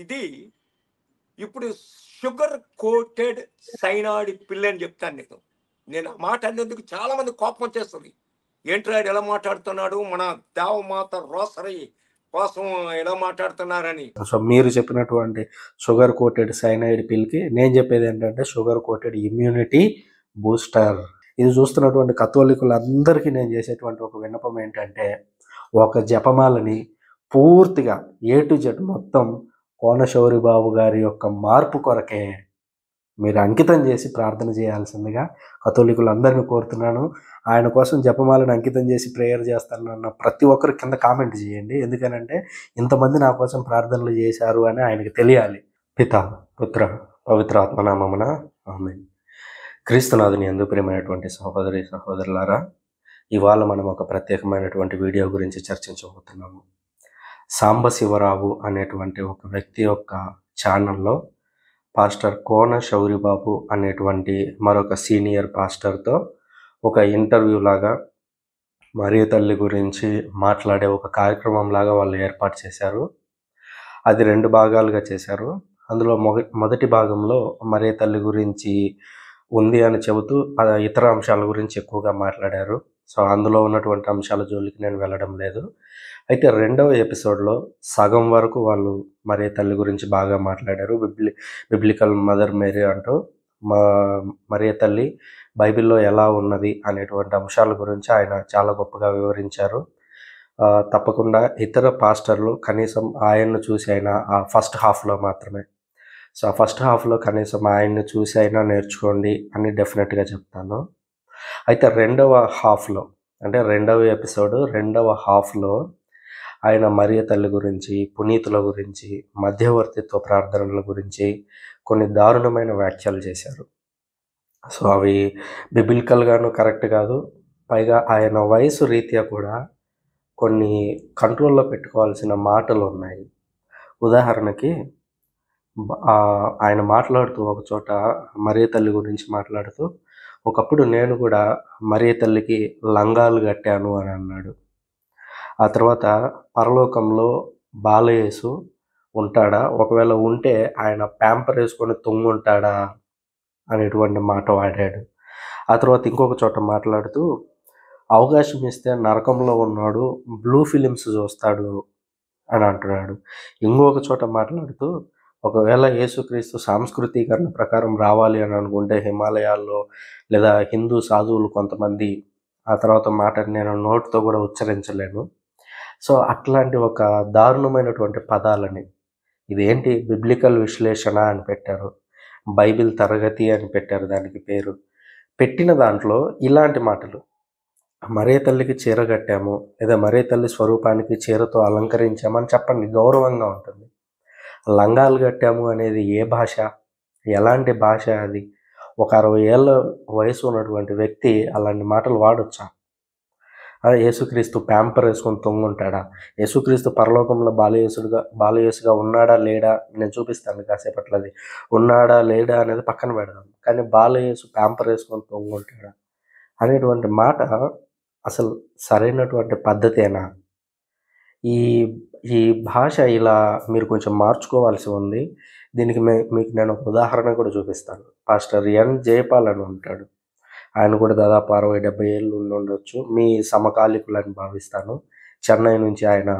ఇది ఇప్పుడు sugar coated సైనాయిడ్ పిల్ల అని చెప్తాను నేను నేను ఆ మాట అనేందుకు చాలా మంది కోపం వచ్చేస్తుంది ఏంట్రా ఎలా మాట్లాడుతున్నాడు మన దేవమాత రోసరి కోసం ఎలా మాట్లాడుతున్నారని సో మీరు చెప్పినటువంటి షుగర్ కోటెడ్ సైనాయిడ్ పిల్కి నేను చెప్పేది ఏంటంటే షుగర్ కోటెడ్ ఇమ్యూనిటీ బూస్టర్ ఇది చూస్తున్నటువంటి కథోలికులందరికీ నేను చేసేటువంటి ఒక విన్నపం ఏంటంటే ఒక జపమాలని పూర్తిగా ఏ టు జెడ్ మొత్తం కోనశౌరి బాబు గారి యొక్క మార్పు కొరకే మీరు అంకితం చేసి ప్రార్థన చేయాల్సిందిగా కథోలికులు అందరిని కోరుతున్నాను ఆయన కోసం జపమాలను అంకితం చేసి ప్రేయర్ చేస్తానన్న ప్రతి ఒక్కరు కింద కామెంట్ చేయండి ఎందుకనంటే ఇంతమంది నా కోసం ప్రార్థనలు చేశారు అని ఆయనకు తెలియాలి పిత పుత్ర పవిత్రాత్మనామమున ఆమె క్రీస్తునాథుని ఎందు ప్రియమైనటువంటి సహోదరి సహోదరులారా ఇవాళ మనం ఒక ప్రత్యేకమైనటువంటి వీడియో గురించి చర్చించబోతున్నాము సాంబశివరావు అనేటువంటి ఒక వ్యక్తి యొక్క ఛానల్లో పాస్టర్ కోన శౌరిబాబు అనేటువంటి మరొక సీనియర్ పాస్టర్తో ఒక ఇంటర్వ్యూ లాగా మరియు తల్లి గురించి మాట్లాడే ఒక కార్యక్రమం లాగా వాళ్ళు ఏర్పాటు చేశారు అది రెండు భాగాలుగా చేశారు అందులో మొదటి భాగంలో మరే తల్లి గురించి ఉంది అని చెబుతూ ఇతర అంశాల గురించి ఎక్కువగా మాట్లాడారు సో అందులో ఉన్నటువంటి అంశాల జోలికి నేను వెళ్ళడం లేదు అయితే రెండవ ఎపిసోడ్లో సగం వరకు వాళ్ళు మరి తల్లి గురించి బాగా మాట్లాడారు బిబ్లి బిబ్లికల్ మదర్ మేరీ అంటూ మా మరియ తల్లి బైబిల్లో ఎలా ఉన్నది అనేటువంటి అంశాల గురించి ఆయన చాలా గొప్పగా వివరించారు తప్పకుండా ఇతర పాస్టర్లు కనీసం ఆయన్ను చూసి అయినా ఆ ఫస్ట్ హాఫ్లో మాత్రమే సో ఆ ఫస్ట్ హాఫ్లో కనీసం ఆయన్ను చూసి అయినా నేర్చుకోండి అని డెఫినెట్గా చెప్తాను అయితే రెండవ హాఫ్లో అంటే రెండవ ఎపిసోడ్ రెండవ హాఫ్లో ఆయన మరియ తల్లి గురించి పునీతుల గురించి మధ్యవర్తిత్వ ప్రార్థనల గురించి కొన్ని దారుణమైన వ్యాఖ్యలు చేశారు సో అవి బిబిల్కల్గాను కరెక్ట్ కాదు పైగా ఆయన వయసు రీత్యా కూడా కొన్ని కంట్రోల్లో పెట్టుకోవాల్సిన మాటలు ఉన్నాయి ఉదాహరణకి ఆయన మాట్లాడుతూ ఒక చోట మరే తల్లి గురించి మాట్లాడుతూ ఒకప్పుడు నేను కూడా మరే తల్లికి లంగాలు కట్టాను అని అన్నాడు ఆ తర్వాత పరలోకంలో బాలయేసు ఉంటాడా ఒకవేళ ఉంటే ఆయన ప్యాంపర్ వేసుకొని తొంగుంటాడా అనేటువంటి మాట వాడాడు ఆ తర్వాత ఇంకొక చోట మాట్లాడుతూ అవకాశం ఇస్తే నరకంలో ఉన్నాడు బ్లూ ఫిలిమ్స్ చూస్తాడు అని అంటున్నాడు ఇంకొక చోట మాట్లాడుతూ ఒకవేళ యేసుక్రీస్తు సాంస్కృతీకరణ ప్రకారం రావాలి అని అనుకుంటే హిమాలయాల్లో లేదా హిందూ సాధువులు కొంతమంది ఆ తర్వాత మాట నేను నోటితో కూడా ఉచ్చరించలేను సో అట్లాంటి ఒక దారుణమైనటువంటి పదాలని ఇదేంటి బిబ్లికల్ విశ్లేషణ అని పెట్టారు బైబిల్ తరగతి అని పెట్టారు దానికి పేరు పెట్టిన దాంట్లో ఇలాంటి మాటలు మరే తల్లికి చీర కట్టాము లేదా మరే తల్లి స్వరూపానికి చీరతో అలంకరించామని చెప్పండి గౌరవంగా ఉంటుంది లంగాలు కట్టాము అనేది ఏ భాష ఎలాంటి భాష అది ఒక అరవై ఏళ్ళ వయసు ఉన్నటువంటి వ్యక్తి అలాంటి మాటలు వాడొచ్చా అదే యేసుక్రీస్తు ప్యాంపర్ వేసుకొని తొంగుంటాడా యేసుక్రీస్తు పరలోకంలో బాలయేసుడుగా బాలయేసుగా ఉన్నాడా లేడా నేను చూపిస్తాను కాసేపట్లది ఉన్నాడా లేడా అనేది పక్కన పెడదాం కానీ బాలయేసు ప్యాంపర్ వేసుకొని తొంగుంటాడా అనేటువంటి మాట అసలు సరైనటువంటి పద్ధతేనా ఈ ఈ భాష ఇలా మీరు కొంచెం మార్చుకోవాల్సి ఉంది దీనికి మీకు నేను ఒక ఉదాహరణ కూడా చూపిస్తాను పాస్టర్ ఎన్ జయపాల్ అని ఉంటాడు ఆయన కూడా దాదాపు అరవై డెబ్బై ఏళ్ళు ఉండొచ్చు మీ సమకాలికులని భావిస్తాను చెన్నై నుంచి ఆయన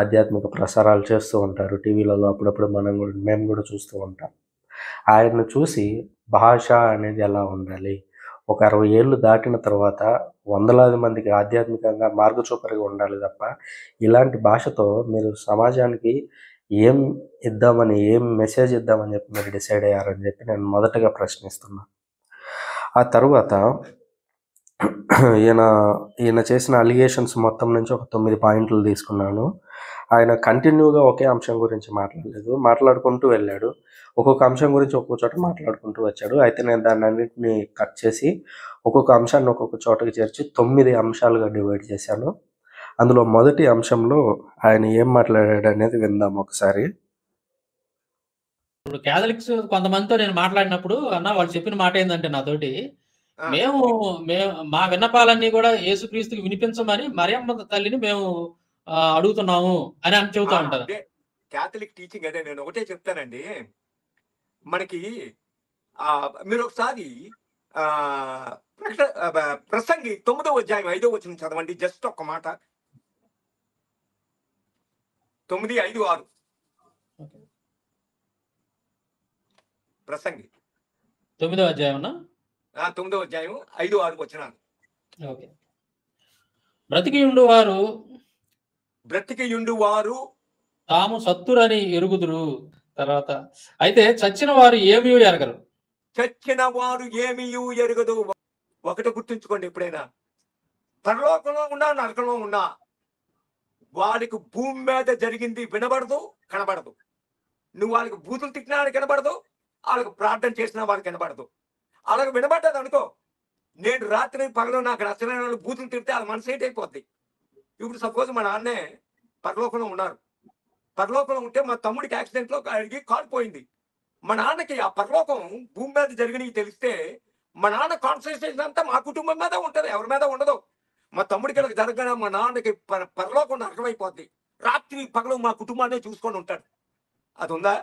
ఆధ్యాత్మిక ప్రసారాలు చేస్తూ ఉంటారు టీవీలలో అప్పుడప్పుడు మనం కూడా మేము కూడా చూస్తూ ఉంటాం ఆయన్ను చూసి భాష అనేది ఎలా ఉండాలి ఒక అరవై ఏళ్ళు దాటిన తర్వాత వందలాది మందికి ఆధ్యాత్మికంగా మార్గచూపరిగా ఉండాలి తప్ప ఇలాంటి భాషతో మీరు సమాజానికి ఏం ఇద్దామని ఏం మెసేజ్ ఇద్దామని చెప్పి మీరు డిసైడ్ అయ్యారని చెప్పి నేను మొదటగా ప్రశ్నిస్తున్నాను ఆ తర్వాత ఈయన ఈయన చేసిన అలిగేషన్స్ మొత్తం నుంచి ఒక తొమ్మిది పాయింట్లు తీసుకున్నాను ఆయన కంటిన్యూగా ఒకే అంశం గురించి మాట్లాడలేదు మాట్లాడుకుంటూ వెళ్ళాడు ఒక్కొక్క అంశం గురించి ఒక్కొక్క చోట మాట్లాడుకుంటూ వచ్చాడు అయితే నేను దాన్ని అన్నింటిని కట్ చేసి ఒక్కొక్క అంశాన్ని ఒక్కొక్క చోటకి చేర్చి తొమ్మిది అంశాలుగా డివైడ్ చేశాను అందులో మొదటి అంశంలో ఆయన ఏం మాట్లాడాడు అనేది విందాం ఒకసారి ఇప్పుడు క్యాథలిక్స్ కొంతమందితో నేను మాట్లాడినప్పుడు అన్న వాళ్ళు చెప్పిన మాట ఏంటంటే నాతోటి మేము మేము మా విన్నపాలన్నీ కూడా యేసుక్రీస్తుకి వినిపించమని మరియమ్మ తల్లిని మేము అడుగుతున్నాము అని అని చెబుతా ఉంటారు క్యాథలిక్ టీచింగ్ అదే నేను ఒకటే చెప్తానండి మనకి మీరు ఒకసారి ప్రసంగి తొమ్మిదో అధ్యాయం ఐదో వచ్చిన చదవండి జస్ట్ ఒక మాట తొమ్మిది ఐదు ఆరు ప్రసంగి తొమ్మిదో అధ్యాయం తొమ్మిదో అధ్యాయం ఐదు ఆరు వచ్చినాను ఓకే బ్రతికియుండు వారు బ్రతికియుండు వారు తాము సత్తురని ఎరుగుదురు తర్వాత అయితే చచ్చిన వారు ఏమి ఎరగరు చచ్చిన వారు ఏమి ఎరగదు ఒకటి గుర్తుంచుకోండి ఎప్పుడైనా పరలోకంలో ఉన్నా నరకంలో ఉన్నా వాడికి భూమి మీద జరిగింది వినబడదు కనబడదు నువ్వు వాళ్ళకి బూతులు తిట్టినా కనబడదు వాళ్ళకు ప్రార్థన చేసిన వాళ్ళకి వినబడదు అలాగ వినబడ్డది అనుకో నేను రాత్రి పగలు నాకు రచన బూతులు తిడితే వాళ్ళ మనసు ఏంటి అయిపోద్ది ఇప్పుడు సపోజ్ మా నాన్నే పరలోకంలో ఉన్నారు పరలోకంలో ఉంటే మా తమ్ముడికి యాక్సిడెంట్లో అడిగి కాలిపోయింది మా నాన్నకి ఆ పరలోకం భూమి మీద జరిగినవి తెలిస్తే మా నాన్న కాన్సన్ట్రేషన్ అంతా మా కుటుంబం మీద ఉంటుంది ఎవరి మీద ఉండదు మా తమ్ముడికి ఇలా జరగడం మా నాన్నకి పరలోకం నరకమైపోద్ది రాత్రి పగలు మా కుటుంబాన్ని చూసుకొని ఉంటాడు అది ఉందా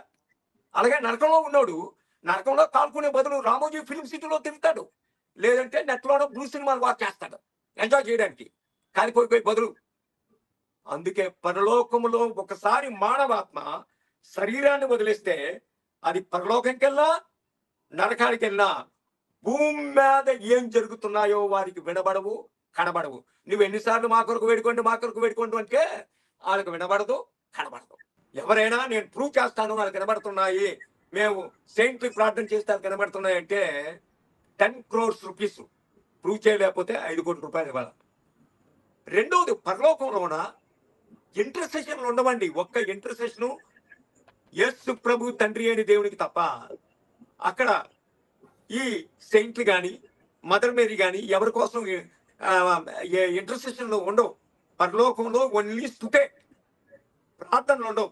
అలాగే నరకంలో ఉన్నాడు నరకంలో కాలుకునే బదులు రామోజీ ఫిలిం సిటీలో తిరుగుతాడు లేదంటే నెట్లోనో బ్లూ సినిమాలు వాచ్ చేస్తాడు ఎంజాయ్ చేయడానికి కాలిపోయిపోయి బదులు అందుకే పరలోకములో ఒకసారి మానవాత్మ శరీరాన్ని వదిలేస్తే అది పరలోకంకెళ్ళా నరకానికెళ్ళా భూమి మీద ఏం జరుగుతున్నాయో వారికి వినబడవు కనబడవు నువ్వు ఎన్నిసార్లు మా కొరకు వేడుకోండి మా కొరకు వేడుకోండి అంటే వాళ్ళకు వినబడదు కనబడదు ఎవరైనా నేను ప్రూవ్ చేస్తాను వాళ్ళు కనబడుతున్నాయి మేము సెయింట్లు ప్రార్థన చేస్తే కనబడుతున్నాయి అంటే టెన్ క్రోర్స్ రూపీస్ ప్రూవ్ చేయలేకపోతే ఐదు కోట్ల రూపాయలు ఇవ్వాలి రెండవది పరలోకంలోన ఇంటర్సెషన్లు ఉండవండి ఒక్క ఇంటర్సెషను ఎస్ ప్రభు తండ్రి అని దేవునికి తప్ప అక్కడ ఈ సెయింట్లు కానీ మదర్ మేరీ కానీ ఎవరి కోసం ఇంటర్సెషన్లు ఉండవు పరలోకంలో ఓన్లీ స్థుతే ప్రార్థనలు ఉండవు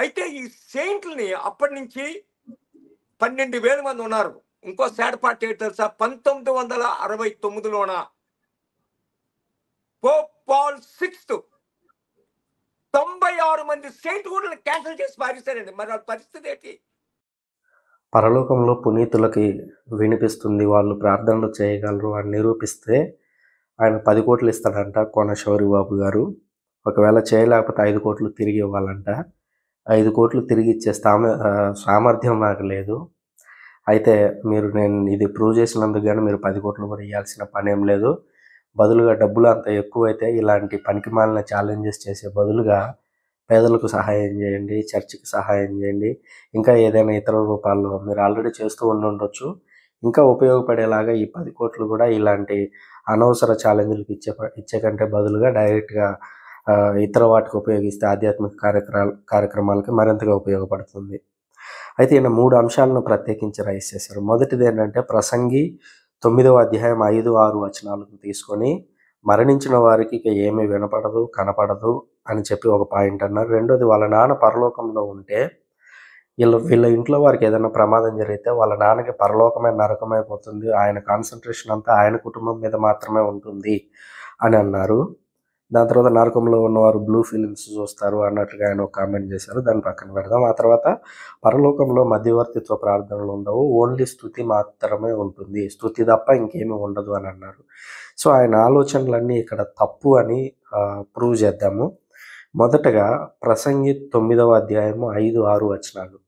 అయితే ఈ సెయింట్లని అప్పటి నుంచి పన్నెండు వేల మంది ఉన్నారు ఇంకో సాడ్ పార్టీ ఏంటి తెలుసా పంతొమ్మిది వందల అరవై తొమ్మిదిలోన పోప్ పాల్ సిక్స్త్ తొంభై ఆరు మంది సెయింట్ కూడా క్యాన్సిల్ చేసి పారేశారండి మరి వాళ్ళ పరిస్థితి ఏంటి పరలోకంలో పునీతులకి వినిపిస్తుంది వాళ్ళు ప్రార్థనలు చేయగలరు అని నిరూపిస్తే ఆయన పది కోట్లు ఇస్తాడంట కోన శౌరి బాబు గారు ఒకవేళ చేయలేకపోతే ఐదు కోట్లు తిరిగి ఇవ్వాలంట ఐదు కోట్లు తిరిగి ఇచ్చే స్థామ సామర్థ్యం నాకు లేదు అయితే మీరు నేను ఇది ప్రూవ్ చేసినందుకు కానీ మీరు పది కోట్లు కూడా ఇవ్వాల్సిన పని ఏం లేదు బదులుగా డబ్బులు అంత ఎక్కువైతే ఇలాంటి పనికి మాలిన ఛాలెంజెస్ చేసే బదులుగా పేదలకు సహాయం చేయండి చర్చికి సహాయం చేయండి ఇంకా ఏదైనా ఇతర రూపాల్లో మీరు ఆల్రెడీ చేస్తూ ఉండొచ్చు ఇంకా ఉపయోగపడేలాగా ఈ పది కోట్లు కూడా ఇలాంటి అనవసర ఛాలెంజ్లకు ఇచ్చే ఇచ్చే కంటే బదులుగా డైరెక్ట్గా ఇతర వాటికి ఉపయోగిస్తే ఆధ్యాత్మిక కార్యక్రమాలు కార్యక్రమాలకి మరింతగా ఉపయోగపడుతుంది అయితే ఈయన మూడు అంశాలను ప్రత్యేకించి రైస్ చేశారు మొదటిది ఏంటంటే ప్రసంగి తొమ్మిదవ అధ్యాయం ఐదు ఆరు వచనాలను తీసుకొని మరణించిన వారికి ఇక ఏమీ వినపడదు కనపడదు అని చెప్పి ఒక పాయింట్ అన్నారు రెండోది వాళ్ళ నాన్న పరలోకంలో ఉంటే వీళ్ళ వీళ్ళ ఇంట్లో వారికి ఏదైనా ప్రమాదం జరిగితే వాళ్ళ నాన్నకి పరలోకమే నరకమైపోతుంది ఆయన కాన్సన్ట్రేషన్ అంతా ఆయన కుటుంబం మీద మాత్రమే ఉంటుంది అని అన్నారు దాని తర్వాత నరకంలో ఉన్నవారు బ్లూ ఫిలిమ్స్ చూస్తారు అన్నట్టుగా ఆయన ఒక కామెంట్ చేశారు దాన్ని పక్కన పెడదాం ఆ తర్వాత పరలోకంలో మధ్యవర్తిత్వ ప్రార్థనలు ఉండవు ఓన్లీ స్థుతి మాత్రమే ఉంటుంది స్థుతి తప్ప ఇంకేమీ ఉండదు అని అన్నారు సో ఆయన ఆలోచనలన్నీ ఇక్కడ తప్పు అని ప్రూవ్ చేద్దాము మొదటగా ప్రసంగి తొమ్మిదవ అధ్యాయము ఐదు ఆరు వచనాలు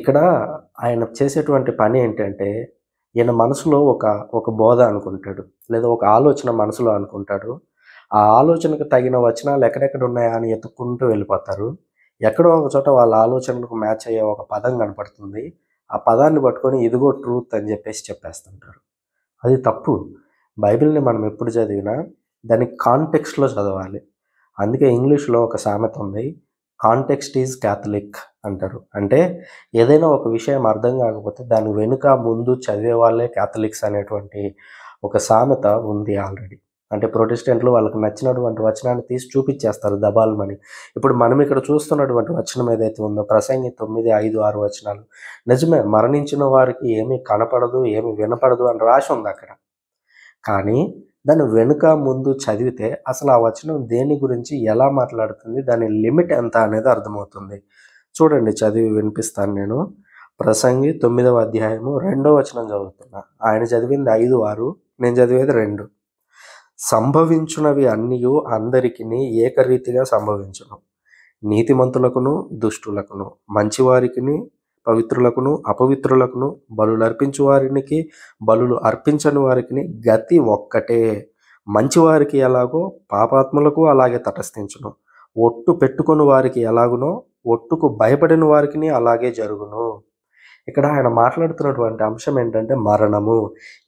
ఇక్కడ ఆయన చేసేటువంటి పని ఏంటంటే ఈయన మనసులో ఒక ఒక బోధ అనుకుంటాడు లేదా ఒక ఆలోచన మనసులో అనుకుంటాడు ఆ ఆలోచనకు తగిన వచనాలు ఎక్కడెక్కడ ఉన్నాయా అని ఎత్తుక్కుంటూ వెళ్ళిపోతారు ఎక్కడో ఒక చోట వాళ్ళ ఆలోచనలకు మ్యాచ్ అయ్యే ఒక పదం కనపడుతుంది ఆ పదాన్ని పట్టుకొని ఇదిగో ట్రూత్ అని చెప్పేసి చెప్పేస్తుంటారు అది తప్పు బైబిల్ని మనం ఎప్పుడు చదివినా దాని కాంటెక్స్ట్లో చదవాలి అందుకే ఇంగ్లీష్లో ఒక సామెత ఉంది కాంటెక్స్ట్ ఈజ్ క్యాథలిక్ అంటారు అంటే ఏదైనా ఒక విషయం అర్థం కాకపోతే దాని వెనుక ముందు చదివే వాళ్ళే క్యాథలిక్స్ అనేటువంటి ఒక సామెత ఉంది ఆల్రెడీ అంటే ప్రొటెస్టెంట్లు వాళ్ళకి నచ్చినటువంటి వచనాన్ని తీసి చూపించేస్తారు దబాల్మని ఇప్పుడు మనం ఇక్కడ చూస్తున్నటువంటి వచనం ఏదైతే ఉందో ప్రసంగి తొమ్మిది ఐదు ఆరు వచనాలు నిజమే మరణించిన వారికి ఏమీ కనపడదు ఏమి వినపడదు అని రాసి ఉంది అక్కడ కానీ దాని వెనుక ముందు చదివితే అసలు ఆ వచనం దేని గురించి ఎలా మాట్లాడుతుంది దాని లిమిట్ ఎంత అనేది అర్థమవుతుంది చూడండి చదివి వినిపిస్తాను నేను ప్రసంగి తొమ్మిదవ అధ్యాయము రెండో వచనం చదువుతున్నా ఆయన చదివింది ఐదు ఆరు నేను చదివేది రెండు సంభవించునవి అన్నీ అందరికిని ఏకరీతిగా సంభవించును నీతిమంతులకును దుష్టులకును మంచివారికిని పవిత్రులకును అపవిత్రులకును బలులు అర్పించు వారికి బలులు అర్పించని వారికి గతి ఒక్కటే మంచివారికి ఎలాగో పాపాత్ములకు అలాగే తటస్థించును ఒట్టు పెట్టుకుని వారికి ఎలాగునో ఒట్టుకు భయపడిన వారికి అలాగే జరుగును ఇక్కడ ఆయన మాట్లాడుతున్నటువంటి అంశం ఏంటంటే మరణము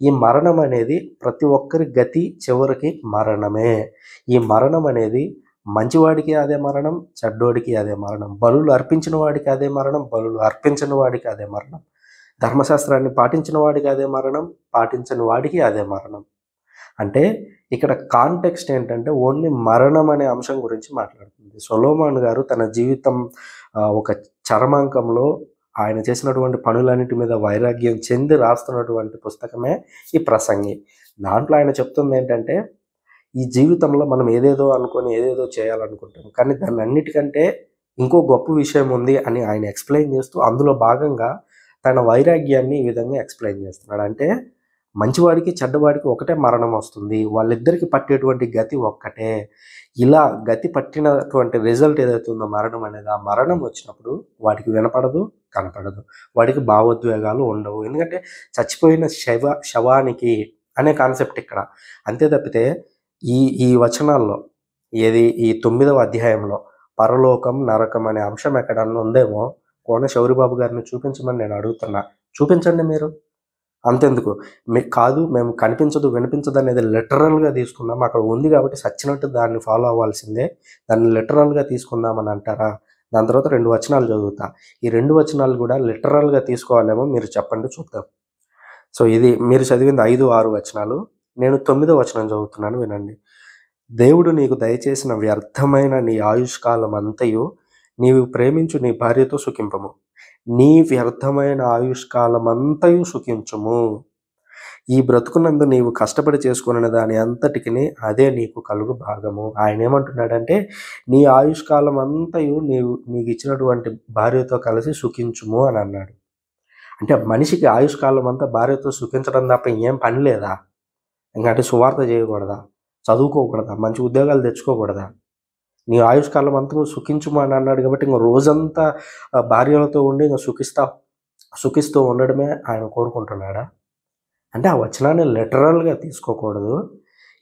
ఈ మరణం అనేది ప్రతి ఒక్కరి గతి చివరికి మరణమే ఈ మరణం అనేది మంచివాడికి అదే మరణం చెడ్డోడికి అదే మరణం బలులు అర్పించిన వాడికి అదే మరణం బలులు అర్పించిన వాడికి అదే మరణం ధర్మశాస్త్రాన్ని పాటించిన వాడికి అదే మరణం పాటించని వాడికి అదే మరణం అంటే ఇక్కడ కాంటెక్స్ట్ ఏంటంటే ఓన్లీ మరణం అనే అంశం గురించి మాట్లాడుతుంది సొలోమాన్ గారు తన జీవితం ఒక చరమాంకంలో ఆయన చేసినటువంటి పనులన్నిటి మీద వైరాగ్యం చెంది రాస్తున్నటువంటి పుస్తకమే ఈ ప్రసంగి దాంట్లో ఆయన చెప్తుంది ఏంటంటే ఈ జీవితంలో మనం ఏదేదో అనుకొని ఏదేదో చేయాలనుకుంటాం కానీ దాని అన్నిటికంటే ఇంకో గొప్ప విషయం ఉంది అని ఆయన ఎక్స్ప్లెయిన్ చేస్తూ అందులో భాగంగా తన వైరాగ్యాన్ని ఈ విధంగా ఎక్స్ప్లెయిన్ చేస్తున్నాడు అంటే మంచివాడికి చెడ్డవాడికి ఒకటే మరణం వస్తుంది వాళ్ళిద్దరికి పట్టేటువంటి గతి ఒక్కటే ఇలా గతి పట్టినటువంటి రిజల్ట్ ఏదైతే ఉందో మరణం అనేది ఆ మరణం వచ్చినప్పుడు వాడికి వినపడదు కనపడదు వాడికి భావోద్వేగాలు ఉండవు ఎందుకంటే చచ్చిపోయిన శవ శవానికి అనే కాన్సెప్ట్ ఇక్కడ అంతే తప్పితే ఈ ఈ వచనాల్లో ఏది ఈ తొమ్మిదవ అధ్యాయంలో పరలోకం నరకం అనే అంశం ఎక్కడన్నా ఉందేమో కోన శౌరిబాబు గారిని చూపించమని నేను అడుగుతున్నా చూపించండి మీరు అంతెందుకు మీకు కాదు మేము కనిపించదు వినిపించదు అనేది లిటరల్గా తీసుకుందాం అక్కడ ఉంది కాబట్టి సచ్చినట్టు దాన్ని ఫాలో అవ్వాల్సిందే దాన్ని లిటరల్గా తీసుకుందామని అంటారా దాని తర్వాత రెండు వచనాలు చదువుతా ఈ రెండు వచనాలు కూడా లిటరల్గా తీసుకోవాలేమో మీరు చెప్పండి చూద్దాం సో ఇది మీరు చదివింది ఐదు ఆరు వచనాలు నేను తొమ్మిదో వచనం చదువుతున్నాను వినండి దేవుడు నీకు దయచేసిన వ్యర్థమైన నీ ఆయుష్కాలం అంతయు నీవు ప్రేమించు నీ భార్యతో సుఖింపము నీ వ్యర్థమైన ఆయుష్కాలం అంతయు సుఖించుము ఈ బ్రతుకునందు నీవు కష్టపడి చేసుకున్న దాని అంతటికి అదే నీకు కలుగు భాగము ఆయన ఏమంటున్నాడంటే నీ ఆయుష్కాలం అంతయు నీవు నీకు ఇచ్చినటువంటి భార్యతో కలిసి సుఖించుము అని అన్నాడు అంటే మనిషికి ఆయుష్కాలం అంతా భార్యతో సుఖించడం తప్ప ఏం పని లేదా ఇంకా అంటే సువార్త చేయకూడదా చదువుకోకూడదా మంచి ఉద్యోగాలు తెచ్చుకోకూడదా నీ ఆయుష్కాలం అంతా నువ్వు సుఖించుమా అని అన్నాడు కాబట్టి ఇంక రోజంతా భార్యలతో ఉండి ఇంకా సుఖిస్తా సుఖిస్తూ ఉండడమే ఆయన కోరుకుంటున్నాడా అంటే ఆ వచనాన్ని లిటరల్గా తీసుకోకూడదు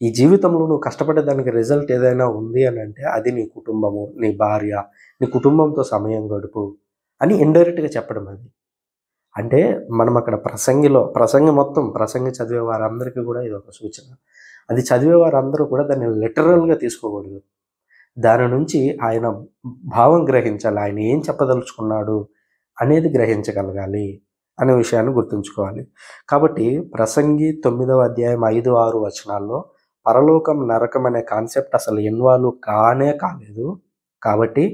ఈ జీవితంలో నువ్వు కష్టపడే దానికి రిజల్ట్ ఏదైనా ఉంది అని అంటే అది నీ కుటుంబము నీ భార్య నీ కుటుంబంతో సమయం గడుపు అని ఇండైరెక్ట్గా చెప్పడం అది అంటే మనం అక్కడ ప్రసంగిలో ప్రసంగి మొత్తం ప్రసంగి చదివే వారందరికీ కూడా ఇది ఒక సూచన అది చదివే వారందరూ కూడా దాన్ని లిటరల్గా తీసుకోకూడదు దాని నుంచి ఆయన భావం గ్రహించాలి ఆయన ఏం చెప్పదలుచుకున్నాడు అనేది గ్రహించగలగాలి అనే విషయాన్ని గుర్తుంచుకోవాలి కాబట్టి ప్రసంగి తొమ్మిదవ అధ్యాయం ఐదు ఆరు వచనాల్లో పరలోకం నరకం అనే కాన్సెప్ట్ అసలు ఇన్వాల్వ్ కానే కాలేదు కాబట్టి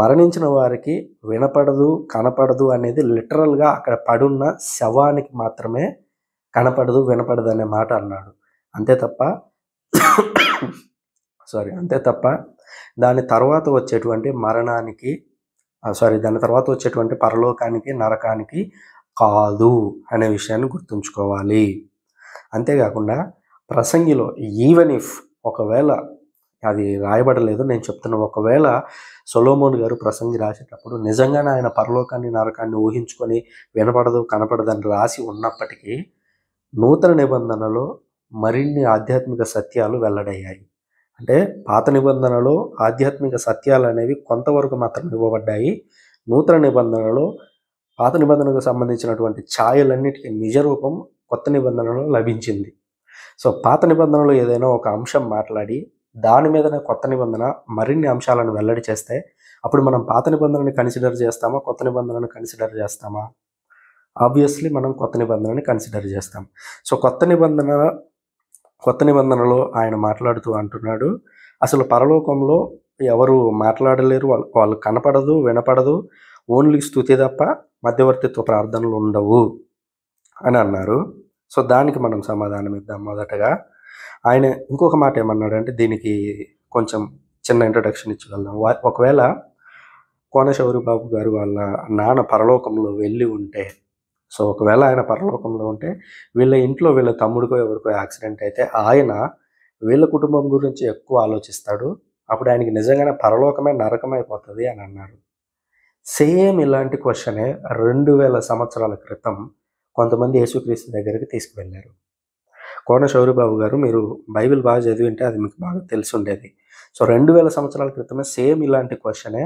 మరణించిన వారికి వినపడదు కనపడదు అనేది లిటరల్గా అక్కడ పడున్న శవానికి మాత్రమే కనపడదు వినపడదు అనే మాట అన్నాడు అంతే తప్ప సారీ అంతే తప్ప దాని తర్వాత వచ్చేటువంటి మరణానికి సారీ దాని తర్వాత వచ్చేటువంటి పరలోకానికి నరకానికి కాదు అనే విషయాన్ని గుర్తుంచుకోవాలి అంతేకాకుండా ప్రసంగిలో ఈవెన్ ఇఫ్ ఒకవేళ అది రాయబడలేదు నేను చెప్తున్న ఒకవేళ సొలోమోన్ గారు ప్రసంగి రాసేటప్పుడు నిజంగానే ఆయన పరలోకాన్ని నరకాన్ని ఊహించుకొని వినపడదు కనపడదని రాసి ఉన్నప్పటికీ నూతన నిబంధనలో మరిన్ని ఆధ్యాత్మిక సత్యాలు వెల్లడయ్యాయి అంటే పాత నిబంధనలో ఆధ్యాత్మిక సత్యాలు అనేవి కొంతవరకు మాత్రం ఇవ్వబడ్డాయి నూతన నిబంధనలో పాత నిబంధనకు సంబంధించినటువంటి ఛాయలన్నిటికీ నిజరూపం కొత్త నిబంధనలో లభించింది సో పాత నిబంధనలో ఏదైనా ఒక అంశం మాట్లాడి దాని మీదనే కొత్త నిబంధన మరిన్ని అంశాలను వెల్లడి చేస్తే అప్పుడు మనం పాత నిబంధనని కన్సిడర్ చేస్తామా కొత్త నిబంధనను కన్సిడర్ చేస్తామా ఆబ్వియస్లీ మనం కొత్త నిబంధనని కన్సిడర్ చేస్తాం సో కొత్త నిబంధన కొత్త నిబంధనలో ఆయన మాట్లాడుతూ అంటున్నాడు అసలు పరలోకంలో ఎవరు మాట్లాడలేరు వాళ్ళు వాళ్ళు కనపడదు వినపడదు ఓన్లీ స్థుతి తప్ప మధ్యవర్తిత్వ ప్రార్థనలు ఉండవు అని అన్నారు సో దానికి మనం సమాధానం ఇద్దాం మొదటగా ఆయన ఇంకొక మాట ఏమన్నాడంటే దీనికి కొంచెం చిన్న ఇంట్రడక్షన్ ఇచ్చగలం ఒకవేళ కోనశౌరి బాబు గారు వాళ్ళ నాన్న పరలోకంలో వెళ్ళి ఉంటే సో ఒకవేళ ఆయన పరలోకంలో ఉంటే వీళ్ళ ఇంట్లో వీళ్ళ తమ్ముడికో ఎవరికో యాక్సిడెంట్ అయితే ఆయన వీళ్ళ కుటుంబం గురించి ఎక్కువ ఆలోచిస్తాడు అప్పుడు ఆయనకి నిజంగానే పరలోకమే నరకమైపోతుంది అని అన్నారు సేమ్ ఇలాంటి క్వశ్చనే రెండు వేల సంవత్సరాల క్రితం కొంతమంది యేసుక్రీస్తు దగ్గరికి తీసుకువెళ్ళారు కోన శౌరిబాబు గారు మీరు బైబిల్ బాగా చదివింటే అది మీకు బాగా తెలిసి ఉండేది సో రెండు వేల సంవత్సరాల క్రితమే సేమ్ ఇలాంటి క్వశ్చనే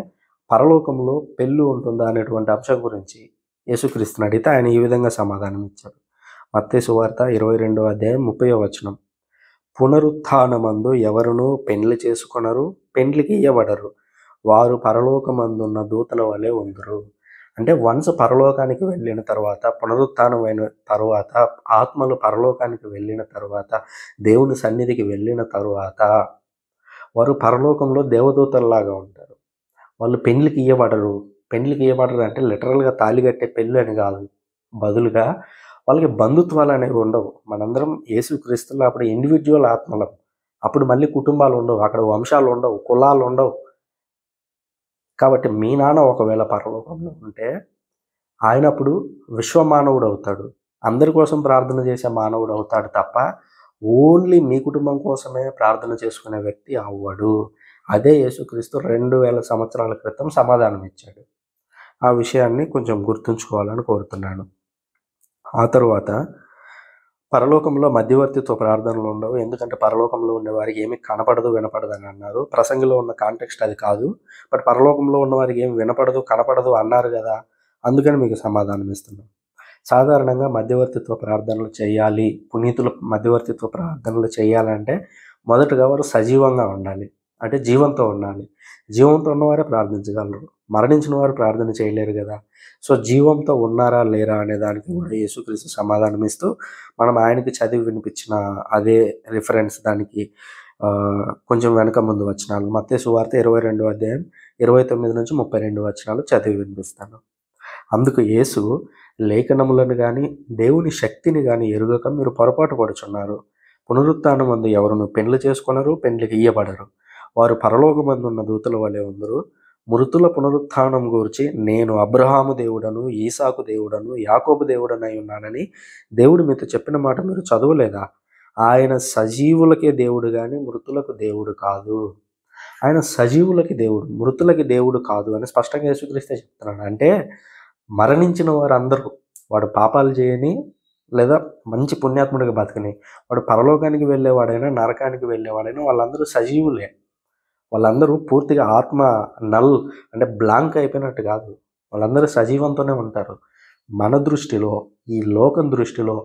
పరలోకంలో పెళ్ళు ఉంటుందా అనేటువంటి అంశం గురించి యేసుక్రీస్తుని అడిగితే ఆయన ఈ విధంగా సమాధానం ఇచ్చారు మత్తే సువార్త ఇరవై రెండవ అధ్యాయం ముప్పై వచనం పునరుత్నమందు ఎవరునూ పెండ్లి చేసుకొనరు పెండ్లికి ఇవ్వబడరు వారు పరలోకమందున్న దూతల వలె ఉందరు అంటే వన్స్ పరలోకానికి వెళ్ళిన తర్వాత పునరుత్నమైన తర్వాత ఆత్మలు పరలోకానికి వెళ్ళిన తర్వాత దేవుని సన్నిధికి వెళ్ళిన తర్వాత వారు పరలోకంలో దేవదూతల్లాగా ఉంటారు వాళ్ళు పెండ్లికి ఇవ్వబడరు పెళ్ళికి ఏమంటారు అంటే లిటరల్గా తాళి కట్టే పెళ్ళి అని కాదు బదులుగా వాళ్ళకి బంధుత్వాలు అనేవి ఉండవు మనందరం క్రీస్తులు అప్పుడు ఇండివిజువల్ ఆత్మలం అప్పుడు మళ్ళీ కుటుంబాలు ఉండవు అక్కడ వంశాలు ఉండవు కులాలు ఉండవు కాబట్టి మీ నాన్న ఒకవేళ పరలోకంలో ఉంటే ఆయన అప్పుడు విశ్వమానవుడు అవుతాడు అందరి కోసం ప్రార్థన చేసే మానవుడు అవుతాడు తప్ప ఓన్లీ మీ కుటుంబం కోసమే ప్రార్థన చేసుకునే వ్యక్తి అవ్వడు అదే యేసుక్రీస్తు రెండు వేల సంవత్సరాల క్రితం సమాధానం ఇచ్చాడు ఆ విషయాన్ని కొంచెం గుర్తుంచుకోవాలని కోరుతున్నాను ఆ తరువాత పరలోకంలో మధ్యవర్తిత్వ ప్రార్థనలు ఉండవు ఎందుకంటే పరలోకంలో ఉండేవారికి ఏమి కనపడదు వినపడదు అని అన్నారు ప్రసంగిలో ఉన్న కాంటెక్స్ట్ అది కాదు బట్ పరలోకంలో ఉన్నవారికి ఏమి వినపడదు కనపడదు అన్నారు కదా అందుకని మీకు సమాధానం ఇస్తున్నాం సాధారణంగా మధ్యవర్తిత్వ ప్రార్థనలు చేయాలి పునీతులు మధ్యవర్తిత్వ ప్రార్థనలు చేయాలంటే మొదటగా వారు సజీవంగా ఉండాలి అంటే జీవంతో ఉండాలి జీవంతో ఉన్నవారే ప్రార్థించగలరు మరణించిన వారు ప్రార్థన చేయలేరు కదా సో జీవంతో ఉన్నారా లేరా అనే దానికి కూడా యేసుక్రీస్తు సమాధానం ఇస్తూ మనం ఆయనకి చదివి వినిపించిన అదే రిఫరెన్స్ దానికి కొంచెం వెనక ముందు వచ్చినాలు మత్తే సువార్త ఇరవై రెండు అధ్యాయం ఇరవై తొమ్మిది నుంచి ముప్పై రెండు వచ్చినాలు చదివి వినిపిస్తాను అందుకు యేసు లేఖనములను కానీ దేవుని శక్తిని కానీ ఎరుగక మీరు పొరపాటు పడుచున్నారు పునరుత్థానం ముందు ఎవరును పెండ్లు చేసుకొనరు పెండ్లికి ఇయ్యబడరు వారు ఉన్న దూతల వలె ఉందరు మృతుల పునరుత్నం గురించి నేను అబ్రహాము దేవుడను ఈసాకు దేవుడను యాకోబు దేవుడనై ఉన్నానని దేవుడు మీతో చెప్పిన మాట మీరు చదవలేదా ఆయన సజీవులకే దేవుడు కానీ మృతులకు దేవుడు కాదు ఆయన సజీవులకి దేవుడు మృతులకి దేవుడు కాదు అని స్పష్టంగా యేసుక్రీస్తే చెప్తున్నాడు అంటే మరణించిన వారందరూ వాడు పాపాలు చేయని లేదా మంచి పుణ్యాత్ముడిగా బతకని వాడు పరలోకానికి వెళ్ళేవాడైనా నరకానికి వెళ్ళేవాడైనా వాళ్ళందరూ సజీవులే వాళ్ళందరూ పూర్తిగా ఆత్మ నల్ అంటే బ్లాంక్ అయిపోయినట్టు కాదు వాళ్ళందరూ సజీవంతోనే ఉంటారు మన దృష్టిలో ఈ లోకం దృష్టిలో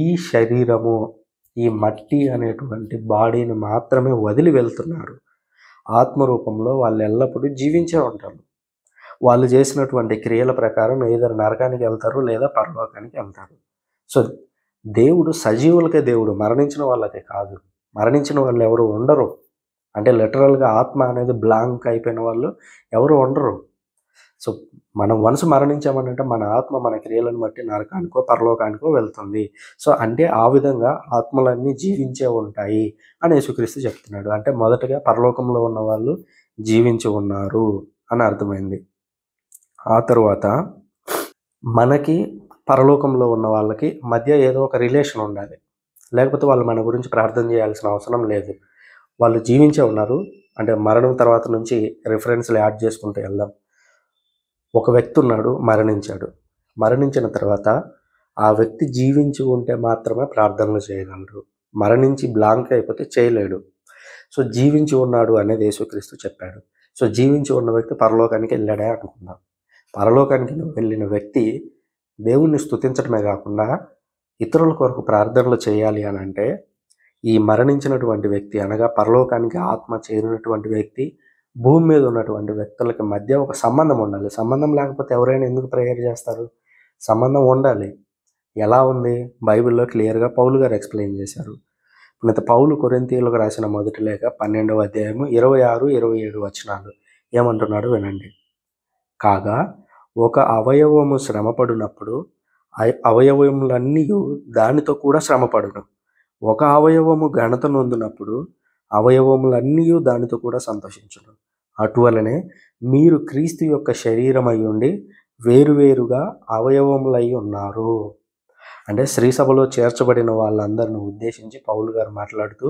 ఈ శరీరము ఈ మట్టి అనేటువంటి బాడీని మాత్రమే వదిలి వెళ్తున్నారు ఆత్మరూపంలో వాళ్ళు ఎల్లప్పుడూ జీవించే ఉంటారు వాళ్ళు చేసినటువంటి క్రియల ప్రకారం ఏదైనా నరకానికి వెళ్తారు లేదా పరలోకానికి వెళ్తారు సో దేవుడు సజీవులకే దేవుడు మరణించిన వాళ్ళకే కాదు మరణించిన వాళ్ళు ఎవరు ఉండరు అంటే లిటరల్గా ఆత్మ అనేది బ్లాంక్ అయిపోయిన వాళ్ళు ఎవరు ఉండరు సో మనం మనసు అంటే మన ఆత్మ మన క్రియలను బట్టి నరకానికో పరలోకానికో వెళ్తుంది సో అంటే ఆ విధంగా ఆత్మలన్నీ జీవించే ఉంటాయి అని యేసుక్రీస్తు చెప్తున్నాడు అంటే మొదటగా పరలోకంలో ఉన్న వాళ్ళు జీవించి ఉన్నారు అని అర్థమైంది ఆ తరువాత మనకి పరలోకంలో ఉన్న వాళ్ళకి మధ్య ఏదో ఒక రిలేషన్ ఉండాలి లేకపోతే వాళ్ళు మన గురించి ప్రార్థన చేయాల్సిన అవసరం లేదు వాళ్ళు జీవించే ఉన్నారు అంటే మరణం తర్వాత నుంచి రిఫరెన్స్లు యాడ్ చేసుకుంటూ వెళ్దాం ఒక వ్యక్తి ఉన్నాడు మరణించాడు మరణించిన తర్వాత ఆ వ్యక్తి జీవించి ఉంటే మాత్రమే ప్రార్థనలు చేయగలరు మరణించి బ్లాంక్ అయిపోతే చేయలేడు సో జీవించి ఉన్నాడు అనేది యేసుక్రీస్తు చెప్పాడు సో జీవించి ఉన్న వ్యక్తి పరలోకానికి వెళ్ళాడే అనుకుందాం పరలోకానికి వెళ్ళిన వ్యక్తి దేవుణ్ణి స్థుతించడమే కాకుండా ఇతరుల కొరకు ప్రార్థనలు చేయాలి అని అంటే ఈ మరణించినటువంటి వ్యక్తి అనగా పరలోకానికి ఆత్మ చేరినటువంటి వ్యక్తి భూమి మీద ఉన్నటువంటి వ్యక్తులకి మధ్య ఒక సంబంధం ఉండాలి సంబంధం లేకపోతే ఎవరైనా ఎందుకు ప్రేయర్ చేస్తారు సంబంధం ఉండాలి ఎలా ఉంది బైబిల్లో క్లియర్గా పౌలు గారు ఎక్స్ప్లెయిన్ చేశారు పునత పౌలు కొరింతీయులకు రాసిన మొదటి లేఖ పన్నెండవ అధ్యాయము ఇరవై ఆరు ఇరవై ఏడు వచనాలు ఏమంటున్నాడు వినండి కాగా ఒక అవయవము శ్రమపడినప్పుడు అవయవములన్నీ దానితో కూడా శ్రమపడును ఒక అవయవము ఘనత నొందినప్పుడు అవయవములన్నీ దానితో కూడా సంతోషించడం అటువలనే మీరు క్రీస్తు యొక్క శరీరం ఉండి వేరువేరుగా అవయవములై ఉన్నారు అంటే శ్రీసభలో చేర్చబడిన వాళ్ళందరిని ఉద్దేశించి పౌలు గారు మాట్లాడుతూ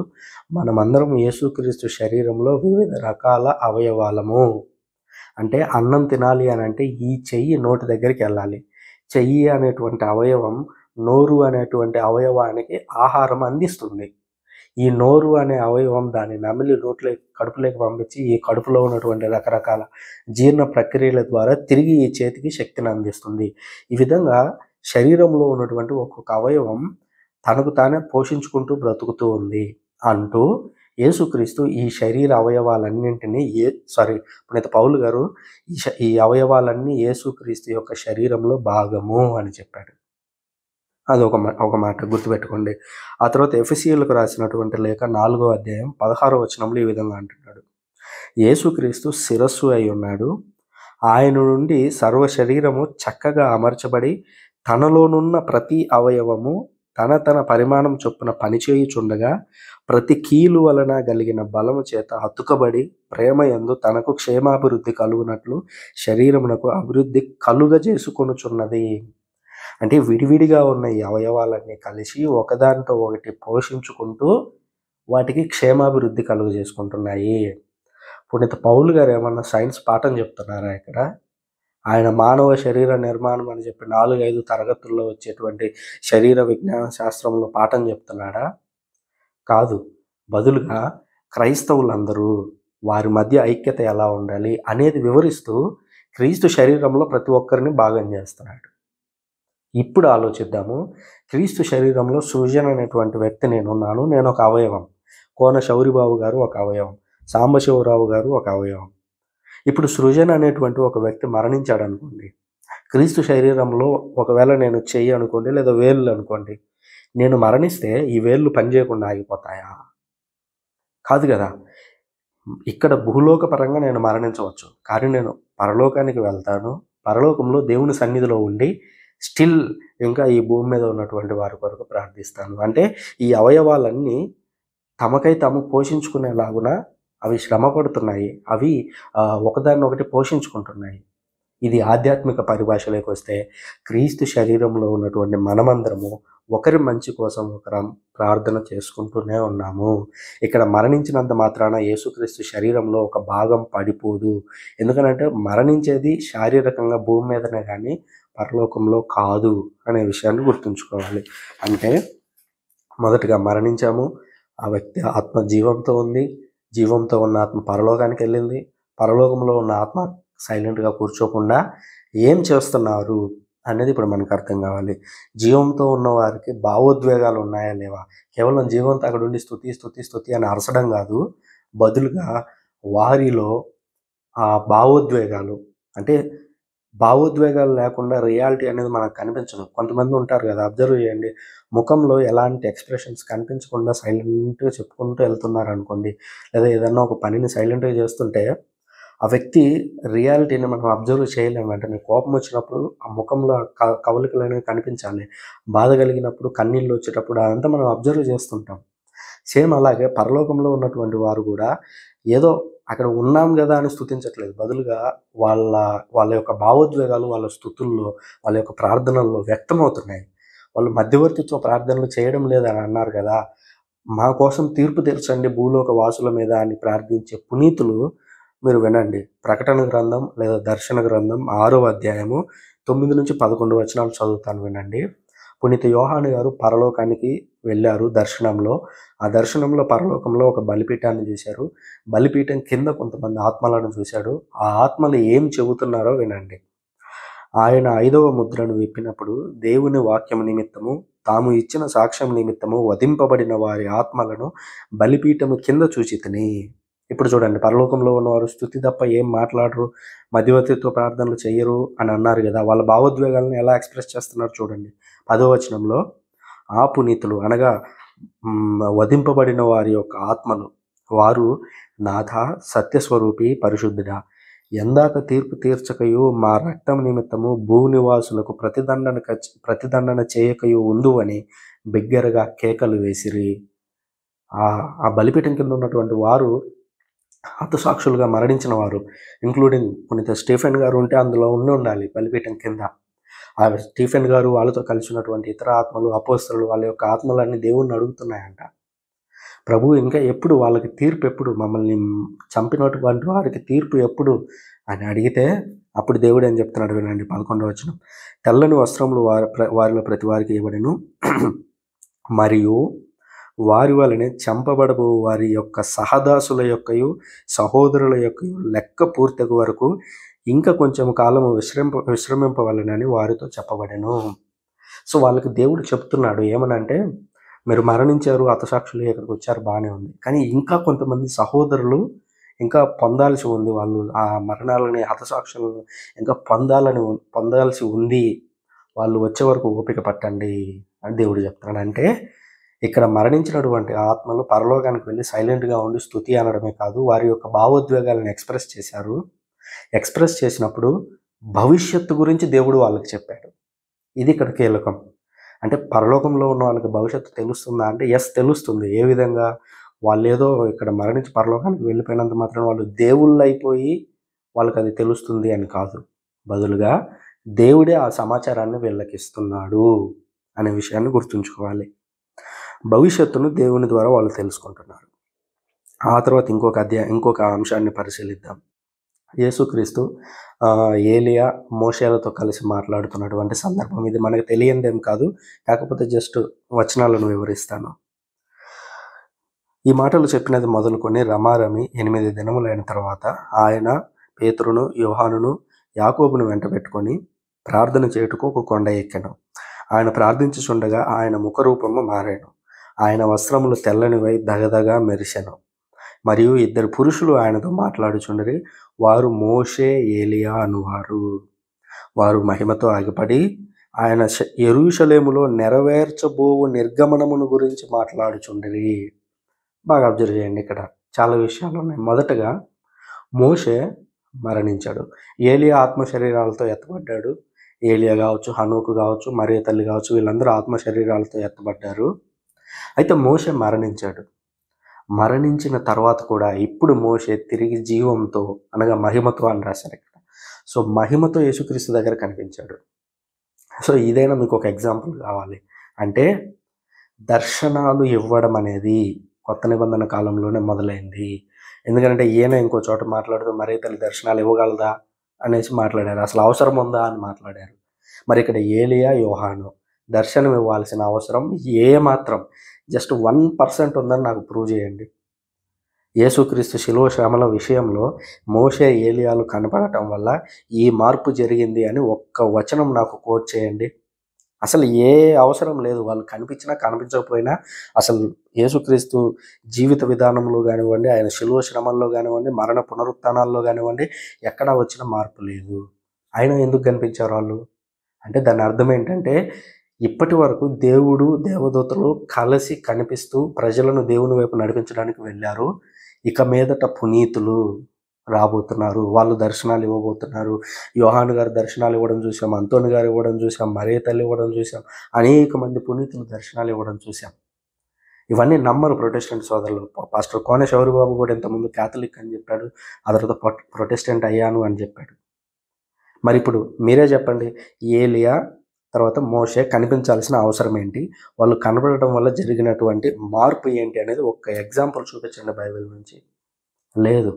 మనమందరం యేసుక్రీస్తు శరీరంలో వివిధ రకాల అవయవాలము అంటే అన్నం తినాలి అని అంటే ఈ చెయ్యి నోటి దగ్గరికి వెళ్ళాలి చెయ్యి అనేటువంటి అవయవం నోరు అనేటువంటి అవయవానికి ఆహారం అందిస్తుంది ఈ నోరు అనే అవయవం దాన్ని నమిలి రోట్లే కడుపులోకి పంపించి ఈ కడుపులో ఉన్నటువంటి రకరకాల జీర్ణ ప్రక్రియల ద్వారా తిరిగి ఈ చేతికి శక్తిని అందిస్తుంది ఈ విధంగా శరీరంలో ఉన్నటువంటి ఒక్కొక్క అవయవం తనకు తానే పోషించుకుంటూ బ్రతుకుతూ ఉంది అంటూ యేసుక్రీస్తు ఈ శరీర అవయవాలన్నింటినీ ఏ సారీ పునీత పౌలు గారు ఈ అవయవాలన్నీ యేసుక్రీస్తు యొక్క శరీరంలో భాగము అని చెప్పాడు అది ఒక ఒక మాట గుర్తుపెట్టుకోండి ఆ తర్వాత ఎఫ్ఎస్సీలకు రాసినటువంటి లేఖ నాలుగో అధ్యాయం పదహారో వచనంలో ఈ విధంగా అంటున్నాడు యేసుక్రీస్తు శిరస్సు అయి ఉన్నాడు ఆయన నుండి సర్వ శరీరము చక్కగా అమర్చబడి తనలోనున్న ప్రతి అవయవము తన తన పరిమాణం చొప్పున పనిచేయుచుండగా ప్రతి కీలు వలన కలిగిన బలము చేత హత్తుకబడి ప్రేమ ఎందు తనకు క్షేమాభివృద్ధి కలుగునట్లు శరీరమునకు అభివృద్ధి కలుగజేసుకొనుచున్నది అంటే విడివిడిగా ఉన్న ఈ అవయవాలన్నీ కలిసి ఒకదానితో ఒకటి పోషించుకుంటూ వాటికి క్షేమాభివృద్ధి కలుగు చేసుకుంటున్నాయి పునీత పౌల్ గారు ఏమన్నా సైన్స్ పాఠం చెప్తున్నారా ఇక్కడ ఆయన మానవ శరీర నిర్మాణం అని చెప్పి నాలుగైదు తరగతుల్లో వచ్చేటువంటి శరీర విజ్ఞాన శాస్త్రంలో పాఠం చెప్తున్నాడా కాదు బదులుగా క్రైస్తవులందరూ వారి మధ్య ఐక్యత ఎలా ఉండాలి అనేది వివరిస్తూ క్రీస్తు శరీరంలో ప్రతి ఒక్కరిని భాగం చేస్తున్నాడు ఇప్పుడు ఆలోచిద్దాము క్రీస్తు శరీరంలో సృజన్ అనేటువంటి వ్యక్తి నేనున్నాను నేను ఒక అవయవం కోన శౌరిబాబు గారు ఒక అవయవం సాంబశివరావు గారు ఒక అవయవం ఇప్పుడు సృజన్ అనేటువంటి ఒక వ్యక్తి మరణించాడు అనుకోండి క్రీస్తు శరీరంలో ఒకవేళ నేను చెయ్యి అనుకోండి లేదా వేళ్ళు అనుకోండి నేను మరణిస్తే ఈ వేళ్ళు పనిచేయకుండా ఆగిపోతాయా కాదు కదా ఇక్కడ భూలోకపరంగా నేను మరణించవచ్చు కానీ నేను పరలోకానికి వెళ్తాను పరలోకంలో దేవుని సన్నిధిలో ఉండి స్టిల్ ఇంకా ఈ భూమి మీద ఉన్నటువంటి వారి కొరకు ప్రార్థిస్తాను అంటే ఈ అవయవాలన్నీ తమకై తాము పోషించుకునేలాగున అవి శ్రమ పడుతున్నాయి అవి ఒకదాన్ని ఒకటి పోషించుకుంటున్నాయి ఇది ఆధ్యాత్మిక పరిభాషలోకి వస్తే క్రీస్తు శరీరంలో ఉన్నటువంటి మనమందరము ఒకరి మంచి కోసం ఒకరం ప్రార్థన చేసుకుంటూనే ఉన్నాము ఇక్కడ మరణించినంత మాత్రాన యేసుక్రీస్తు శరీరంలో ఒక భాగం పడిపోదు ఎందుకనంటే మరణించేది శారీరకంగా భూమి మీదనే కానీ పరలోకంలో కాదు అనే విషయాన్ని గుర్తుంచుకోవాలి అంటే మొదటగా మరణించాము ఆ వ్యక్తి ఆత్మ జీవంతో ఉంది జీవంతో ఉన్న ఆత్మ పరలోకానికి వెళ్ళింది పరలోకంలో ఉన్న ఆత్మ సైలెంట్గా కూర్చోకుండా ఏం చేస్తున్నారు అనేది ఇప్పుడు మనకు అర్థం కావాలి జీవంతో ఉన్న వారికి భావోద్వేగాలు ఉన్నాయా లేవా కేవలం జీవంతో అక్కడ ఉండి స్థుతి స్థుతి స్థుతి అని అరసడం కాదు బదులుగా వారిలో ఆ భావోద్వేగాలు అంటే భావోద్వేగాలు లేకుండా రియాలిటీ అనేది మనకు కనిపించదు కొంతమంది ఉంటారు కదా అబ్జర్వ్ చేయండి ముఖంలో ఎలాంటి ఎక్స్ప్రెషన్స్ కనిపించకుండా సైలెంట్గా చెప్పుకుంటూ వెళ్తున్నారు అనుకోండి లేదా ఏదన్నా ఒక పనిని సైలెంట్గా చేస్తుంటే ఆ వ్యక్తి రియాలిటీని మనం అబ్జర్వ్ చేయలేము వెంటనే కోపం వచ్చినప్పుడు ఆ ముఖంలో కవలికలు అనేవి కనిపించాలి బాధ కలిగినప్పుడు కన్నీళ్ళు వచ్చేటప్పుడు అదంతా మనం అబ్జర్వ్ చేస్తుంటాం సేమ్ అలాగే పరలోకంలో ఉన్నటువంటి వారు కూడా ఏదో అక్కడ ఉన్నాం కదా అని స్థుతించట్లేదు బదులుగా వాళ్ళ వాళ్ళ యొక్క భావోద్వేగాలు వాళ్ళ స్థుతుల్లో వాళ్ళ యొక్క ప్రార్థనల్లో వ్యక్తమవుతున్నాయి వాళ్ళు మధ్యవర్తిత్వ ప్రార్థనలు చేయడం లేదని అన్నారు కదా మా కోసం తీర్పు తీర్చండి భూలోక వాసుల మీద అని ప్రార్థించే పునీతులు మీరు వినండి ప్రకటన గ్రంథం లేదా దర్శన గ్రంథం ఆరో అధ్యాయము తొమ్మిది నుంచి పదకొండు వచనాలు చదువుతాను వినండి పునీత యోహాను గారు పరలోకానికి వెళ్ళారు దర్శనంలో ఆ దర్శనంలో పరలోకంలో ఒక బలిపీఠాన్ని చూశారు బలిపీఠం కింద కొంతమంది ఆత్మలను చూశాడు ఆ ఆత్మలు ఏం చెబుతున్నారో వినండి ఆయన ఐదవ ముద్రను విప్పినప్పుడు దేవుని వాక్యం నిమిత్తము తాము ఇచ్చిన సాక్ష్యం నిమిత్తము వధింపబడిన వారి ఆత్మలను బలిపీఠము కింద చూచితిని ఇప్పుడు చూడండి పరలోకంలో ఉన్నవారు స్థుతి తప్ప ఏం మాట్లాడరు మధ్యవర్తిత్వ ప్రార్థనలు చేయరు అని అన్నారు కదా వాళ్ళ భావోద్వేగాలను ఎలా ఎక్స్ప్రెస్ చేస్తున్నారు చూడండి పదో వచనంలో ఆపునీతులు అనగా వధింపబడిన వారి యొక్క ఆత్మలు వారు నాథ సత్యస్వరూపి పరిశుద్ధుడా ఎందాక తీర్పు తీర్చకయు మా రక్తం నిమిత్తము భూనివాసులకు ప్రతిదండన ప్రతిదండన చేయకయు ఉందు అని బిగ్గరగా కేకలు వేసిరి ఆ బలిపీఠం కింద ఉన్నటువంటి వారు హతసాక్షులుగా మరణించిన వారు ఇంక్లూడింగ్ పునీత స్టీఫెన్ గారు ఉంటే అందులో ఉండి ఉండాలి బలిపీఠం కింద ఆ స్టీఫెన్ గారు వాళ్ళతో కలిసి ఉన్నటువంటి ఇతర ఆత్మలు అపోస్తలు వాళ్ళ యొక్క ఆత్మలన్నీ దేవుణ్ణి అడుగుతున్నాయంట ప్రభు ఇంకా ఎప్పుడు వాళ్ళకి తీర్పు ఎప్పుడు మమ్మల్ని చంపినటువంటి వారికి తీర్పు ఎప్పుడు అని అడిగితే అప్పుడు దేవుడు అని చెప్తున్నాడు వినండి పదకొండవ వచ్చిన తెల్లని వస్త్రములు వారి వారిలో ప్రతి వారికి ఇవ్వడను మరియు వారి వలనే చంపబడబో వారి యొక్క సహదాసుల యొక్కయు సహోదరుల యొక్క లెక్క పూర్తి వరకు ఇంకా కొంచెం కాలము విశ్రమింప విశ్రమింపవలనని వారితో చెప్పబడెను సో వాళ్ళకి దేవుడు చెప్తున్నాడు ఏమనంటే మీరు మరణించారు అతసాక్షులు ఇక్కడికి వచ్చారు బాగానే ఉంది కానీ ఇంకా కొంతమంది సహోదరులు ఇంకా పొందాల్సి ఉంది వాళ్ళు ఆ మరణాలని హతసాక్షులను ఇంకా పొందాలని పొందాల్సి ఉంది వాళ్ళు వచ్చే వరకు ఓపిక పట్టండి అని దేవుడు చెప్తున్నాడు అంటే ఇక్కడ మరణించినటువంటి ఆత్మలు పరలోకానికి వెళ్ళి సైలెంట్గా ఉండి స్థుతి అనడమే కాదు వారి యొక్క భావోద్వేగాలను ఎక్స్ప్రెస్ చేశారు ఎక్స్ప్రెస్ చేసినప్పుడు భవిష్యత్తు గురించి దేవుడు వాళ్ళకి చెప్పాడు ఇది ఇక్కడ కీలకం అంటే పరలోకంలో ఉన్న వాళ్ళకి భవిష్యత్తు తెలుస్తుందా అంటే ఎస్ తెలుస్తుంది ఏ విధంగా వాళ్ళు ఏదో ఇక్కడ మరణించి పరలోకానికి వెళ్ళిపోయినంత మాత్రం వాళ్ళు దేవుళ్ళు అయిపోయి వాళ్ళకి అది తెలుస్తుంది అని కాదు బదులుగా దేవుడే ఆ సమాచారాన్ని వీళ్ళకి అనే విషయాన్ని గుర్తుంచుకోవాలి భవిష్యత్తును దేవుని ద్వారా వాళ్ళు తెలుసుకుంటున్నారు ఆ తర్వాత ఇంకొక అధ్యాయ ఇంకొక అంశాన్ని పరిశీలిద్దాం యేసుక్రీస్తు ఏలియా మోషేలతో కలిసి మాట్లాడుతున్నటువంటి సందర్భం ఇది మనకు తెలియందేం కాదు కాకపోతే జస్ట్ వచనాలను వివరిస్తాను ఈ మాటలు చెప్పినది మొదలుకొని రమారమి ఎనిమిది దినములైన తర్వాత ఆయన పేతురును యువహానును యాకోబును వెంట పెట్టుకొని ప్రార్థన చేయుటకు ఒక కొండ ఎక్కాను ఆయన ప్రార్థించుచుండగా ఆయన ముఖరూపము మారాను ఆయన వస్త్రములు తెల్లనివై దగదగా మెరిశాను మరియు ఇద్దరు పురుషులు ఆయనతో మాట్లాడుచుండరి వారు మోషే ఏలియా అనువారు వారు మహిమతో ఆగిపడి ఆయన ఎరుషలేములో నెరవేర్చబోవు నిర్గమనమును గురించి మాట్లాడుచుండరి బాగా అబ్జర్వ్ చేయండి ఇక్కడ చాలా విషయాలు ఉన్నాయి మొదటగా మోషే మరణించాడు ఏలియా ఆత్మ శరీరాలతో ఎత్తబడ్డాడు ఏలియా కావచ్చు హనుకు కావచ్చు మరియు తల్లి కావచ్చు వీళ్ళందరూ ఆత్మ శరీరాలతో ఎత్తబడ్డారు అయితే మోషే మరణించాడు మరణించిన తర్వాత కూడా ఇప్పుడు మోసే తిరిగి జీవంతో అనగా మహిమతో అని రాశారు ఇక్కడ సో మహిమతో యేసుక్రీస్తు దగ్గర కనిపించాడు సో ఇదైనా మీకు ఒక ఎగ్జాంపుల్ కావాలి అంటే దర్శనాలు ఇవ్వడం అనేది కొత్త నిబంధన కాలంలోనే మొదలైంది ఎందుకంటే ఈయన ఇంకో చోట మాట్లాడుతూ మరే తల్లి దర్శనాలు ఇవ్వగలదా అనేసి మాట్లాడారు అసలు అవసరం ఉందా అని మాట్లాడారు మరి ఇక్కడ ఏలియా యోహాను దర్శనం ఇవ్వాల్సిన అవసరం ఏ మాత్రం జస్ట్ వన్ పర్సెంట్ ఉందని నాకు ప్రూవ్ చేయండి యేసుక్రీస్తు శిలువ శ్రమల విషయంలో మోషే ఏలియాలు కనపడటం వల్ల ఈ మార్పు జరిగింది అని ఒక్క వచనం నాకు కోట్ చేయండి అసలు ఏ అవసరం లేదు వాళ్ళు కనిపించినా కనిపించకపోయినా అసలు యేసుక్రీస్తు జీవిత విధానంలో కానివ్వండి ఆయన శిలువ శ్రమంలో కానివ్వండి మరణ పునరుత్నాల్లో కానివ్వండి ఎక్కడా వచ్చిన మార్పు లేదు ఆయన ఎందుకు కనిపించారు వాళ్ళు అంటే దాని అర్థం ఏంటంటే ఇప్పటి వరకు దేవుడు దేవదూతలు కలిసి కనిపిస్తూ ప్రజలను దేవుని వైపు నడిపించడానికి వెళ్ళారు ఇక మీదట పునీతులు రాబోతున్నారు వాళ్ళు దర్శనాలు ఇవ్వబోతున్నారు యోహాన్ గారు దర్శనాలు ఇవ్వడం చూసాం అంతోని గారు ఇవ్వడం చూసాం మరే తల్లి ఇవ్వడం చూసాం అనేక మంది పునీతులు దర్శనాలు ఇవ్వడం చూసాం ఇవన్నీ నమ్మరు ప్రొటెస్టెంట్ సోదరులు పాస్టర్ కోన బాబు కూడా ఇంతకుముందు క్యాథలిక్ అని చెప్పాడు ఆ తర్వాత ప్రొటెస్టెంట్ అయ్యాను అని చెప్పాడు మరి ఇప్పుడు మీరే చెప్పండి ఏలియా తర్వాత మోషే కనిపించాల్సిన అవసరం ఏంటి వాళ్ళు కనబడటం వల్ల జరిగినటువంటి మార్పు ఏంటి అనేది ఒక ఎగ్జాంపుల్ చూపించండి బైబిల్ నుంచి లేదు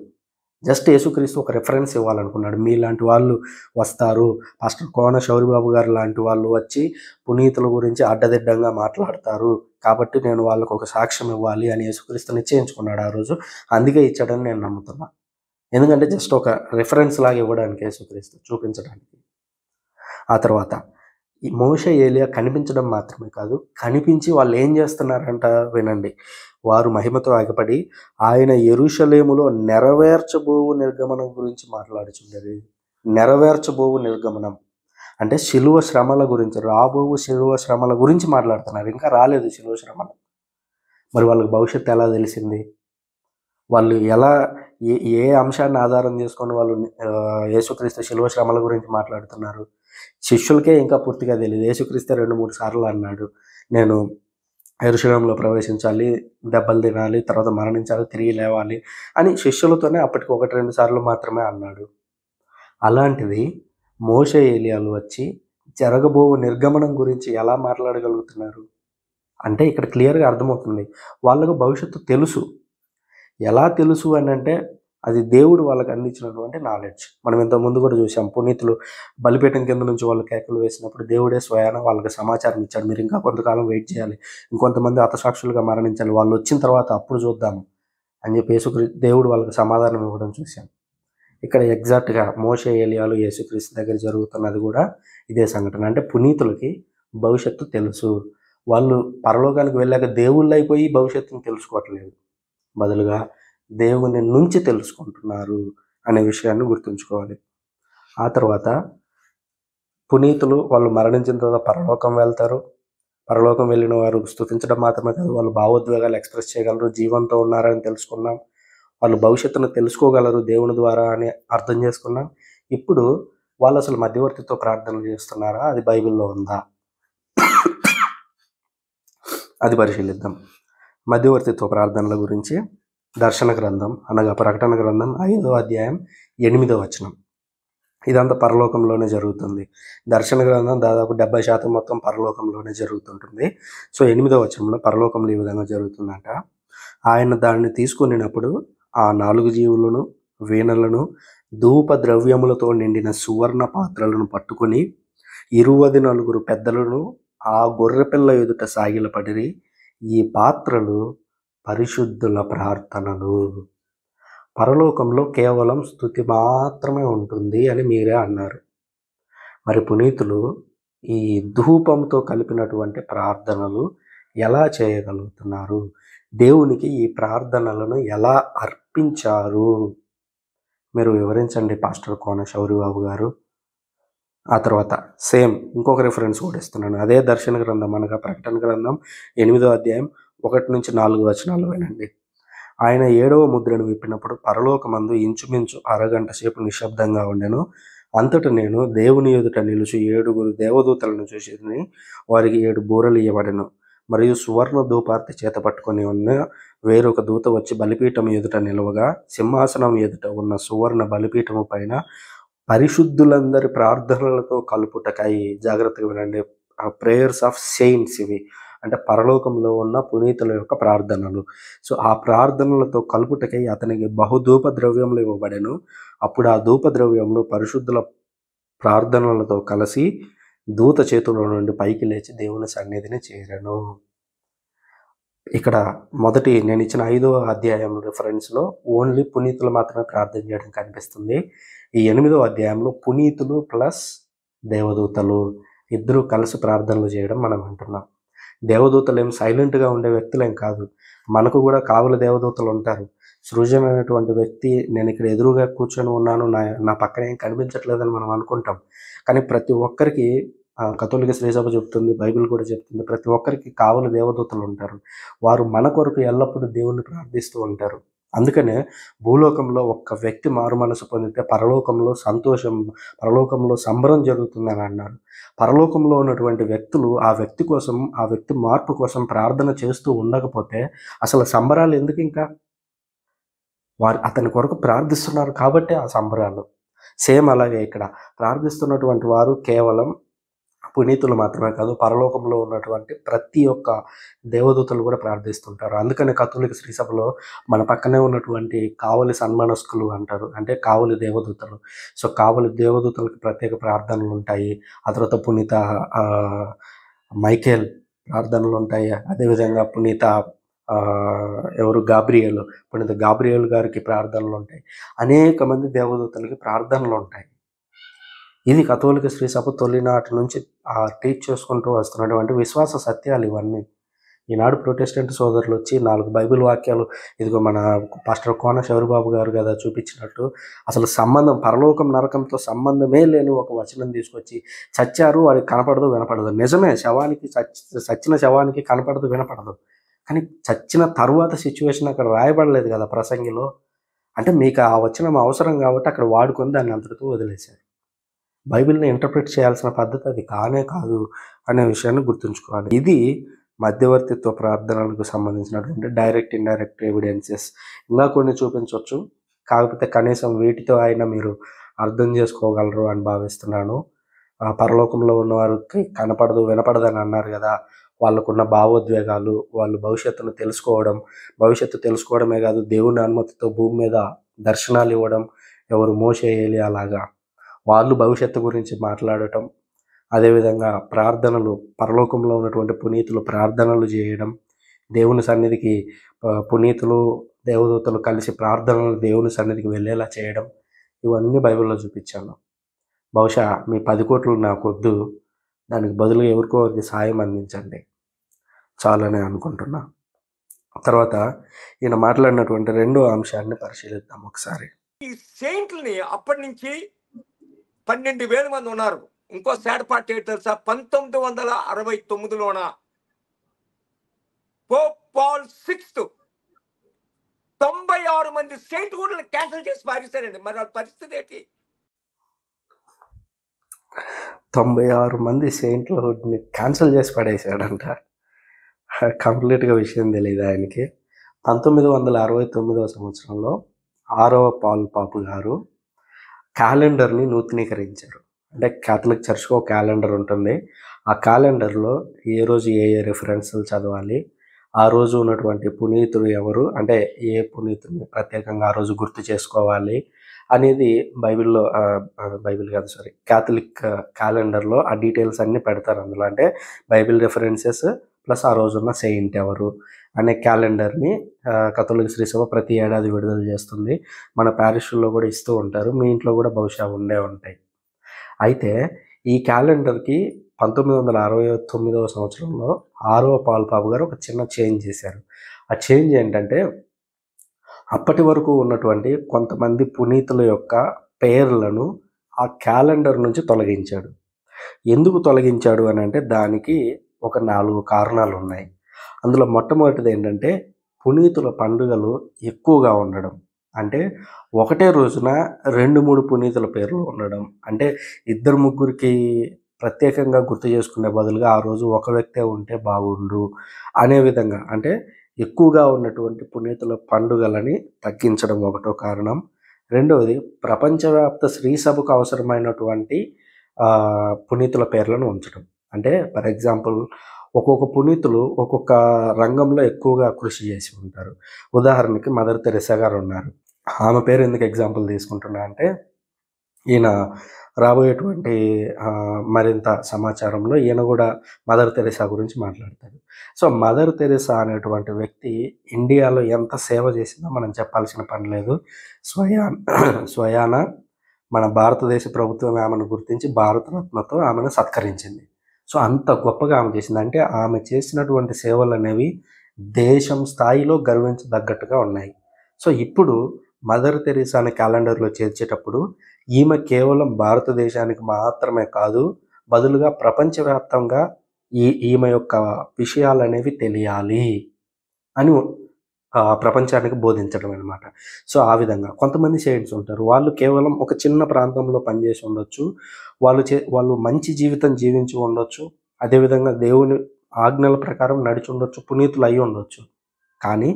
జస్ట్ యేసుక్రీస్తు ఒక రిఫరెన్స్ ఇవ్వాలనుకున్నాడు మీలాంటి వాళ్ళు వస్తారు ఫస్ట్ కోన శౌరిబాబు గారు లాంటి వాళ్ళు వచ్చి పునీతుల గురించి అడ్డదిడ్డంగా మాట్లాడతారు కాబట్టి నేను వాళ్ళకు ఒక సాక్ష్యం ఇవ్వాలి అని యేసుక్రీస్తు నిశ్చయించుకున్నాడు ఆ రోజు అందుకే ఇచ్చాడని నేను నమ్ముతున్నా ఎందుకంటే జస్ట్ ఒక రిఫరెన్స్ లాగా ఇవ్వడానికి యేసుక్రీస్తు చూపించడానికి ఆ తర్వాత ఈ మోష ఏలియా కనిపించడం మాత్రమే కాదు కనిపించి వాళ్ళు ఏం చేస్తున్నారంట వినండి వారు మహిమతో ఆగపడి ఆయన ఎరుషలేములో నెరవేర్చబోవు నిర్గమనం గురించి మాట్లాడుచుండేది నెరవేర్చబోవు నిర్గమనం అంటే శిలువ శ్రమల గురించి రాబోవు శిలువ శ్రమల గురించి మాట్లాడుతున్నారు ఇంకా రాలేదు శిలువ శ్రమలు మరి వాళ్ళకి భవిష్యత్తు ఎలా తెలిసింది వాళ్ళు ఎలా ఏ ఏ అంశాన్ని ఆధారం చేసుకొని వాళ్ళు యేసుక్రీస్తు శిలువ శ్రమల గురించి మాట్లాడుతున్నారు శిష్యులకే ఇంకా పూర్తిగా తెలియదు యేసుక్రీస్తే రెండు మూడు సార్లు అన్నాడు నేను ఎరుశలంలో ప్రవేశించాలి దెబ్బలు తినాలి తర్వాత మరణించాలి తిరిగి లేవాలి అని శిష్యులతోనే అప్పటికి ఒకటి రెండు సార్లు మాత్రమే అన్నాడు అలాంటిది మోస ఏలియాలు వచ్చి జరగబో నిర్గమనం గురించి ఎలా మాట్లాడగలుగుతున్నారు అంటే ఇక్కడ క్లియర్గా అర్థమవుతుంది వాళ్ళకు భవిష్యత్తు తెలుసు ఎలా తెలుసు అని అంటే అది దేవుడు వాళ్ళకి అందించినటువంటి నాలెడ్జ్ మనం ఇంత ముందు కూడా చూసాం పునీతులు బలిపీఠం కింద నుంచి వాళ్ళు కేకలు వేసినప్పుడు దేవుడే స్వయాన వాళ్ళకి సమాచారం ఇచ్చాడు మీరు ఇంకా కొంతకాలం వెయిట్ చేయాలి ఇంకొంతమంది అతసాక్షులుగా మరణించాలి వాళ్ళు వచ్చిన తర్వాత అప్పుడు చూద్దాము అని చెప్పి యేసుక్రీ దేవుడు వాళ్ళకి సమాధానం ఇవ్వడం చూశాం ఇక్కడ ఎగ్జాక్ట్గా మోస ఏలియాలు యేసుక్రీస్తు దగ్గర జరుగుతున్నది కూడా ఇదే సంఘటన అంటే పునీతులకి భవిష్యత్తు తెలుసు వాళ్ళు పరలోకానికి వెళ్ళాక దేవుళ్ళు అయిపోయి భవిష్యత్తును తెలుసుకోవట్లేదు బదులుగా దేవుని నుంచి తెలుసుకుంటున్నారు అనే విషయాన్ని గుర్తుంచుకోవాలి ఆ తర్వాత పునీతులు వాళ్ళు మరణించిన తర్వాత పరలోకం వెళ్తారు పరలోకం వెళ్ళిన వారు స్థుతించడం మాత్రమే కాదు వాళ్ళు భావోద్వేగాలు ఎక్స్ప్రెస్ చేయగలరు జీవంతో ఉన్నారని తెలుసుకున్నాం వాళ్ళు భవిష్యత్తును తెలుసుకోగలరు దేవుని ద్వారా అని అర్థం చేసుకున్నాం ఇప్పుడు వాళ్ళు అసలు మధ్యవర్తితో ప్రార్థనలు చేస్తున్నారా అది బైబిల్లో ఉందా అది పరిశీలిద్దాం మధ్యవర్తిత్వ ప్రార్థనల గురించి దర్శన గ్రంథం అనగా ప్రకటన గ్రంథం ఐదో అధ్యాయం ఎనిమిదో వచనం ఇదంతా పరలోకంలోనే జరుగుతుంది దర్శన గ్రంథం దాదాపు డెబ్బై శాతం మొత్తం పరలోకంలోనే జరుగుతుంటుంది సో ఎనిమిదో వచనంలో పరలోకంలో ఈ విధంగా జరుగుతుందంట ఆయన దానిని తీసుకునినప్పుడు ఆ నాలుగు జీవులను వీణలను ధూప ద్రవ్యములతో నిండిన సువర్ణ పాత్రలను పట్టుకొని ఇరువది నలుగురు పెద్దలను ఆ గొర్రెపిల్ల ఎదుట సాగిలపడిరి ఈ పాత్రలు పరిశుద్ధుల ప్రార్థనలు పరలోకంలో కేవలం స్థుతి మాత్రమే ఉంటుంది అని మీరే అన్నారు మరి పునీతులు ఈ ధూపంతో కలిపినటువంటి ప్రార్థనలు ఎలా చేయగలుగుతున్నారు దేవునికి ఈ ప్రార్థనలను ఎలా అర్పించారు మీరు వివరించండి పాస్టర్ కోన శౌరిబాబు గారు ఆ తర్వాత సేమ్ ఇంకొక రిఫరెన్స్ కూడా ఇస్తున్నాను అదే దర్శన గ్రంథం అనగా ప్రకటన గ్రంథం ఎనిమిదో అధ్యాయం ఒకటి నుంచి నాలుగు వచనాలు వినండి ఆయన ఏడవ ముద్రను విప్పినప్పుడు పరలోకమందు ఇంచుమించు అరగంట సేపు నిశ్శబ్దంగా ఉండెను అంతట నేను దేవుని ఎదుట నిలుచు ఏడుగురు దేవదూతలను చూసి వారికి ఏడు బూరలు ఇవ్వబడెను మరియు సువర్ణ ధూపార్తి చేత పట్టుకొని ఉన్న వేరొక దూత వచ్చి బలిపీఠం ఎదుట నిలువగా సింహాసనం ఎదుట ఉన్న సువర్ణ బలిపీఠము పైన పరిశుద్ధులందరి ప్రార్థనలతో కలుపుటకై జాగ్రత్తగా వినండి ప్రేయర్స్ ఆఫ్ సెయింట్స్ ఇవి అంటే పరలోకంలో ఉన్న పునీతుల యొక్క ప్రార్థనలు సో ఆ ప్రార్థనలతో కలుపుటకై అతనికి బహుధూప ద్రవ్యంలో ఇవ్వబడెను అప్పుడు ఆ ధూప ద్రవ్యంలో పరిశుద్ధుల ప్రార్థనలతో కలిసి దూత చేతుల నుండి పైకి లేచి దేవుని సన్నిధిని చేరను ఇక్కడ మొదటి నేను ఇచ్చిన ఐదవ అధ్యాయం రిఫరెన్స్లో ఓన్లీ పునీతులు మాత్రమే ప్రార్థన చేయడం కనిపిస్తుంది ఈ ఎనిమిదో అధ్యాయంలో పునీతులు ప్లస్ దేవదూతలు ఇద్దరూ కలిసి ప్రార్థనలు చేయడం మనం అంటున్నాం దేవదూతలు ఏం సైలెంట్గా ఉండే వ్యక్తులేం కాదు మనకు కూడా కావుల దేవదూతలు ఉంటారు సృజమైనటువంటి వ్యక్తి నేను ఇక్కడ ఎదురుగా కూర్చొని ఉన్నాను నా నా పక్కన ఏం కనిపించట్లేదని మనం అనుకుంటాం కానీ ప్రతి ఒక్కరికి కథోలిక శ్రీసభ చెప్తుంది బైబిల్ కూడా చెప్తుంది ప్రతి ఒక్కరికి కావుల దేవదూతలు ఉంటారు వారు మన కొరకు ఎల్లప్పుడూ దేవుణ్ణి ప్రార్థిస్తూ ఉంటారు అందుకనే భూలోకంలో ఒక్క వ్యక్తి మారు మనసు పొందితే పరలోకంలో సంతోషం పరలోకంలో సంబరం జరుగుతుందని అన్నాడు పరలోకంలో ఉన్నటువంటి వ్యక్తులు ఆ వ్యక్తి కోసం ఆ వ్యక్తి మార్పు కోసం ప్రార్థన చేస్తూ ఉండకపోతే అసలు సంబరాలు ఎందుకు ఇంకా వారు అతని కొరకు ప్రార్థిస్తున్నారు కాబట్టి ఆ సంబరాలు సేమ్ అలాగే ఇక్కడ ప్రార్థిస్తున్నటువంటి వారు కేవలం పునీతులు మాత్రమే కాదు పరలోకంలో ఉన్నటువంటి ప్రతి ఒక్క దేవదూతలు కూడా ప్రార్థిస్తుంటారు అందుకని కథోలిక శ్రీసభలో మన పక్కనే ఉన్నటువంటి కావలి సన్మానస్కులు అంటారు అంటే కావలి దేవదూతలు సో కావలి దేవదూతలకు ప్రత్యేక ప్రార్థనలు ఉంటాయి ఆ తర్వాత పునీత మైకేల్ ప్రార్థనలు ఉంటాయి అదేవిధంగా పునీత ఎవరు గాబ్రియలు పునీత గాబ్రియల్ గారికి ప్రార్థనలు ఉంటాయి అనేక మంది దేవదూతలకి ప్రార్థనలు ఉంటాయి ఇది కథోలిక స్త్రీ సభ తొలినాటి నుంచి ఆ టీచ్ చేసుకుంటూ వస్తున్నటువంటి విశ్వాస సత్యాలు ఇవన్నీ ఈనాడు ప్రొటెస్టెంట్ సోదరులు వచ్చి నాలుగు బైబిల్ వాక్యాలు ఇదిగో మన పాస్టర్ కోన శౌరిబాబు గారు కదా చూపించినట్టు అసలు సంబంధం పరలోకం నరకంతో సంబంధమే లేని ఒక వచనం తీసుకొచ్చి చచ్చారు అది కనపడదు వినపడదు నిజమే శవానికి చచ్చిన శవానికి కనపడదు వినపడదు కానీ చచ్చిన తర్వాత సిచ్యువేషన్ అక్కడ రాయబడలేదు కదా ప్రసంగిలో అంటే మీకు ఆ వచనం అవసరం కాబట్టి అక్కడ వాడుకొని దాన్ని అంతటితో వదిలేశారు బైబిల్ని ఇంటర్ప్రిట్ చేయాల్సిన పద్ధతి అది కానే కాదు అనే విషయాన్ని గుర్తుంచుకోవాలి ఇది మధ్యవర్తిత్వ ప్రార్థనలకు సంబంధించినటువంటి డైరెక్ట్ ఇండైరెక్ట్ ఎవిడెన్సెస్ ఇంకా కొన్ని చూపించవచ్చు కాకపోతే కనీసం వీటితో అయినా మీరు అర్థం చేసుకోగలరు అని భావిస్తున్నాను పరలోకంలో ఉన్నవారికి కనపడదు కనపడదు వినపడదని అన్నారు కదా వాళ్ళకున్న భావోద్వేగాలు వాళ్ళు భవిష్యత్తును తెలుసుకోవడం భవిష్యత్తు తెలుసుకోవడమే కాదు దేవుని అనుమతితో భూమి మీద దర్శనాలు ఇవ్వడం ఎవరు మోసేయాలి అలాగా వాళ్ళు భవిష్యత్తు గురించి మాట్లాడటం అదేవిధంగా ప్రార్థనలు పరలోకంలో ఉన్నటువంటి పునీతులు ప్రార్థనలు చేయడం దేవుని సన్నిధికి పునీతులు దేవదూతలు కలిసి ప్రార్థనలు దేవుని సన్నిధికి వెళ్ళేలా చేయడం ఇవన్నీ బైబిల్లో చూపించాను బహుశా మీ పది కోట్లు కొద్దు దానికి బదులుగా ఎవరికో వారికి సాయం అందించండి చాలని అనుకుంటున్నా తర్వాత ఈయన మాట్లాడినటువంటి రెండో అంశాన్ని పరిశీలిద్దాం ఒకసారి ఈ సెయింట్ని అప్పటి నుంచి పన్నెండు వేల మంది ఉన్నారు ఇంకో సాడ్ పార్టీ ఏంటి తెలుసా పంతొమ్మిది వందల అరవై తొమ్మిదిలోన పోప్ పాల్ సిక్స్త్ తొంభై ఆరు మంది సెయింట్ కూడా క్యాన్సిల్ చేసి పారేశారండి మరి వాళ్ళ పరిస్థితి ఏంటి తొంభై ఆరు మంది సెయింట్ల హుడ్ని క్యాన్సిల్ చేసి పడేశాడంట కంప్లీట్గా విషయం తెలియదు ఆయనకి పంతొమ్మిది వందల అరవై తొమ్మిదవ సంవత్సరంలో ఆరవ పాల్ పాపు గారు క్యాలెండర్ని నూతనీకరించారు అంటే క్యాథలిక్ చర్చ్కి ఒక క్యాలెండర్ ఉంటుంది ఆ క్యాలెండర్లో ఏ రోజు ఏ ఏ రిఫరెన్స్లు చదవాలి ఆ రోజు ఉన్నటువంటి పునీతుడు ఎవరు అంటే ఏ పునీతుడిని ప్రత్యేకంగా ఆ రోజు గుర్తు చేసుకోవాలి అనేది బైబిల్లో బైబిల్ కాదు సారీ క్యాథలిక్ క్యాలెండర్లో ఆ డీటెయిల్స్ అన్నీ పెడతారు అందులో అంటే బైబిల్ రిఫరెన్సెస్ ప్లస్ ఆ రోజున్న సెయింట్ ఎవరు అనే క్యాలెండర్ని కథలకు శ్రీసభ ప్రతి ఏడాది విడుదల చేస్తుంది మన ప్యారిషుల్లో కూడా ఇస్తూ ఉంటారు మీ ఇంట్లో కూడా బహుశా ఉండే ఉంటాయి అయితే ఈ క్యాలెండర్కి పంతొమ్మిది వందల అరవై తొమ్మిదవ సంవత్సరంలో ఆరవ పాల్పాబు గారు ఒక చిన్న చేంజ్ చేశారు ఆ చేంజ్ ఏంటంటే అప్పటి వరకు ఉన్నటువంటి కొంతమంది పునీతుల యొక్క పేర్లను ఆ క్యాలెండర్ నుంచి తొలగించాడు ఎందుకు తొలగించాడు అని అంటే దానికి ఒక నాలుగు కారణాలు ఉన్నాయి అందులో మొట్టమొదటిది ఏంటంటే పునీతుల పండుగలు ఎక్కువగా ఉండడం అంటే ఒకటే రోజున రెండు మూడు పునీతుల పేర్లు ఉండడం అంటే ఇద్దరు ముగ్గురికి ప్రత్యేకంగా గుర్తు చేసుకునే బదులుగా ఆ రోజు ఒక వ్యక్తే ఉంటే బాగుండు అనే విధంగా అంటే ఎక్కువగా ఉన్నటువంటి పునీతుల పండుగలని తగ్గించడం ఒకటో కారణం రెండవది ప్రపంచవ్యాప్త సభకు అవసరమైనటువంటి పునీతుల పేర్లను ఉంచడం అంటే ఫర్ ఎగ్జాంపుల్ ఒక్కొక్క పునీతులు ఒక్కొక్క రంగంలో ఎక్కువగా కృషి చేసి ఉంటారు ఉదాహరణకి మదర్ తెరెసా గారు ఉన్నారు ఆమె పేరు ఎందుకు ఎగ్జాంపుల్ తీసుకుంటున్నా అంటే ఈయన రాబోయేటువంటి మరింత సమాచారంలో ఈయన కూడా మదర్ తెరెసా గురించి మాట్లాడతాడు సో మదర్ తెరెసా అనేటువంటి వ్యక్తి ఇండియాలో ఎంత సేవ చేసిందో మనం చెప్పాల్సిన పని లేదు స్వయా స్వయాన మన భారతదేశ ప్రభుత్వం ఆమెను గుర్తించి భారతరత్నతో ఆమెను సత్కరించింది సో అంత గొప్పగా ఆమె చేసింది అంటే ఆమె చేసినటువంటి సేవలు అనేవి దేశం స్థాయిలో గర్వించదగ్గట్టుగా ఉన్నాయి సో ఇప్పుడు మదర్ తెరీసాని క్యాలెండర్లో చేర్చేటప్పుడు ఈమె కేవలం భారతదేశానికి మాత్రమే కాదు బదులుగా ప్రపంచవ్యాప్తంగా ఈ ఈమె యొక్క విషయాలు అనేవి తెలియాలి అని ప్రపంచానికి బోధించడం అనమాట సో ఆ విధంగా కొంతమంది షేడ్స్ ఉంటారు వాళ్ళు కేవలం ఒక చిన్న ప్రాంతంలో పనిచేసి ఉండొచ్చు వాళ్ళు చే వాళ్ళు మంచి జీవితం జీవించి ఉండొచ్చు అదేవిధంగా దేవుని ఆజ్ఞల ప్రకారం నడిచి ఉండొచ్చు పునీతులు అయి ఉండొచ్చు కానీ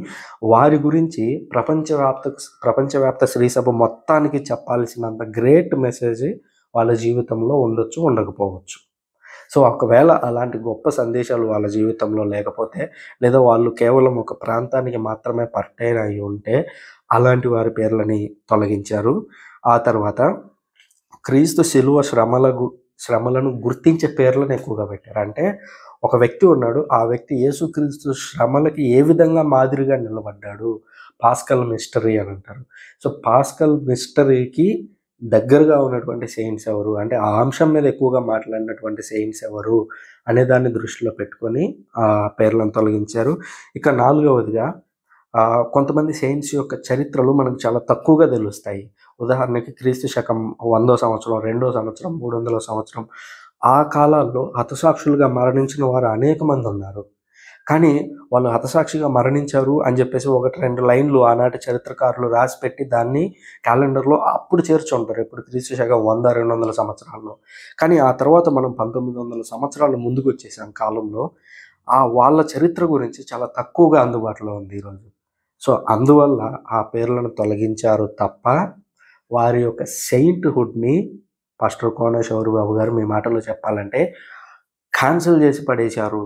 వారి గురించి ప్రపంచవ్యాప్త ప్రపంచవ్యాప్త శ్రీసభ మొత్తానికి చెప్పాల్సినంత గ్రేట్ మెసేజ్ వాళ్ళ జీవితంలో ఉండొచ్చు ఉండకపోవచ్చు సో ఒకవేళ అలాంటి గొప్ప సందేశాలు వాళ్ళ జీవితంలో లేకపోతే లేదా వాళ్ళు కేవలం ఒక ప్రాంతానికి మాత్రమే పర్టైన్ అయి ఉంటే అలాంటి వారి పేర్లని తొలగించారు ఆ తర్వాత క్రీస్తు శిలువ శ్రమల శ్రమలను గుర్తించే పేర్లను ఎక్కువగా పెట్టారు అంటే ఒక వ్యక్తి ఉన్నాడు ఆ వ్యక్తి యేసుక్రీస్తు శ్రమలకి ఏ విధంగా మాదిరిగా నిలబడ్డాడు పాస్కల్ మిస్టరీ అని అంటారు సో పాస్కల్ మిస్టరీకి దగ్గరగా ఉన్నటువంటి సెయింట్స్ ఎవరు అంటే ఆ అంశం మీద ఎక్కువగా మాట్లాడినటువంటి సెయింట్స్ ఎవరు అనే దాన్ని దృష్టిలో పెట్టుకొని ఆ పేర్లను తొలగించారు ఇక నాలుగవదిగా కొంతమంది సెయింట్స్ యొక్క చరిత్రలు మనకు చాలా తక్కువగా తెలుస్తాయి ఉదాహరణకి క్రీస్తు శకం వందో సంవత్సరం రెండో సంవత్సరం మూడు వందల సంవత్సరం ఆ కాలాల్లో హతసాక్షులుగా మరణించిన వారు అనేక మంది ఉన్నారు కానీ వాళ్ళు హతసాక్షిగా మరణించారు అని చెప్పేసి ఒకటి రెండు లైన్లు ఆనాటి చరిత్రకారులు రాసి పెట్టి దాన్ని క్యాలెండర్లో అప్పుడు చేర్చుంటారు ఇప్పుడు క్రీస్తుశకం వంద రెండు వందల సంవత్సరాల్లో కానీ ఆ తర్వాత మనం పంతొమ్మిది వందల సంవత్సరాలు ముందుకు వచ్చేసాం కాలంలో ఆ వాళ్ళ చరిత్ర గురించి చాలా తక్కువగా అందుబాటులో ఉంది ఈరోజు సో అందువల్ల ఆ పేర్లను తొలగించారు తప్ప వారి యొక్క సెయింట్హుడ్ని పాస్టర్ కోన బాబు గారు మీ మాటలో చెప్పాలంటే క్యాన్సిల్ చేసి పడేశారు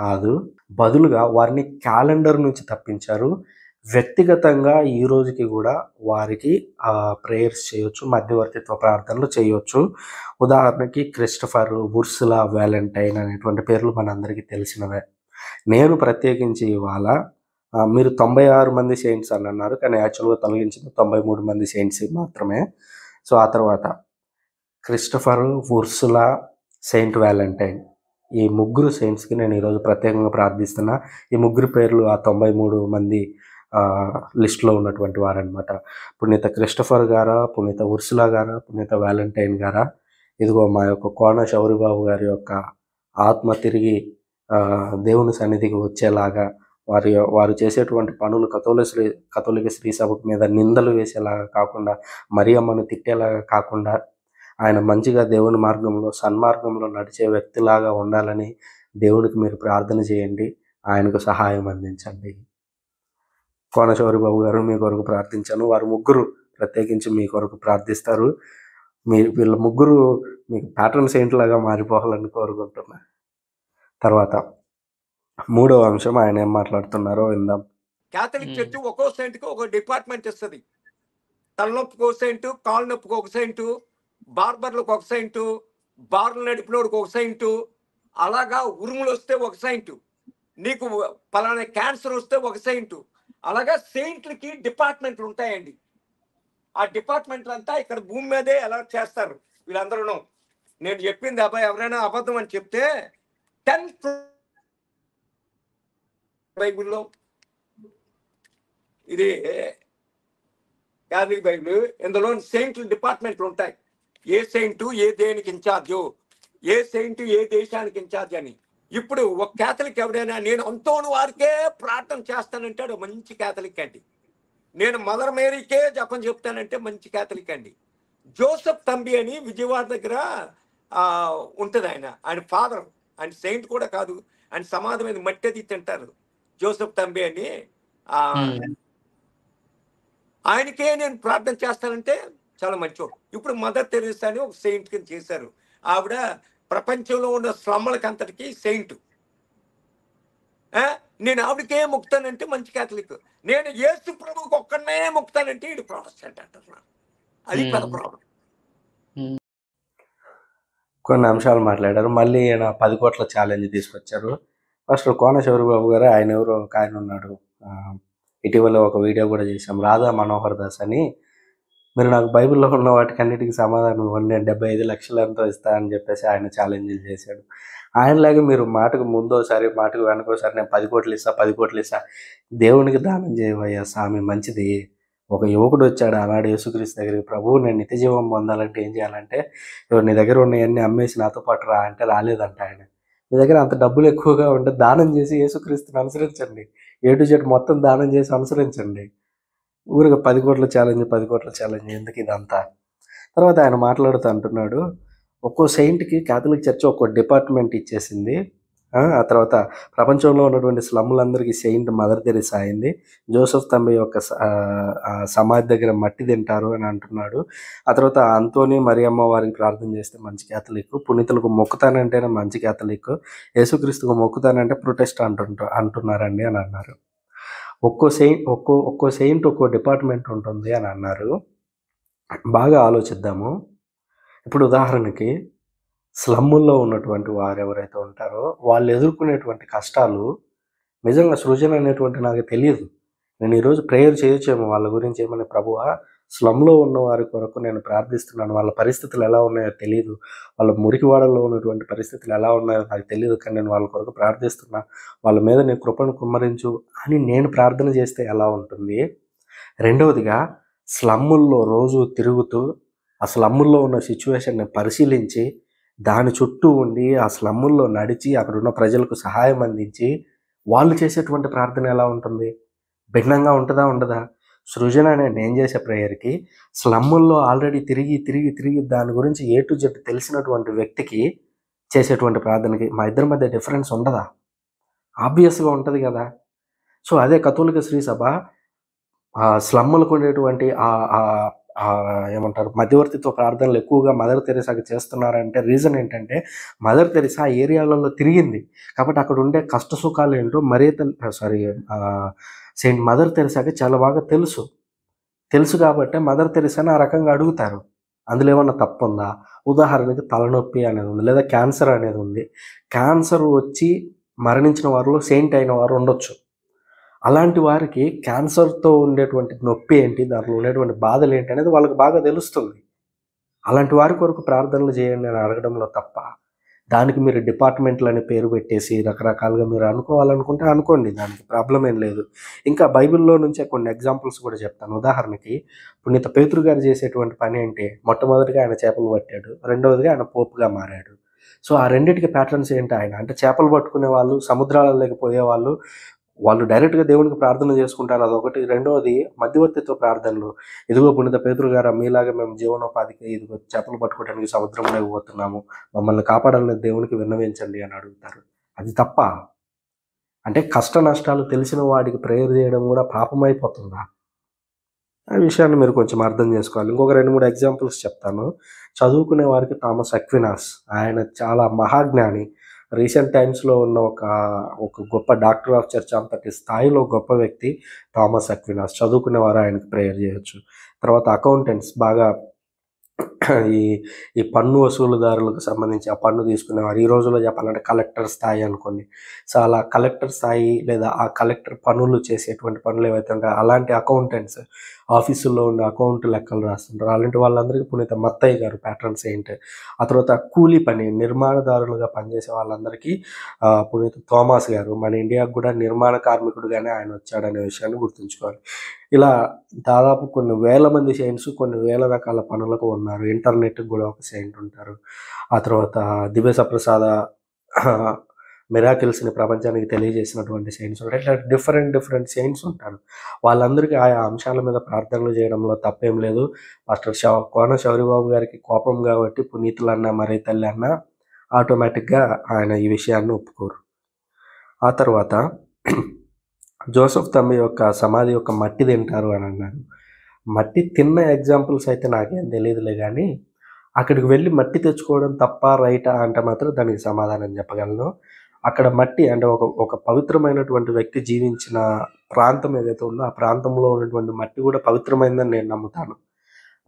కాదు బదులుగా వారిని క్యాలెండర్ నుంచి తప్పించారు వ్యక్తిగతంగా ఈ రోజుకి కూడా వారికి ప్రేయర్స్ చేయొచ్చు మధ్యవర్తిత్వ ప్రార్థనలు చేయొచ్చు ఉదాహరణకి క్రిస్టఫర్ ఉర్సులా వ్యాలంటైన్ అనేటువంటి పేర్లు మనందరికీ తెలిసినవే నేను ప్రత్యేకించి ఇవాళ మీరు తొంభై ఆరు మంది సెయింట్స్ అని అన్నారు కానీ యాక్చువల్గా తొలగించింది తొంభై మూడు మంది సెయింట్స్ మాత్రమే సో ఆ తర్వాత క్రిస్టఫర్ ఉర్సులా సెయింట్ వ్యాలంటైన్ ఈ ముగ్గురు సెయింట్స్కి నేను ఈరోజు ప్రత్యేకంగా ప్రార్థిస్తున్నా ఈ ముగ్గురు పేర్లు ఆ తొంభై మూడు మంది లిస్ట్లో ఉన్నటువంటి వారనమాట పుణీత క్రిస్టఫర్ గారా పుణీత ఉర్సులా గారా పుణీత వ్యాలంటైన్ గారా ఇదిగో మా యొక్క కోన శౌరిబాబు గారి యొక్క ఆత్మ తిరిగి దేవుని సన్నిధికి వచ్చేలాగా వారి వారు చేసేటువంటి పనులు కథోలి శ్రీ కథోలిక శ్రీ సభకు మీద నిందలు వేసేలాగా కాకుండా మరి అమ్మను తిట్టేలాగా కాకుండా ఆయన మంచిగా దేవుని మార్గంలో సన్మార్గంలో నడిచే వ్యక్తిలాగా ఉండాలని దేవుడికి మీరు ప్రార్థన చేయండి ఆయనకు సహాయం అందించండి కోనశౌరి బాబు గారు మీ కొరకు ప్రార్థించాను వారు ముగ్గురు ప్రత్యేకించి మీ కొరకు ప్రార్థిస్తారు మీ వీళ్ళ ముగ్గురు మీకు ప్యాటర్న్ సెయింట్లాగా మారిపోవాలని కోరుకుంటున్నా తర్వాత మూడవ అంశం ఆయన ఏం మాట్లాడుతున్నారో విందాం క్యాథలిక్ చర్చ్ ఒక్కో సెయింట్కి ఒక డిపార్ట్మెంట్ ఇస్తుంది తలనొప్పికి ఒక సెయింట్ కాళ్ళ నొప్పికి ఒక సెయింట్ బార్బర్లకు ఒక సైంటు బార్లు నడిపినోడికి ఒక సైంటు అలాగా ఉరుములు వస్తే ఒక సైంటు నీకు పలానా క్యాన్సర్ వస్తే ఒక సైంటు అలాగా సెయింట్లకి డిపార్ట్మెంట్లు ఉంటాయండి ఆ డిపార్ట్మెంట్లు అంతా ఇక్కడ భూమి మీదే అలర్ట్ చేస్తారు వీళ్ళందరూ నేను చెప్పింది అబ్బాయి ఎవరైనా అబద్ధం అని చెప్తే టెన్ బైబుల్లో ఇది క్యాథలిక్ బైబుల్ ఇందులో సెయింట్లు డిపార్ట్మెంట్లు ఉంటాయి ఏ సెయింటు ఏ దేనికి ఇన్ఛార్జు ఏ సెయింట్ ఏ దేశానికి ఇన్ఛార్జ్ అని ఇప్పుడు ఒక కేథలిక్ ఎవరైనా నేను అంతోని వారికే ప్రార్థన చేస్తానంటాడు మంచి కేథలిక్ అండి నేను మదర్ మేరీకే జపం చెప్తానంటే మంచి కేథలిక్ అండి జోసఫ్ తంబి అని విజయవాడ దగ్గర ఉంటుంది ఆయన ఆయన ఫాదర్ ఆయన సెయింట్ కూడా కాదు ఆయన సమాధి మీద మట్టి అది తింటారు జోసఫ్ తంబి అని ఆయనకే నేను ప్రార్థన చేస్తానంటే చాలా మంచివాడు ఇప్పుడు మదర్ తెరీసా అని ఒక సెయింట్ కింద చేశారు ఆవిడ ప్రపంచంలో ఉన్న స్లమ్మలకి అంతటికి సెయింట్ నేను ఆవిడకే ముక్తానంటే మంచి క్యాథలిక్ నేను ఏసు ప్రభుకి ఒక్కడనే ముక్తానంటే ఇది ప్రాటెస్టెంట్ అంటున్నాను అది పెద్ద ప్రాబ్లం hmm. కొన్ని అంశాలు మాట్లాడారు మళ్ళీ ఈయన పది కోట్ల ఛాలెంజ్ తీసుకొచ్చారు ఫస్ట్ కోన బాబు గారు ఆయన ఎవరు ఒక ఆయన ఉన్నాడు ఇటీవల ఒక వీడియో కూడా చేశాం రాధా మనోహర్ దాస్ అని మీరు నాకు బైబిల్లో ఉన్న వాటికి అన్నిటికి సమాధానం ఇవ్వండి నేను డెబ్బై ఐదు లక్షలు ఎంతో ఇస్తానని చెప్పేసి ఆయన ఛాలెంజ్లు చేశాడు ఆయనలాగే మీరు మాటకు ముందోసారి మాటకు వెనకోసారి నేను పది కోట్లు ఇస్తా పది కోట్లు ఇస్తా దేవునికి దానం చేయవయ్యా స్వామి మంచిది ఒక యువకుడు వచ్చాడు ఆనాడు యేసుక్రీస్తు దగ్గరికి ప్రభువు నేను నిత్యజీవం పొందాలంటే ఏం చేయాలంటే నీ దగ్గర ఉన్నవన్నీ అమ్మేసి నాతో పాటు రా అంటే రాలేదంట ఆయన మీ దగ్గర అంత డబ్బులు ఎక్కువగా ఉంటే దానం చేసి యేసుక్రీస్తుని అనుసరించండి ఏ టు జెడ్ మొత్తం దానం చేసి అనుసరించండి ఊరికి పది కోట్ల ఛాలెంజ్ పది కోట్ల ఛాలెంజ్ ఎందుకు ఇదంతా తర్వాత ఆయన మాట్లాడుతూ అంటున్నాడు ఒక్కో సెయింట్కి క్యాథలిక్ చర్చ్ ఒక్కో డిపార్ట్మెంట్ ఇచ్చేసింది ఆ తర్వాత ప్రపంచంలో ఉన్నటువంటి స్లమ్లందరికీ సెయింట్ మదర్ తెరిస్ అయింది జోసఫ్ తమ్మి యొక్క సమాధి దగ్గర మట్టి తింటారు అని అంటున్నాడు ఆ తర్వాత అంతోని మరియమ్మ వారికి ప్రార్థన చేస్తే మంచి క్యాథలిక్ పునీతులకు మొక్కుతానంటేనే మంచి క్యాథలిక్ యేసుక్రీస్తుకు మొక్కుతానంటే ప్రొటెస్ట్ అంటుంటు అంటున్నారండి అని అన్నారు ఒక్కో సెయింట్ ఒక్కో ఒక్కో సెయింట్ ఒక్కో డిపార్ట్మెంట్ ఉంటుంది అని అన్నారు బాగా ఆలోచిద్దాము ఇప్పుడు ఉదాహరణకి స్లమ్ముల్లో ఉన్నటువంటి వారు ఎవరైతే ఉంటారో వాళ్ళు ఎదుర్కొనేటువంటి కష్టాలు నిజంగా సృజన అనేటువంటి నాకు తెలియదు నేను ఈరోజు ప్రేయర్ చేయొచ్చేమో వాళ్ళ గురించి ఏమని ప్రభువా స్లంలో ఉన్న వారి కొరకు నేను ప్రార్థిస్తున్నాను వాళ్ళ పరిస్థితులు ఎలా ఉన్నాయో తెలియదు వాళ్ళ మురికివాడల్లో ఉన్నటువంటి పరిస్థితులు ఎలా ఉన్నాయో నాకు తెలియదు కానీ నేను వాళ్ళ కొరకు ప్రార్థిస్తున్నా వాళ్ళ మీద నేను కృపను కుమ్మరించు అని నేను ప్రార్థన చేస్తే ఎలా ఉంటుంది రెండవదిగా స్లమ్ముల్లో రోజు తిరుగుతూ ఆ స్లమ్ముల్లో ఉన్న సిచ్యువేషన్ని పరిశీలించి దాని చుట్టూ ఉండి ఆ స్లమ్ముల్లో నడిచి అక్కడ ఉన్న ప్రజలకు సహాయం అందించి వాళ్ళు చేసేటువంటి ప్రార్థన ఎలా ఉంటుంది భిన్నంగా ఉంటుందా ఉండదా సృజన అనే నేను చేసే ప్రేయర్కి స్లమ్ముల్లో ఆల్రెడీ తిరిగి తిరిగి తిరిగి దాని గురించి ఏ టు జెడ్ తెలిసినటువంటి వ్యక్తికి చేసేటువంటి ప్రార్థనకి మా ఇద్దరి మధ్య డిఫరెన్స్ ఉండదా ఆబ్వియస్గా ఉంటుంది కదా సో అదే కథోలిక శ్రీ సభ స్లమ్ములకు ఉండేటువంటి ఆ ఏమంటారు మధ్యవర్తిత్వ ప్రార్థనలు ఎక్కువగా మదర్ తెరిసాకి చేస్తున్నారంటే రీజన్ ఏంటంటే మదర్ తెరిసా ఆ ఏరియాలలో తిరిగింది కాబట్టి అక్కడ ఉండే కష్ట సుఖాలు ఏంటో మరీ సారీ సెయింట్ మదర్ తెరిసాకి చాలా బాగా తెలుసు తెలుసు కాబట్టి మదర్ తెరిసాని ఆ రకంగా అడుగుతారు అందులో ఏమన్నా తప్పు ఉందా ఉదాహరణకి తలనొప్పి అనేది ఉంది లేదా క్యాన్సర్ అనేది ఉంది క్యాన్సర్ వచ్చి మరణించిన వారిలో సెయింట్ అయిన వారు ఉండొచ్చు అలాంటి వారికి క్యాన్సర్తో ఉండేటువంటి నొప్పి ఏంటి దాంట్లో ఉండేటువంటి బాధలు ఏంటి అనేది వాళ్ళకి బాగా తెలుస్తుంది అలాంటి వారి కొరకు ప్రార్థనలు చేయండి అని అడగడంలో తప్ప దానికి మీరు డిపార్ట్మెంట్లు అనే పేరు పెట్టేసి రకరకాలుగా మీరు అనుకోవాలనుకుంటే అనుకోండి దానికి ప్రాబ్లం ఏం లేదు ఇంకా బైబిల్లో నుంచే కొన్ని ఎగ్జాంపుల్స్ కూడా చెప్తాను ఉదాహరణకి పుణ్యత పేతురు గారు చేసేటువంటి పని ఏంటి మొట్టమొదటిగా ఆయన చేపలు పట్టాడు రెండవదిగా ఆయన పోపుగా మారాడు సో ఆ రెండింటికి ప్యాటర్న్స్ ఏంటి ఆయన అంటే చేపలు పట్టుకునే వాళ్ళు సముద్రాలలోకి పోయేవాళ్ళు వాళ్ళు డైరెక్ట్గా దేవునికి ప్రార్థన చేసుకుంటారు అదొకటి రెండవది మధ్యవర్తిత్వ ప్రార్థనలు ఇదిగో పుణిత పేదరు గారు మీలాగా మేము జీవనోపాధికి ఇదిగో చేపలు పట్టుకోవడానికి సముద్రం పోతున్నాము మమ్మల్ని కాపాడాలని దేవునికి విన్నవించండి అని అడుగుతారు అది తప్ప అంటే కష్ట నష్టాలు తెలిసిన వాడికి ప్రేయర్ చేయడం కూడా పాపమైపోతుందా ఆ విషయాన్ని మీరు కొంచెం అర్థం చేసుకోవాలి ఇంకొక రెండు మూడు ఎగ్జాంపుల్స్ చెప్తాను చదువుకునే వారికి థామస్ అక్వినాస్ ఆయన చాలా మహాజ్ఞాని రీసెంట్ టైమ్స్లో ఉన్న ఒక ఒక గొప్ప డాక్టర్ ఆఫ్ చర్చ్ అంతటి స్థాయిలో గొప్ప వ్యక్తి థామస్ అక్వినాస్ చదువుకునే వారు ఆయనకు ప్రేయర్ చేయొచ్చు తర్వాత అకౌంటెంట్స్ బాగా ఈ ఈ పన్ను వసూలుదారులకు సంబంధించి ఆ పన్ను తీసుకునేవారు ఈ రోజుల్లో చెప్పాలంటే కలెక్టర్ స్థాయి అనుకోండి సో అలా కలెక్టర్ స్థాయి లేదా ఆ కలెక్టర్ పనులు చేసేటువంటి పనులు ఏవైతే ఉంటాయో అలాంటి అకౌంటెంట్స్ ఆఫీసుల్లో ఉన్న అకౌంట్ లెక్కలు రాస్తుంటారు అలాంటి వాళ్ళందరికీ పునీత మత్తయ్య గారు ప్యాటర్న్స్ ఏంటి ఆ తర్వాత కూలీ పని నిర్మాణదారులుగా పనిచేసే వాళ్ళందరికీ పునీత థామస్ గారు మన ఇండియాకు కూడా నిర్మాణ కార్మికుడుగానే ఆయన వచ్చాడనే విషయాన్ని గుర్తుంచుకోవాలి ఇలా దాదాపు కొన్ని వేల మంది సెయింట్స్ కొన్ని వేల రకాల పనులకు ఉన్నారు ఇంటర్నెట్కి కూడా ఒక సెయింట్ ఉంటారు ఆ తర్వాత దివ్యసప్రసాద ప్రసాద మిరాకిల్స్ని ప్రపంచానికి తెలియజేసినటువంటి సైన్స్ ఉంటారు ఇట్లా డిఫరెంట్ డిఫరెంట్ సైన్స్ ఉంటారు వాళ్ళందరికీ ఆయా అంశాల మీద ప్రార్థనలు చేయడంలో తప్పేం లేదు మాస్టర్ శౌ కోన శౌరిబాబు గారికి కోపం కాబట్టి పునీతులన్నా మరే తల్లి అన్నా ఆటోమేటిక్గా ఆయన ఈ విషయాన్ని ఒప్పుకోరు ఆ తర్వాత జోసఫ్ తమ్మి యొక్క సమాధి యొక్క మట్టి తింటారు అని అన్నారు మట్టి తిన్న ఎగ్జాంపుల్స్ అయితే నాకేం తెలియదులే కానీ అక్కడికి వెళ్ళి మట్టి తెచ్చుకోవడం తప్ప రైటా అంటే మాత్రం దానికి సమాధానం చెప్పగలను అక్కడ మట్టి అంటే ఒక ఒక పవిత్రమైనటువంటి వ్యక్తి జీవించిన ప్రాంతం ఏదైతే ఉందో ఆ ప్రాంతంలో ఉన్నటువంటి మట్టి కూడా పవిత్రమైందని నేను నమ్ముతాను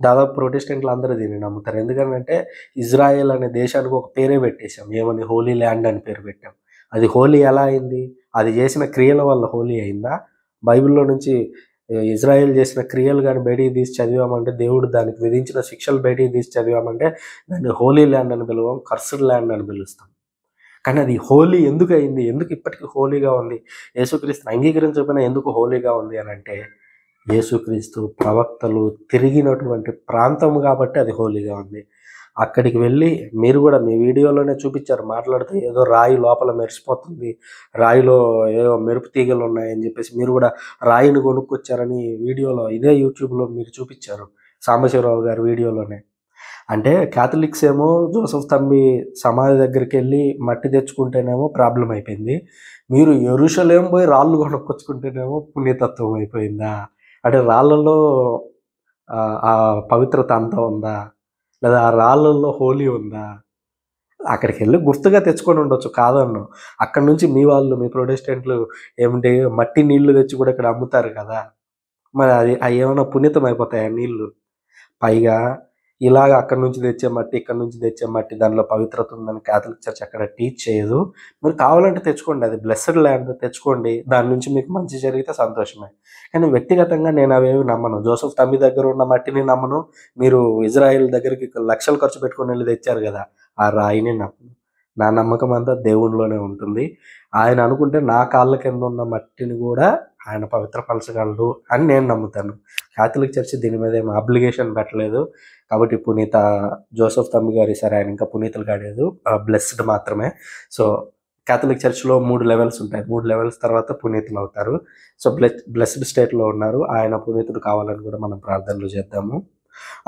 దాదాపు ప్రొటెస్టెంట్లు అందరూ దీన్ని నమ్ముతారు ఎందుకంటే ఇజ్రాయెల్ అనే దేశానికి ఒక పేరే పెట్టేశాం ఏమని హోలీ ల్యాండ్ అని పేరు పెట్టాం అది హోలీ ఎలా అయింది అది చేసిన క్రియల వల్ల హోలీ అయిందా బైబిల్లో నుంచి ఇజ్రాయెల్ చేసిన క్రియలు కానీ బయటికి తీసి చదివామంటే దేవుడు దానికి విధించిన శిక్షలు బయటికి తీసి చదివామంటే దాన్ని హోలీ ల్యాండ్ అని పిలువాం కర్సుడ్ ల్యాండ్ అని పిలుస్తాం కానీ అది హోలీ ఎందుకు అయింది ఎందుకు ఇప్పటికీ హోలీగా ఉంది యేసుక్రీస్తుని అంగీకరించకపోయినా ఎందుకు హోలీగా ఉంది అని అంటే యేసుక్రీస్తు ప్రవక్తలు తిరిగినటువంటి ప్రాంతం కాబట్టి అది హోలీగా ఉంది అక్కడికి వెళ్ళి మీరు కూడా మీ వీడియోలోనే చూపించారు మాట్లాడితే ఏదో రాయి లోపల మెరిసిపోతుంది రాయిలో ఏదో మెరుపు తీగలు ఉన్నాయని చెప్పేసి మీరు కూడా రాయిని కొనుక్కొచ్చారని వీడియోలో ఇదే యూట్యూబ్లో మీరు చూపించారు సాంబశివరావు గారి వీడియోలోనే అంటే క్యాథలిక్స్ ఏమో జోసఫ్ తమ్మి సమాధి దగ్గరికి వెళ్ళి మట్టి తెచ్చుకుంటేనేమో ప్రాబ్లం అయిపోయింది మీరు ఎరుషలేం పోయి రాళ్ళు కొనుక్కొచ్చుకుంటేనేమో పుణ్యతత్వం అయిపోయిందా అంటే రాళ్ళలో ఆ పవిత్రత అంతా ఉందా లేదా ఆ రాళ్ళల్లో హోలీ ఉందా అక్కడికి వెళ్ళి గుర్తుగా తెచ్చుకొని ఉండొచ్చు కాదన్ను అక్కడ నుంచి మీ వాళ్ళు మీ ప్రొటెస్టెంట్లు ఏమిటి మట్టి నీళ్లు తెచ్చి కూడా ఇక్కడ అమ్ముతారు కదా మరి అది అవి ఏమైనా పుణ్యతం అయిపోతాయా నీళ్ళు పైగా ఇలాగ అక్కడి నుంచి తెచ్చే మట్టి ఇక్కడ నుంచి తెచ్చే మట్టి దానిలో పవిత్రత ఉందని క్యాథలిక్ చర్చ్ అక్కడ టీచ్ చేయదు మీరు కావాలంటే తెచ్చుకోండి అది బ్లెస్డ్ ల్యాండ్ తెచ్చుకోండి దాని నుంచి మీకు మంచి జరిగితే సంతోషమే కానీ వ్యక్తిగతంగా నేను అవేవి నమ్మను జోసఫ్ తమ్మి దగ్గర ఉన్న మట్టిని నమ్మను మీరు ఇజ్రాయిల్ దగ్గరికి లక్షలు ఖర్చు పెట్టుకుని వెళ్ళి తెచ్చారు కదా ఆ రాయిని నమ్మను నా నమ్మకం అంతా దేవునిలోనే ఉంటుంది ఆయన అనుకుంటే నా కాళ్ళ కింద ఉన్న మట్టిని కూడా ఆయన పవిత్ర పలసగలడు అని నేను నమ్ముతాను క్యాథలిక్ చర్చ్ దీని మీద ఏమి అబ్లిగేషన్ పెట్టలేదు కాబట్టి పునీత జోసఫ్ తమ్మి గారు సరే ఆయన ఇంకా పునీతలు కాడేదు బ్లెస్డ్ మాత్రమే సో క్యాథలిక్ చర్చ్లో మూడు లెవెల్స్ ఉంటాయి మూడు లెవెల్స్ తర్వాత పునీతులు అవుతారు సో బ్లెస్ బ్లెస్డ్ స్టేట్లో ఉన్నారు ఆయన పునీతుడు కావాలని కూడా మనం ప్రార్థనలు చేద్దాము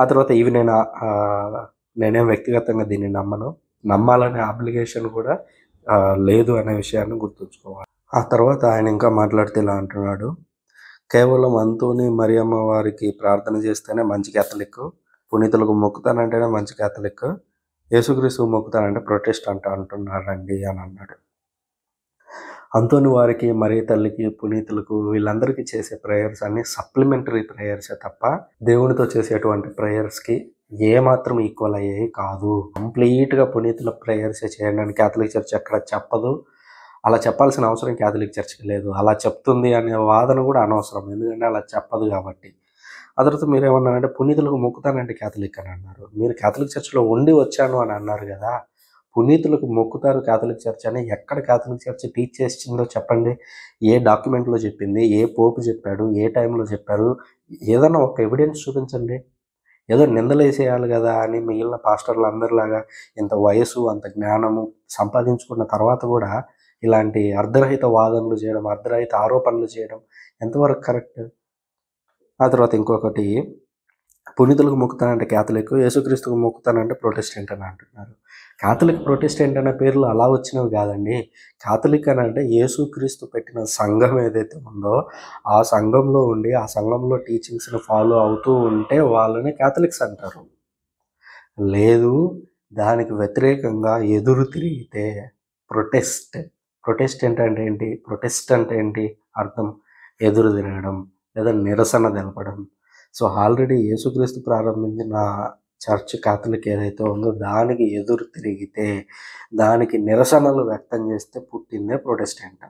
ఆ తర్వాత ఇవి నేను నేనేం వ్యక్తిగతంగా దీన్ని నమ్మను నమ్మాలనే అబ్లిగేషన్ కూడా లేదు అనే విషయాన్ని గుర్తుంచుకోవాలి ఆ తర్వాత ఆయన ఇంకా మాట్లాడితే ఇలా అంటున్నాడు కేవలం అంతోని మరియమ్మ వారికి ప్రార్థన చేస్తేనే మంచి క్యాథలిక్ పునీతులకు మొక్కుతానంటేనే మంచి క్యాథలిక్ యేసుక్రీస్తు మొక్కుతానంటే ప్రొటెస్ట్ అంట అంటున్నారండి అని అన్నాడు అంతోని వారికి మరి తల్లికి పునీతులకు వీళ్ళందరికీ చేసే ప్రేయర్స్ అన్ని సప్లిమెంటరీ ప్రేయర్సే తప్ప దేవునితో చేసేటువంటి ప్రేయర్స్కి ఏమాత్రం ఈక్వల్ అయ్యాయి కాదు కంప్లీట్గా పునీతుల ప్రేయర్సే చేయండి అని క్యాథలిక్ చర్చ్ ఎక్కడ చెప్పదు అలా చెప్పాల్సిన అవసరం క్యాథలిక్ చర్చ్కి లేదు అలా చెప్తుంది అనే వాదన కూడా అనవసరం ఎందుకంటే అలా చెప్పదు కాబట్టి ఆ తర్వాత మీరు ఏమన్నారంటే పునీతులకు మొక్కుతానంటే క్యాథలిక్ అని అన్నారు మీరు క్యాథలిక్ చర్చ్లో ఉండి వచ్చాను అని అన్నారు కదా పునీతులకు మొక్కుతారు క్యాథలిక్ చర్చ్ అని ఎక్కడ క్యాథలిక్ చర్చ్ టీచ్ చేసిందో చెప్పండి ఏ డాక్యుమెంట్లో చెప్పింది ఏ పోపు చెప్పాడు ఏ టైంలో చెప్పారు ఏదైనా ఒక ఎవిడెన్స్ చూపించండి ఏదో నిందలేసేయాలి కదా అని మిగిలిన పాస్టర్లు అందరిలాగా ఇంత వయసు అంత జ్ఞానము సంపాదించుకున్న తర్వాత కూడా ఇలాంటి అర్ధరహిత వాదనలు చేయడం అర్ధరహిత ఆరోపణలు చేయడం ఎంతవరకు కరెక్ట్ ఆ తర్వాత ఇంకొకటి పుణితులకు మొక్కుతానంటే క్యాథలిక్ యేసుక్రీస్తుకు మొక్కుతానంటే ప్రొటెస్టెంట్ అని అంటున్నారు క్యాథలిక్ ప్రొటెస్టెంట్ అనే పేర్లు అలా వచ్చినవి కాదండి క్యాథలిక్ అని అంటే యేసుక్రీస్తు పెట్టిన సంఘం ఏదైతే ఉందో ఆ సంఘంలో ఉండి ఆ సంఘంలో టీచింగ్స్ని ఫాలో అవుతూ ఉంటే వాళ్ళని క్యాథలిక్స్ అంటారు లేదు దానికి వ్యతిరేకంగా ఎదురు తిరిగితే ప్రొటెస్ట్ ప్రొటెస్టెంట్ అంటే ఏంటి ప్రొటెస్ట్ అంటే ఏంటి అర్థం ఎదురు తిరగడం లేదా నిరసన తెలపడం సో ఆల్రెడీ యేసుక్రీస్తు ప్రారంభించిన చర్చ్ కాథలిక్ ఏదైతే ఉందో దానికి ఎదురు తిరిగితే దానికి నిరసనలు వ్యక్తం చేస్తే పుట్టిందే ప్రొటెస్టెంట్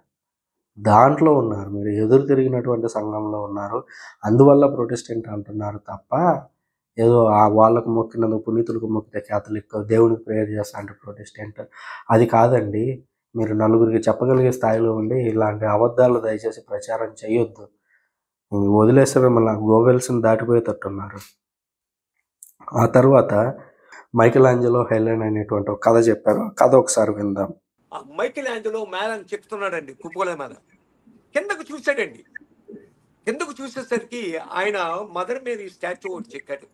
దాంట్లో ఉన్నారు మీరు ఎదురు తిరిగినటువంటి సంఘంలో ఉన్నారు అందువల్ల ప్రొటెస్టెంట్ అంటున్నారు తప్ప ఏదో ఆ వాళ్ళకు మొక్కినందుకు పునీతులకు మొక్కితే క్యాథలిక్ దేవునికి ప్రేయర్ చేస్తా అంటే ప్రొటెస్టెంట్ అది కాదండి మీరు నలుగురికి చెప్పగలిగే స్థాయిలో ఉండి ఇలాంటి అబద్ధాలు దయచేసి ప్రచారం చేయొద్దు వదిలేస్తే మిమ్మల్ని గోవెల్స్ని దాటిపోయేటట్టున్నారు ఆ తర్వాత మైకిల్ ఆంజలో హెలెన్ అనేటువంటి కథ చెప్పారు కథ ఒకసారి విందాం మైకిల్ ఆంజలో మేలని చెప్తున్నాడండి కుప్పల మీద కిందకు చూశాడండి కిందకు చూసేసరికి ఆయన మదర్ మేరీ స్టాచ్యూ చెక్కాడు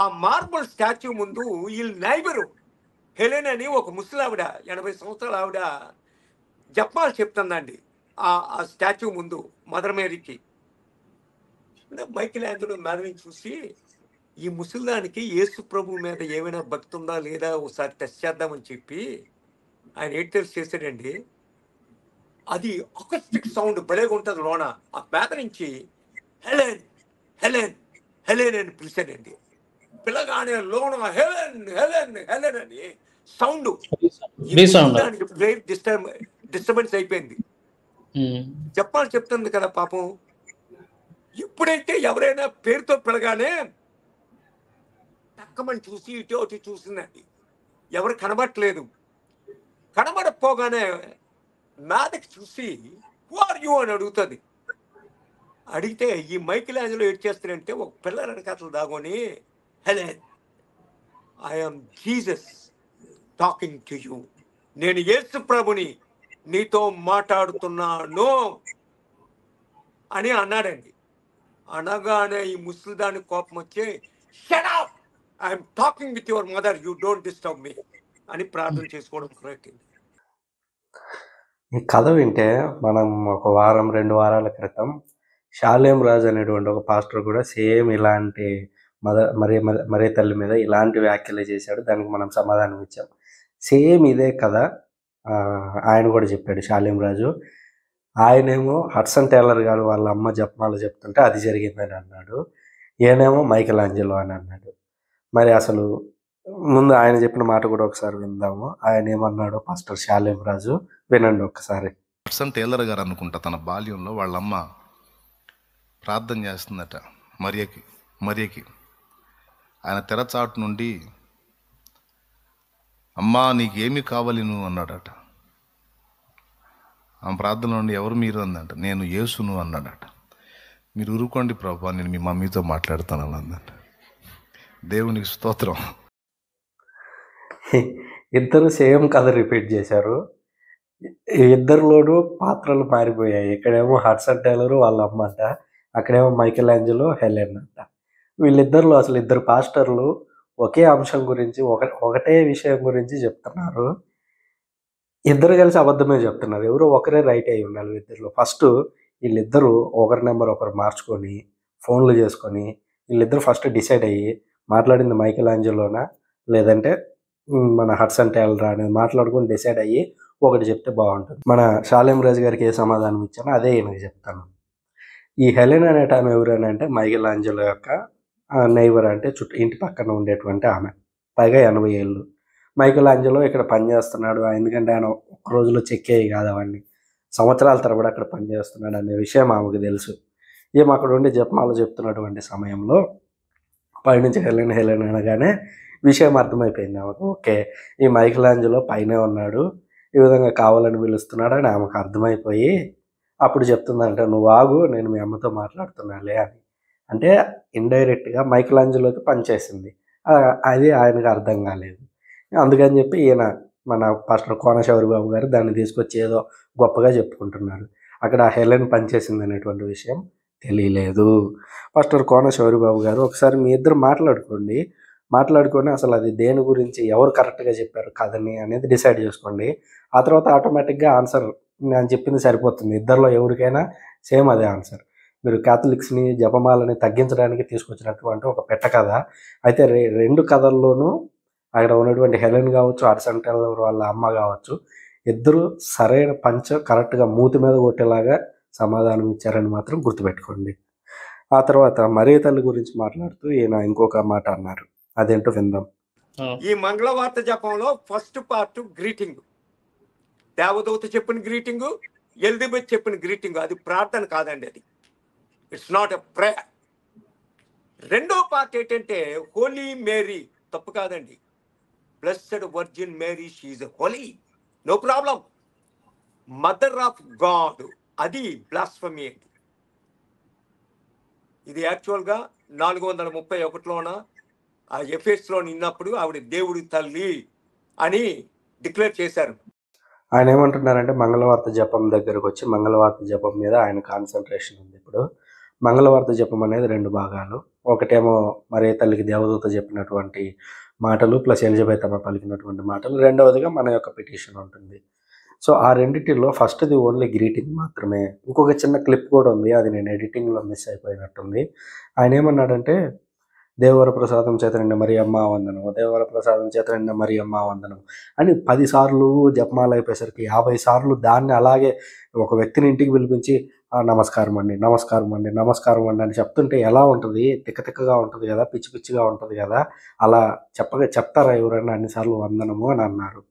ఆ మార్బుల్ స్టాచ్యూ ముందు వీళ్ళు నైబరు హెలెన్ అని ఒక ముసలావిడ ఎనభై సంవత్సరాల ఆవిడ జపాలు చెప్తుందండి ఆ ఆ స్టాచ్యూ ముందు మదర్ మేరీకి మైకిల్ యాంథనీ మేడని చూసి ఈ ముసలిదానికి యేసు ప్రభు మీద ఏమైనా భక్తి ఉందా లేదా ఒకసారి టెస్ట్ చేద్దామని చెప్పి ఆయన ఏం తెలుసు చేశాడండి అది ఒకస్టిక్ సౌండ్ బలేగా ఉంటుంది లోన ఆ పేద నుంచి హెలెన్ హెలెన్ హెలెన్ అని పిలిచాడండి పిల్లగానే లోన హెలెన్ హెలెన్ హెలెన్ అని సౌండ్ డిస్టర్బెన్స్ అయిపోయింది చెప్పాలి చెప్తుంది కదా పాపం ఇప్పుడైతే ఎవరైనా పేరుతో పిలగానే తక్కమని చూసి ఇటు అటు చూసిందండి ఎవరు కనబట్టలేదు కనబడపోగానే నాదకి చూసి ఆర్ యు అని అడుగుతుంది అడిగితే ఈ మైకిల్ యాంజలో ఏడ్ చేస్తారంటే ఒక పిల్లలు కథలు దాగొని Helen I'm Jesus talking to you నేను యేసు ప్రభుని నీతో మాట్లాడుతున్నాను అని అన్నాడండి అనగానే ఈ ముసలిదాని కోపం వచ్చి shut up I'm talking with your mother you don't disturb me అని ప్రార్థన hmm. చేసుకోవడం ప్రయత్నం ఈ కథ వింటే మనం ఒక వారం రెండు వారాల క్రితం షాలేం రాజు అనేటువంటి ఒక పాస్టర్ కూడా సేమ్ ఇలాంటి మద మరే మరే తల్లి మీద ఇలాంటి వ్యాఖ్యలు చేశాడు దానికి మనం సమాధానం ఇచ్చాం సేమ్ ఇదే కథ ఆయన కూడా చెప్పాడు శాలిం రాజు ఆయనేమో హడ్సన్ టైలర్ గారు వాళ్ళ అమ్మ జపనాలు చెప్తుంటే అది జరిగిందని అన్నాడు ఈయనేమో మైకెల్ ఆంజలో అని అన్నాడు మరి అసలు ముందు ఆయన చెప్పిన మాట కూడా ఒకసారి విందాము ఆయన ఏమన్నాడు పాస్టర్ శాలేం రాజు వినండి ఒకసారి హడ్సన్ టైలర్ గారు అనుకుంటా తన బాల్యంలో వాళ్ళమ్మ ప్రార్థన చేస్తుందట మరియకి మరియకి ఆయన తెరచాటు నుండి అమ్మా నీకేమి నువ్వు అన్నాడట ఆ ప్రార్థన ఉండి ఎవరు మీరు అందంట నేను ఏసును అన్నాడట మీరు ఊరుకోండి ప్రభా నేను మీ మమ్మీతో మాట్లాడతాను అన్నదంట దేవునికి స్తోత్రం ఇద్దరు సేమ్ కథ రిపీట్ చేశారు ఇద్దరిలోనూ పాత్రలు మారిపోయాయి ఇక్కడేమో హర్సన్ టైలర్ వాళ్ళ అమ్మ అంట అక్కడేమో మైకెల్ యాంజలో హెలెన్ అంట వీళ్ళిద్దరిలో అసలు ఇద్దరు పాస్టర్లు ఒకే అంశం గురించి ఒక ఒకటే విషయం గురించి చెప్తున్నారు ఇద్దరు కలిసి అబద్ధమే చెప్తున్నారు ఎవరో ఒకరే రైట్ అయి ఉండాలి ఇద్దరు ఫస్ట్ వీళ్ళిద్దరూ ఒకరి నెంబర్ ఒకరు మార్చుకొని ఫోన్లు చేసుకొని వీళ్ళిద్దరు ఫస్ట్ డిసైడ్ అయ్యి మాట్లాడింది మైకిల్ ఆంజలోనా లేదంటే మన అండ్ టైలరా అనేది మాట్లాడుకొని డిసైడ్ అయ్యి ఒకటి చెప్తే బాగుంటుంది మన షాలేం రాజు గారికి ఏ సమాధానం ఇచ్చానో అదే ఈయనకి చెప్తాను ఈ హెలెన్ టైం ఎవరు ఎవరైనా అంటే మైకిల్ ఆంజలో యొక్క నైవర్ అంటే చుట్టూ ఇంటి పక్కన ఉండేటువంటి ఆమె పైగా ఎనభై ఏళ్ళు మైకల్ ఆంజలో ఇక్కడ పనిచేస్తున్నాడు ఎందుకంటే ఆయన ఒక్క రోజులో చెక్కేవి కాదు అవన్నీ సంవత్సరాల తరబడి అక్కడ పనిచేస్తున్నాడు అనే విషయం ఆమెకు తెలుసు ఈమె అక్కడ ఉండి జపమాలు చెప్తున్నటువంటి సమయంలో పైనుంచి హెలెన్ హెలెన్ అనగానే విషయం అర్థమైపోయింది ఆమెకు ఓకే ఈ మైకల్ ఆంజలో పైనే ఉన్నాడు ఈ విధంగా కావాలని పిలుస్తున్నాడు అని ఆమెకు అర్థమైపోయి అప్పుడు చెప్తుందంటే నువ్వు ఆగు నేను మీ అమ్మతో మాట్లాడుతున్నాలే అని అంటే ఇండైరెక్ట్గా మైకిలాంజలోకి పనిచేసింది అది ఆయనకు అర్థం కాలేదు అందుకని చెప్పి ఈయన మన పాస్టర్ కోనశౌరి బాబు గారు దాన్ని తీసుకొచ్చి ఏదో గొప్పగా చెప్పుకుంటున్నారు అక్కడ ఆ హెలెన్ పనిచేసింది అనేటువంటి విషయం తెలియలేదు ఫస్ట్ కోనశౌరి బాబు గారు ఒకసారి మీ ఇద్దరు మాట్లాడుకోండి మాట్లాడుకొని అసలు అది దేని గురించి ఎవరు కరెక్ట్గా చెప్పారు కథని అనేది డిసైడ్ చేసుకోండి ఆ తర్వాత ఆటోమేటిక్గా ఆన్సర్ నేను చెప్పింది సరిపోతుంది ఇద్దరిలో ఎవరికైనా సేమ్ అదే ఆన్సర్ మీరు క్యాథలిక్స్ని జపమాలని తగ్గించడానికి తీసుకొచ్చినటువంటి ఒక పెట్ట కథ అయితే రెండు కథల్లోనూ అక్కడ ఉన్నటువంటి హెలెన్ కావచ్చు అర్సంటల్ వాళ్ళ అమ్మ కావచ్చు ఇద్దరు సరైన పంచ కరెక్ట్గా మూతి మీద కొట్టేలాగా సమాధానం ఇచ్చారని మాత్రం గుర్తుపెట్టుకోండి ఆ తర్వాత మరే తల్లి గురించి మాట్లాడుతూ ఈయన ఇంకొక మాట అన్నారు అదేంటో విందాం ఈ మంగళవార్త జపంలో ఫస్ట్ పార్ట్ గ్రీటింగ్ దేవదూత చెప్పిన గ్రీటింగు ఎల్దిబెత్ చెప్పిన గ్రీటింగ్ అది ప్రార్థన కాదండి అది ఇట్స్ నాట్ ఎ ప్రేయర్ రెండో పార్ట్ ఏంటంటే హోలీ మేరీ తప్పు కాదండి blessed virgin Mary she's holy no problem mother of God అది బ్లాస్ఫమీ అండి ఇది యాక్చువల్గా నాలుగు వందల ముప్పై ఒకటిలోన ఆ ఎఫ్ఎస్లో నిన్నప్పుడు ఆవిడ దేవుడి తల్లి అని డిక్లేర్ చేశారు ఆయన ఏమంటున్నారంటే మంగళవార్త జపం దగ్గరకు వచ్చి మంగళవార్త జపం మీద ఆయన కాన్సన్ట్రేషన్ ఉంది ఇప్పుడు మంగళవార్త జపం అనేది రెండు భాగాలు ఒకటేమో మరే తల్లికి దేవదూత చెప్పినటువంటి మాటలు ప్లస్ ఎలిజబెత్ అమ్మ పలికినటువంటి మాటలు రెండవదిగా మన యొక్క పిటిషన్ ఉంటుంది సో ఆ రెండింటిలో ఫస్ట్ది ఓన్లీ గ్రీటింగ్ మాత్రమే ఇంకొక చిన్న క్లిప్ కూడా ఉంది అది నేను ఎడిటింగ్లో మిస్ అయిపోయినట్టుంది ఆయన ఏమన్నాడంటే దేవర ప్రసాదం చేత చేతనిండ మరి అమ్మ వందనం దేవర ప్రసాదం చేత చేతనిండ మరి అమ్మ వందనం అని పదిసార్లు జపమాల అయిపోయేసరికి యాభై సార్లు దాన్ని అలాగే ఒక వ్యక్తిని ఇంటికి పిలిపించి నమస్కారం అండి నమస్కారం అండి నమస్కారం అండి అని చెప్తుంటే ఎలా ఉంటుంది తిక్క తిక్కగా ఉంటుంది కదా పిచ్చి పిచ్చిగా ఉంటుంది కదా అలా చెప్పగా చెప్తారా ఎవరైనా అన్నిసార్లు వందనము అని అన్నారు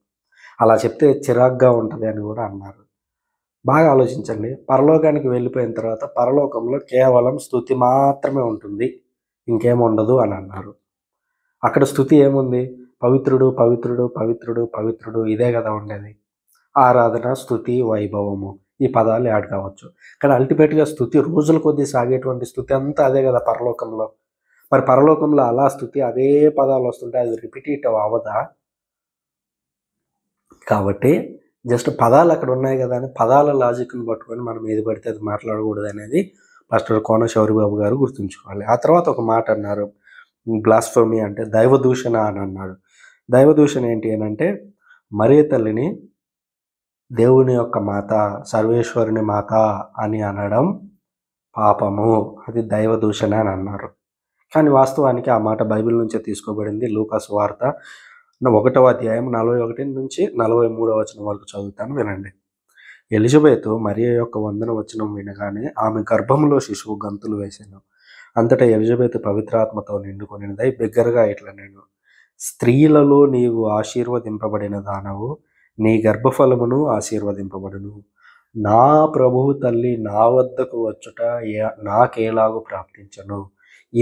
అలా చెప్తే చిరాగ్గా ఉంటుంది అని కూడా అన్నారు బాగా ఆలోచించండి పరలోకానికి వెళ్ళిపోయిన తర్వాత పరలోకంలో కేవలం స్థుతి మాత్రమే ఉంటుంది ఇంకేం ఉండదు అని అన్నారు అక్కడ స్థుతి ఏముంది పవిత్రుడు పవిత్రుడు పవిత్రుడు పవిత్రుడు ఇదే కదా ఉండేది ఆరాధన స్థుతి వైభవము ఈ పదాలు యాడ్ కావచ్చు కానీ అల్టిమేట్గా స్థుతి రోజుల కొద్దీ సాగేటువంటి స్థుతి అంతా అదే కదా పరలోకంలో మరి పరలోకంలో అలా స్థుతి అదే పదాలు వస్తుంటే అది రిపిటేటివ్ అవదా కాబట్టి జస్ట్ పదాలు అక్కడ ఉన్నాయి కదా అని పదాల లాజిక్ని పట్టుకొని మనం ఏది పడితే అది మాట్లాడకూడదు అనేది మాస్టర్ కోన బాబు గారు గుర్తుంచుకోవాలి ఆ తర్వాత ఒక మాట అన్నారు బ్లాస్ఫోమీ అంటే దైవదూషణ అని అన్నాడు దైవదూషణ ఏంటి అంటే మరే తల్లిని దేవుని యొక్క మాత సర్వేశ్వరుని మాత అని అనడం పాపము అది దైవదూషణ అని అన్నారు కానీ వాస్తవానికి ఆ మాట బైబిల్ నుంచే తీసుకోబడింది లూకాస్ వార్త ఒకటవ అధ్యాయం నలభై ఒకటి నుంచి నలభై మూడవ వచనం వరకు చదువుతాను వినండి ఎలిజబెత్ మరియ యొక్క వందన వచనం వినగానే ఆమె గర్భంలో శిశువు గంతులు వేశాను అంతటా ఎలిజబెత్ పవిత్రాత్మతో నిండుకొనినదై బిగ్గరగా ఇట్లా నేను స్త్రీలలో నీవు ఆశీర్వదింపబడిన దానవు నీ గర్భఫలమును ఆశీర్వదింపబడును నా ప్రభువు తల్లి నా వద్దకు వచ్చుట నాకేలాగూ ప్రాప్తించను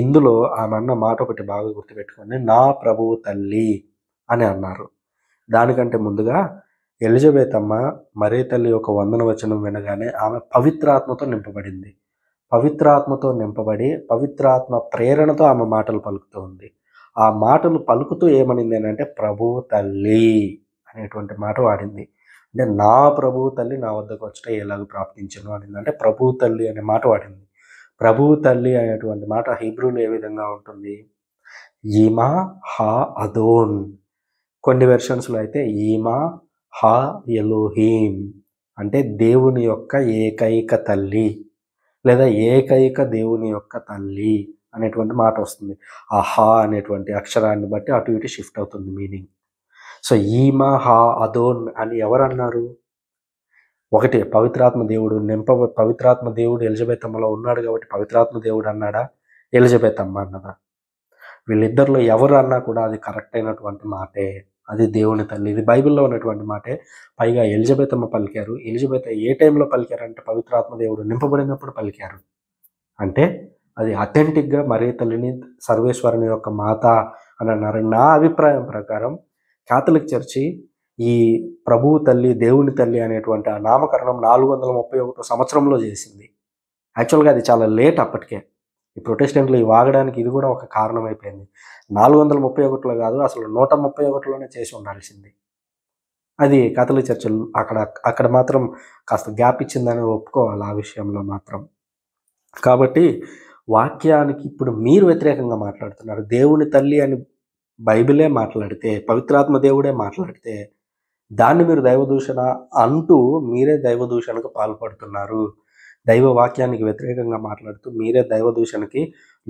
ఇందులో ఆమె అన్న మాట ఒకటి బాగా గుర్తుపెట్టుకోండి నా ప్రభువు తల్లి అని అన్నారు దానికంటే ముందుగా ఎలిజబెత్ అమ్మ మరే తల్లి యొక్క వందన వచనం వినగానే ఆమె పవిత్రాత్మతో నింపబడింది పవిత్రాత్మతో నింపబడి పవిత్రాత్మ ప్రేరణతో ఆమె మాటలు పలుకుతూ ఉంది ఆ మాటలు పలుకుతూ ఏమనింది అంటే ప్రభు తల్లి అనేటువంటి మాట వాడింది అంటే నా ప్రభు తల్లి నా వద్దకు వచ్చట ఎలాగ ప్రాప్తించను అనింది అంటే ప్రభు తల్లి అనే మాట వాడింది ప్రభు తల్లి అనేటువంటి మాట హీబ్రూలో ఏ విధంగా ఉంటుంది ఈమా హా అదోన్ కొన్ని వెర్షన్స్లో అయితే ఈమా హా ఎలోహీం అంటే దేవుని యొక్క ఏకైక తల్లి లేదా ఏకైక దేవుని యొక్క తల్లి అనేటువంటి మాట వస్తుంది ఆ హా అనేటువంటి అక్షరాన్ని బట్టి అటు ఇటు షిఫ్ట్ అవుతుంది మీనింగ్ సో ఈమా హా అదోన్ అని ఎవరన్నారు ఒకటి పవిత్రాత్మ దేవుడు నింప పవిత్రాత్మ దేవుడు ఎలిజబెత్ అమ్మలో ఉన్నాడు కాబట్టి పవిత్రాత్మ దేవుడు అన్నాడా ఎలిజబెత్ అమ్మ అన్నదా వీళ్ళిద్దరిలో ఎవరు అన్నా కూడా అది కరెక్ట్ అయినటువంటి మాటే అది దేవుని తల్లి ఇది బైబిల్లో ఉన్నటువంటి మాటే పైగా ఎలిజబెత్ అమ్మ పలికారు ఎలిజబెత్ ఏ టైంలో పలికారు అంటే దేవుడు నింపబడినప్పుడు పలికారు అంటే అది అథెంటిక్గా మరే తల్లిని సర్వేశ్వరుని యొక్క మాత అని అన్నారు నా అభిప్రాయం ప్రకారం కాథలిక్ చర్చి ఈ ప్రభువు తల్లి దేవుని తల్లి అనేటువంటి ఆ నామకరణం నాలుగు వందల ముప్పై ఒకటో సంవత్సరంలో చేసింది యాక్చువల్గా అది చాలా లేట్ అప్పటికే ఈ ప్రొటెస్టెంట్లు ఈ వాగడానికి ఇది కూడా ఒక కారణం అయిపోయింది నాలుగు వందల ముప్పై ఒకటిలో కాదు అసలు నూట ముప్పై ఒకటిలోనే చేసి ఉండాల్సింది అది కథల చర్చలు అక్కడ అక్కడ మాత్రం కాస్త గ్యాప్ ఇచ్చిందని ఒప్పుకోవాలి ఆ విషయంలో మాత్రం కాబట్టి వాక్యానికి ఇప్పుడు మీరు వ్యతిరేకంగా మాట్లాడుతున్నారు దేవుని తల్లి అని బైబిలే మాట్లాడితే పవిత్రాత్మ దేవుడే మాట్లాడితే దాన్ని మీరు దైవదూషణ అంటూ మీరే దైవదూషణకు పాల్పడుతున్నారు దైవ వాక్యానికి వ్యతిరేకంగా మాట్లాడుతూ మీరే దైవ దూషణకి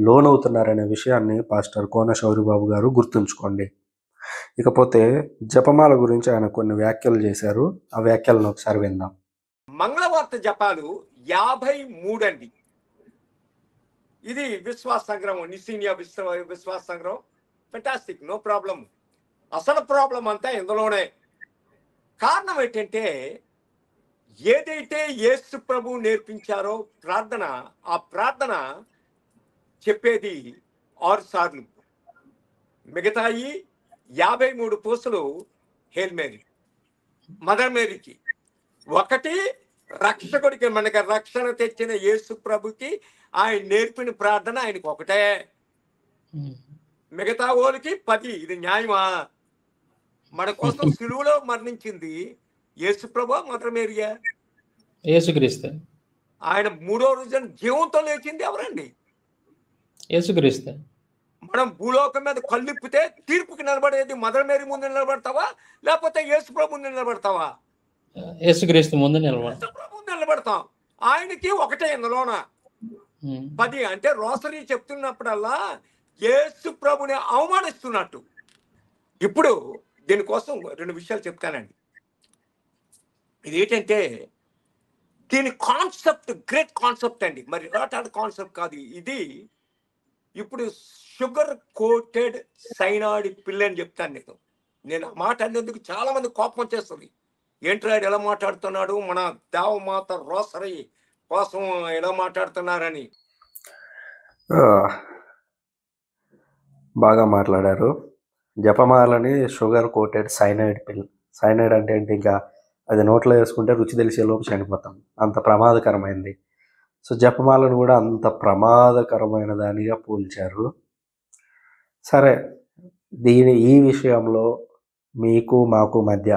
లోనవుతున్నారనే విషయాన్ని పాస్టర్ కోన శౌరిబాబు గారు గుర్తుంచుకోండి ఇకపోతే జపమాల గురించి ఆయన కొన్ని వ్యాఖ్యలు చేశారు ఆ వ్యాఖ్యలను ఒకసారి విందాం మంగళవార్త జపాలు యాభై అండి ఇది విశ్వాస సంగ్రహం నిసీనియా విశ్వ విశ్వాస సంగ్రహం ఫెంటాస్టిక్ నో ప్రాబ్లం అసలు ప్రాబ్లం అంతా ఇందులోనే కారణం ఏంటంటే ఏదైతే యేసు ప్రభు నేర్పించారో ప్రార్థన ఆ ప్రార్థన చెప్పేది ఆరు సార్లు మిగతాయి యాభై మూడు పూసలు హేల్ మేరీ మదర్ మేరీకి ఒకటి రక్షకుడికి మనకి రక్షణ తెచ్చిన యేసు ప్రభుకి ఆయన నేర్పిన ప్రార్థన ఆయనకు ఒకటే మిగతా ఓలికి పది ఇది న్యాయమా మన కోసం సులువులో మరణించింది యేసు ప్రభు మాత్రం ఎరిగా యేసుక్రీస్తు ఆయన మూడో రోజున జీవంతో లేచింది ఎవరండి యేసుక్రీస్తు మనం భూలోకం మీద కళ్ళిప్పితే తీర్పుకి నిలబడేది మదర్ మేరీ ముందు నిలబడతావా లేకపోతే యేసు ప్రభు ముందు నిలబడతావా యేసుక్రీస్తు ముందు నిలబడతాం ప్రభు నిలబడతాం ఆయనకి ఒకటే ఇందులోన పది అంటే రోసరీ చెప్తున్నప్పుడల్లా యేసు ప్రభుని అవమానిస్తున్నట్టు ఇప్పుడు దీనికోసం రెండు విషయాలు చెప్తానండి ఇది ఏంటంటే దీని కాన్సెప్ట్ గ్రేట్ కాన్సెప్ట్ అండి మరి రాటాడ్ కాన్సెప్ట్ కాదు ఇది ఇప్పుడు షుగర్ కోటెడ్ సైనాయిడ్ పిల్ల అని చెప్తాను నేను నేను ఆ మాట చాలా మంది కోపం వచ్చేస్తుంది ఏంట్రా ఎలా మాట్లాడుతున్నాడు మన దేవమాత రోసరి కోసం ఎలా మాట్లాడుతున్నారని బాగా మాట్లాడారు జపమాలని షుగర్ కోటెడ్ సైనాయిడ్ పిల్ సైనాయిడ్ అంటే ఏంటి ఇంకా అది నోట్లో వేసుకుంటే రుచి తెలిసేలోపు చనిపోతాం అంత ప్రమాదకరమైంది సో జపమాలను కూడా అంత ప్రమాదకరమైన దానిగా పోల్చారు సరే దీని ఈ విషయంలో మీకు మాకు మధ్య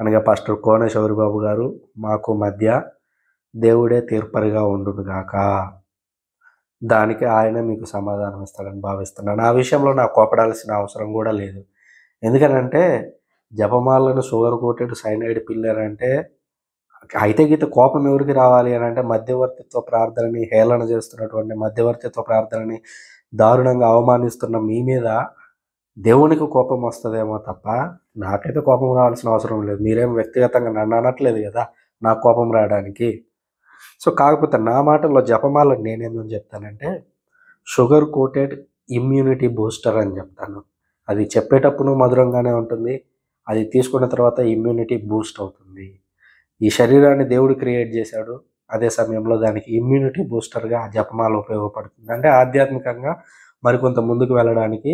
అనగా పాస్టర్ కోన బాబు గారు మాకు మధ్య దేవుడే తీర్పరిగా ఉండునుగాక దానికి ఆయన మీకు సమాధానం ఇస్తాడని భావిస్తున్నాను ఆ విషయంలో నాకు కోపడాల్సిన అవసరం కూడా లేదు ఎందుకనంటే జపమాలను షుగర్ కోటెడ్ సైనైడ్ పిల్లర్ అంటే అయితే గీత కోపం ఎవరికి రావాలి అని అంటే మధ్యవర్తిత్వ ప్రార్థనని హేళన చేస్తున్నటువంటి మధ్యవర్తిత్వ ప్రార్థనని దారుణంగా అవమానిస్తున్న మీ మీద దేవునికి కోపం వస్తుందేమో తప్ప నాకైతే కోపం రావాల్సిన అవసరం లేదు మీరేం వ్యక్తిగతంగా నన్ను అనట్లేదు కదా నా కోపం రావడానికి సో కాకపోతే నా మాటల్లో జపమాలను నేనేమని చెప్తానంటే షుగర్ కోటెడ్ ఇమ్యూనిటీ బూస్టర్ అని చెప్తాను అది చెప్పేటప్పుడు మధురంగానే ఉంటుంది అది తీసుకున్న తర్వాత ఇమ్యూనిటీ బూస్ట్ అవుతుంది ఈ శరీరాన్ని దేవుడు క్రియేట్ చేశాడు అదే సమయంలో దానికి ఇమ్యూనిటీ బూస్టర్గా ఆ జపమాల ఉపయోగపడుతుంది అంటే ఆధ్యాత్మికంగా మరికొంత ముందుకు వెళ్ళడానికి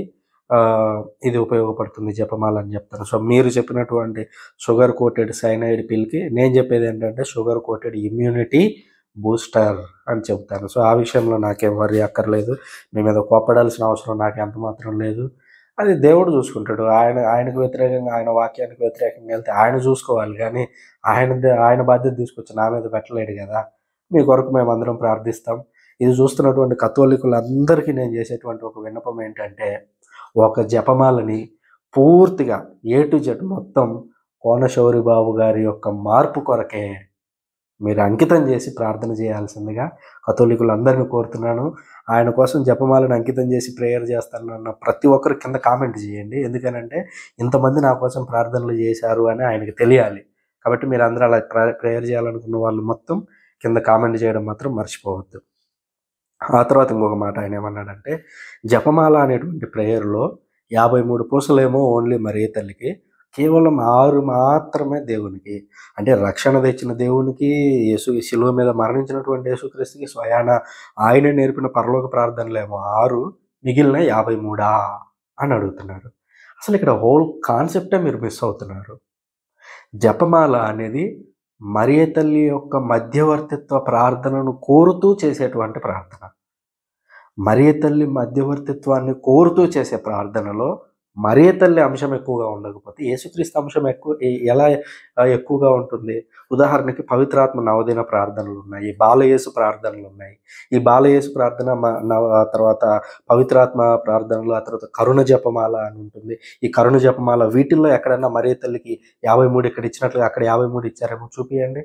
ఇది ఉపయోగపడుతుంది జపమాల అని చెప్తాను సో మీరు చెప్పినటువంటి షుగర్ కోటెడ్ సైనైడ్ పిల్కి నేను చెప్పేది ఏంటంటే షుగర్ కోటెడ్ ఇమ్యూనిటీ బూస్టర్ అని చెప్తాను సో ఆ విషయంలో నాకేం వరి అక్కర్లేదు మీ మీద కోపడాల్సిన అవసరం నాకు ఎంత మాత్రం లేదు అది దేవుడు చూసుకుంటాడు ఆయన ఆయనకు వ్యతిరేకంగా ఆయన వాక్యానికి వ్యతిరేకంగా వెళ్తే ఆయన చూసుకోవాలి కానీ ఆయన ఆయన బాధ్యత తీసుకొచ్చి నా మీద పెట్టలేడు కదా మీ కొరకు మేము అందరం ప్రార్థిస్తాం ఇది చూస్తున్నటువంటి కథోలికులందరికీ నేను చేసేటువంటి ఒక విన్నపం ఏంటంటే ఒక జపమాలని పూర్తిగా ఏ టు జెడ్ మొత్తం కోనశౌరి బాబు గారి యొక్క మార్పు కొరకే మీరు అంకితం చేసి ప్రార్థన చేయాల్సిందిగా కథోలికులందరినీ కోరుతున్నాను ఆయన కోసం జపమాలను అంకితం చేసి ప్రేయర్ చేస్తాను అన్న ప్రతి ఒక్కరు కింద కామెంట్ చేయండి ఎందుకనంటే ఇంతమంది నా కోసం ప్రార్థనలు చేశారు అని ఆయనకు తెలియాలి కాబట్టి మీరు అందరూ అలా ప్రేయర్ చేయాలనుకున్న వాళ్ళు మొత్తం కింద కామెంట్ చేయడం మాత్రం మర్చిపోవద్దు ఆ తర్వాత ఇంకొక మాట ఆయన ఏమన్నాడంటే జపమాల అనేటువంటి ప్రేయర్లో యాభై మూడు పూసలేమో ఓన్లీ మరీ తల్లికి కేవలం ఆరు మాత్రమే దేవునికి అంటే రక్షణ తెచ్చిన దేవునికి యేసు శిలువ మీద మరణించినటువంటి యేసుక్రీస్తుకి స్వయాన ఆయన నేర్పిన పరలోక ప్రార్థనలేమో ఆరు మిగిలిన యాభై మూడా అని అడుగుతున్నారు అసలు ఇక్కడ హోల్ కాన్సెప్టే మీరు మిస్ అవుతున్నారు జపమాల అనేది మరియ తల్లి యొక్క మధ్యవర్తిత్వ ప్రార్థనను కోరుతూ చేసేటువంటి ప్రార్థన మరియ తల్లి మధ్యవర్తిత్వాన్ని కోరుతూ చేసే ప్రార్థనలో మరే తల్లి అంశం ఎక్కువగా ఉండకపోతే యేసుక్రీస్తు అంశం ఎక్కువ ఎలా ఎక్కువగా ఉంటుంది ఉదాహరణకి పవిత్రాత్మ నవదిన ప్రార్థనలు ఉన్నాయి బాలయేసు ప్రార్థనలు ఉన్నాయి ఈ బాలయేసు ప్రార్థన నవ తర్వాత పవిత్రాత్మ ప్రార్థనలు ఆ తర్వాత కరుణ జపమాల అని ఉంటుంది ఈ కరుణ జపమాల వీటిల్లో ఎక్కడన్నా మరే తల్లికి యాభై మూడు ఇక్కడ ఇచ్చినట్లుగా అక్కడ యాభై మూడు ఇచ్చారేమో చూపియండి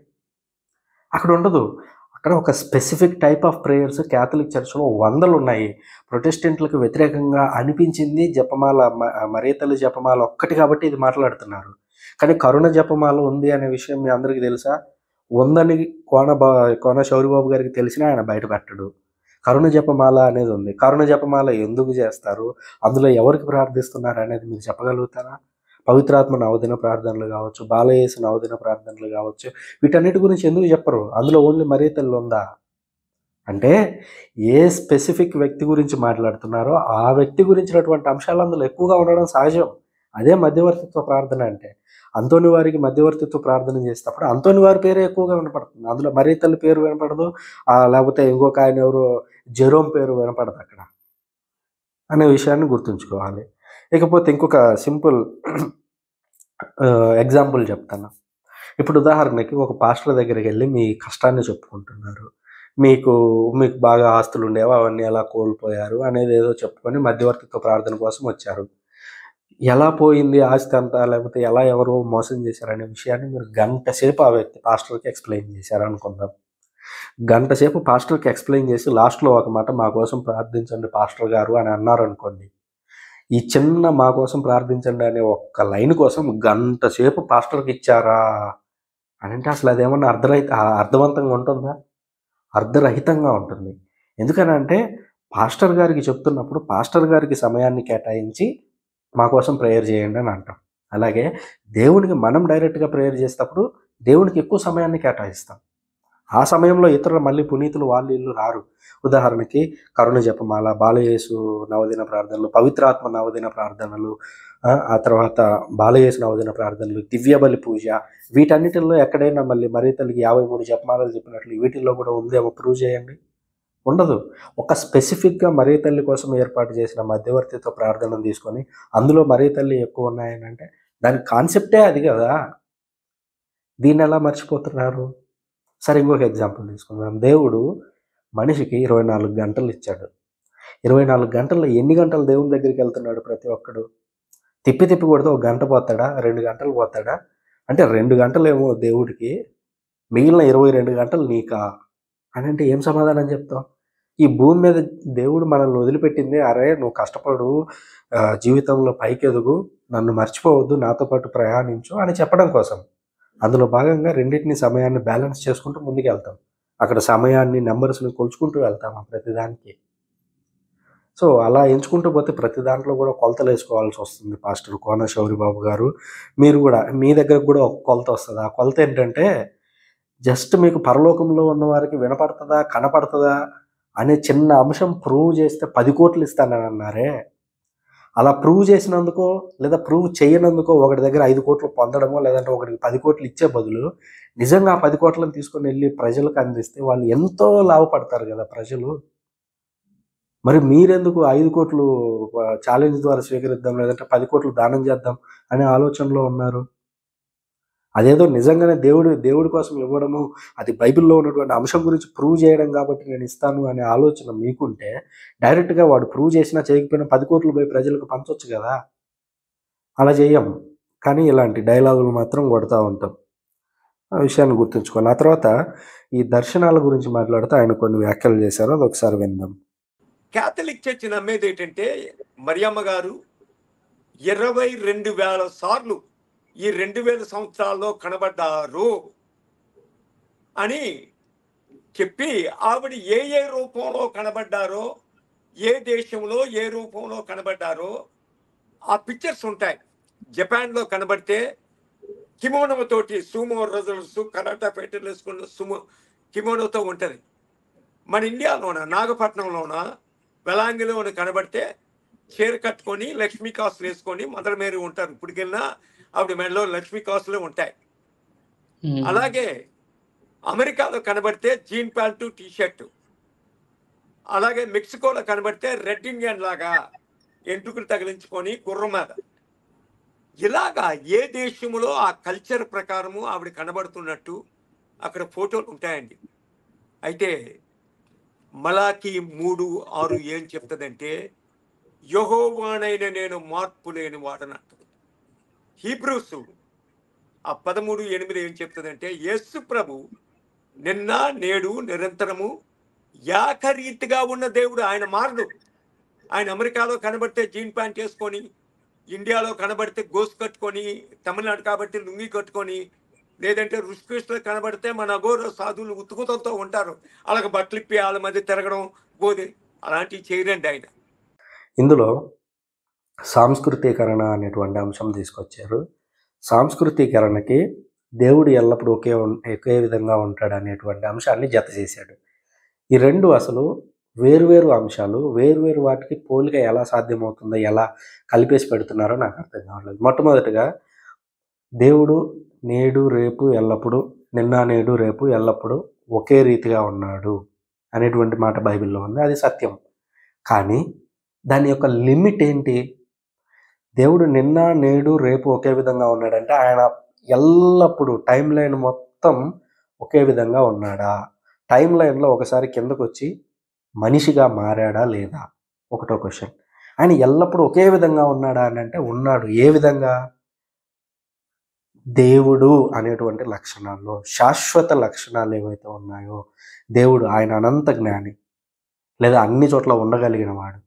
అక్కడ ఉండదు అక్కడ ఒక specific type of prayers Catholic చర్చ్లో వందలు ఉన్నాయి ప్రొటెస్టెంట్లకు వ్యతిరేకంగా అనిపించింది జపమాల మరేతలు జపమాల ఒక్కటి కాబట్టి ఇది మాట్లాడుతున్నారు కానీ కరుణ జపమాల ఉంది అనే విషయం మీ అందరికీ తెలుసా ఉందని కోన బా కోన శౌరిబాబు గారికి తెలిసినా ఆయన బయటపెట్టడు కరుణ జపమాల అనేది ఉంది కరుణ జపమాల ఎందుకు చేస్తారు అందులో ఎవరికి ప్రార్థిస్తున్నారు అనేది మీరు చెప్పగలుగుతారా పవిత్రాత్మ నవదిన ప్రార్థనలు కావచ్చు బాలయేస నవదిన ప్రార్థనలు కావచ్చు వీటన్నిటి గురించి ఎందుకు చెప్పరు అందులో ఓన్లీ మరీ తల్లి ఉందా అంటే ఏ స్పెసిఫిక్ వ్యక్తి గురించి మాట్లాడుతున్నారో ఆ వ్యక్తి గురించినటువంటి అంశాలు అందులో ఎక్కువగా ఉండడం సహజం అదే మధ్యవర్తిత్వ ప్రార్థన అంటే అంతోని వారికి మధ్యవర్తిత్వ ప్రార్థన చేసేటప్పుడు అంతోని వారి పేరే ఎక్కువగా వినపడుతుంది అందులో మరీ తల్లి పేరు వినపడదు లేకపోతే ఇంకొక ఆయన ఎవరు జెరోమ్ పేరు వినపడదు అక్కడ అనే విషయాన్ని గుర్తుంచుకోవాలి ఇకపోతే ఇంకొక సింపుల్ ఎగ్జాంపుల్ చెప్తాను ఇప్పుడు ఉదాహరణకి ఒక పాస్టర్ దగ్గరికి వెళ్ళి మీ కష్టాన్ని చెప్పుకుంటున్నారు మీకు మీకు బాగా ఆస్తులు ఉండేవో అవన్నీ ఎలా కోల్పోయారు అనేది ఏదో చెప్పుకొని మధ్యవర్తిత్వ ప్రార్థన కోసం వచ్చారు ఎలా పోయింది ఆస్తి అంతా లేకపోతే ఎలా ఎవరు మోసం చేశారనే విషయాన్ని మీరు గంట సేపు ఆ వ్యక్తి పాస్టర్కి ఎక్స్ప్లెయిన్ చేశారు అనుకుందాం గంట సేపు పాస్టర్కి ఎక్స్ప్లెయిన్ చేసి లాస్ట్లో ఒక మాట మా కోసం ప్రార్థించండి పాస్టర్ గారు అని అన్నారు అనుకోండి ఈ చిన్న మా కోసం ప్రార్థించండి అనే ఒక్క లైన్ కోసం గంట సేపు పాస్టర్కి ఇచ్చారా అని అంటే అసలు అదేమన్నా అర్ధరహిత అర్థవంతంగా ఉంటుందా అర్థరహితంగా ఉంటుంది ఎందుకనంటే పాస్టర్ గారికి చెప్తున్నప్పుడు పాస్టర్ గారికి సమయాన్ని కేటాయించి మా కోసం ప్రేయర్ చేయండి అని అంటాం అలాగే దేవునికి మనం డైరెక్ట్గా ప్రేయర్ చేసేటప్పుడు దేవునికి ఎక్కువ సమయాన్ని కేటాయిస్తాం ఆ సమయంలో ఇతరులు మళ్ళీ పునీతులు వాళ్ళు ఇల్లు రారు ఉదాహరణకి కరుణ జపమాల బాలయేసు నవదిన ప్రార్థనలు పవిత్రాత్మ నవదిన ప్రార్థనలు ఆ తర్వాత బాలయేసు నవదిన ప్రార్థనలు దివ్యబలి పూజ వీటన్నిటిల్లో ఎక్కడైనా మళ్ళీ మరీ తల్లికి యాభై మూడు జపమాలలు చెప్పినట్లు వీటిల్లో కూడా ఉందేమో ప్రూవ్ చేయండి ఉండదు ఒక స్పెసిఫిక్గా మరీ తల్లి కోసం ఏర్పాటు చేసిన మధ్యవర్తితో ప్రార్థనలు తీసుకొని అందులో మరీ తల్లి ఎక్కువ ఉన్నాయని అంటే దాని కాన్సెప్టే అది కదా దీన్ని ఎలా మర్చిపోతున్నారు సరే ఇంకొక ఎగ్జాంపుల్ తీసుకుందాం దేవుడు మనిషికి ఇరవై నాలుగు గంటలు ఇచ్చాడు ఇరవై నాలుగు గంటల్లో ఎన్ని గంటలు దేవుని దగ్గరికి వెళ్తున్నాడు ప్రతి ఒక్కడు తిప్పి తిప్పి కొడితే ఒక గంట పోతాడా రెండు గంటలు పోతాడా అంటే రెండు గంటలు ఏమో దేవుడికి మిగిలిన ఇరవై రెండు గంటలు నీకా అని అంటే ఏం సమాధానం చెప్తావు ఈ భూమి మీద దేవుడు మనల్ని వదిలిపెట్టింది అరే నువ్వు కష్టపడు జీవితంలో పైకి ఎదుగు నన్ను మర్చిపోవద్దు నాతో పాటు ప్రయాణించు అని చెప్పడం కోసం అందులో భాగంగా రెండింటిని సమయాన్ని బ్యాలెన్స్ చేసుకుంటూ ముందుకు వెళ్తాం అక్కడ సమయాన్ని నెంబర్స్ని కొలుచుకుంటూ వెళ్తాం ఆ ప్రతిదానికి సో అలా ఎంచుకుంటూ పోతే ప్రతి దాంట్లో కూడా కొలతలు వేసుకోవాల్సి వస్తుంది పాస్టర్ కోన శౌరిబాబు గారు మీరు కూడా మీ దగ్గర కూడా ఒక కొలత వస్తుంది ఆ కొలత ఏంటంటే జస్ట్ మీకు పరలోకంలో ఉన్న వారికి వినపడుతుందా కనపడుతుందా అనే చిన్న అంశం ప్రూవ్ చేస్తే పది కోట్లు అన్నారే అలా ప్రూవ్ చేసినందుకో లేదా ప్రూవ్ చేయనందుకో ఒకటి దగ్గర ఐదు కోట్లు పొందడమో లేదంటే ఒకటికి పది కోట్లు ఇచ్చే బదులు నిజంగా ఆ పది కోట్లను తీసుకొని వెళ్ళి ప్రజలకు అందిస్తే వాళ్ళు ఎంతో లాభపడతారు కదా ప్రజలు మరి మీరెందుకు ఐదు కోట్లు ఛాలెంజ్ ద్వారా స్వీకరిద్దాం లేదంటే పది కోట్లు దానం చేద్దాం అనే ఆలోచనలో ఉన్నారు అదేదో నిజంగానే దేవుడు దేవుడి కోసం ఇవ్వడము అది బైబిల్లో ఉన్నటువంటి అంశం గురించి ప్రూవ్ చేయడం కాబట్టి నేను ఇస్తాను అనే ఆలోచన మీకుంటే డైరెక్ట్గా వాడు ప్రూవ్ చేసినా చేయకపోయినా పది కోట్లు పోయి ప్రజలకు పంచవచ్చు కదా అలా చేయం కానీ ఇలాంటి డైలాగులు మాత్రం కొడతా ఉంటాం ఆ విషయాన్ని గుర్తుంచుకోవాలి ఆ తర్వాత ఈ దర్శనాల గురించి మాట్లాడితే ఆయన కొన్ని వ్యాఖ్యలు చేశారు అది ఒకసారి విందాం క్యాథలిక్ చర్చి నమ్మేది ఏంటంటే మరియమ్మ గారు ఇరవై రెండు వేల సార్లు ఈ రెండు వేల సంవత్సరాల్లో కనబడ్డారు అని చెప్పి ఆవిడ ఏ ఏ రూపంలో కనబడ్డారో ఏ దేశంలో ఏ రూపంలో కనబడ్డారో ఆ పిక్చర్స్ ఉంటాయి జపాన్లో కనబడితే కిమోనోతోటి సుమో రజల్స్ కరాటా పెయింటర్లు వేసుకున్న సుమో కిమోనోతో ఉంటుంది మన ఇండియాలోన నాగపట్నంలోన వెలాంగిలో కనబడితే చీర కట్టుకొని లక్ష్మీ కాసులు వేసుకొని మదర్ మేరీ ఉంటారు ఇప్పటికెళ్ళినా ఆవిడ మెడలో లక్ష్మీ కాసులు ఉంటాయి అలాగే అమెరికాలో కనబడితే జీన్ ప్యాంటు టీ షర్టు అలాగే మెక్సికోలో కనబడితే రెడ్ ఇండియన్ లాగా ఎంటుకులు తగిలించుకొని కుర్ర మీద ఇలాగా ఏ దేశంలో ఆ కల్చర్ ప్రకారము ఆవిడ కనబడుతున్నట్టు అక్కడ ఫోటోలు ఉంటాయండి అయితే మలాకి మూడు ఆరు ఏం చెప్తుందంటే యహోవానైన నేను మార్పు లేని వాడనట్టు హీబ్రూసు ఆ పదమూడు ఎనిమిది ఏం చెప్తుందంటే యేసు ప్రభు నిన్న నేడు నిరంతరము యాకరీతిగా ఉన్న దేవుడు ఆయన మారడు ఆయన అమెరికాలో కనబడితే జీన్ ప్యాంట్ వేసుకొని ఇండియాలో కనబడితే గోసు కట్టుకొని తమిళనాడు కాబట్టి లుంగి కట్టుకొని లేదంటే రుషికృష్ణ కనబడితే మన అఘోర సాధువులు ఉత్తుకుతంతో ఉంటారు అలాగ బట్టలిప్పి వాళ్ళ మధ్య తిరగడం పోదే అలాంటివి చేయరండి ఆయన ఇందులో సాంస్కృతీకరణ అనేటువంటి అంశం తీసుకొచ్చారు సాంస్కృతీకరణకి దేవుడు ఎల్లప్పుడూ ఒకే ఒకే విధంగా ఉంటాడు అనేటువంటి అంశాన్ని జత చేశాడు ఈ రెండు అసలు వేరువేరు అంశాలు వేరువేరు వాటికి పోలిక ఎలా సాధ్యమవుతుందో ఎలా కలిపేసి పెడుతున్నారో నాకు అర్థం కావట్లేదు మొట్టమొదటిగా దేవుడు నేడు రేపు ఎల్లప్పుడూ నిన్న నేడు రేపు ఎల్లప్పుడూ ఒకే రీతిగా ఉన్నాడు అనేటువంటి మాట బైబిల్లో ఉంది అది సత్యం కానీ దాని యొక్క లిమిట్ ఏంటి దేవుడు నిన్న నేడు రేపు ఒకే విధంగా ఉన్నాడంటే ఆయన ఎల్లప్పుడూ టైం లైన్ మొత్తం ఒకే విధంగా ఉన్నాడా టైం లైన్లో ఒకసారి కిందకు వచ్చి మనిషిగా మారాడా లేదా ఒకటో క్వశ్చన్ ఆయన ఎల్లప్పుడూ ఒకే విధంగా ఉన్నాడా అని అంటే ఉన్నాడు ఏ విధంగా దేవుడు అనేటువంటి లక్షణాల్లో శాశ్వత లక్షణాలు ఏవైతే ఉన్నాయో దేవుడు ఆయన అనంత జ్ఞాని లేదా అన్ని చోట్ల ఉండగలిగిన వాడు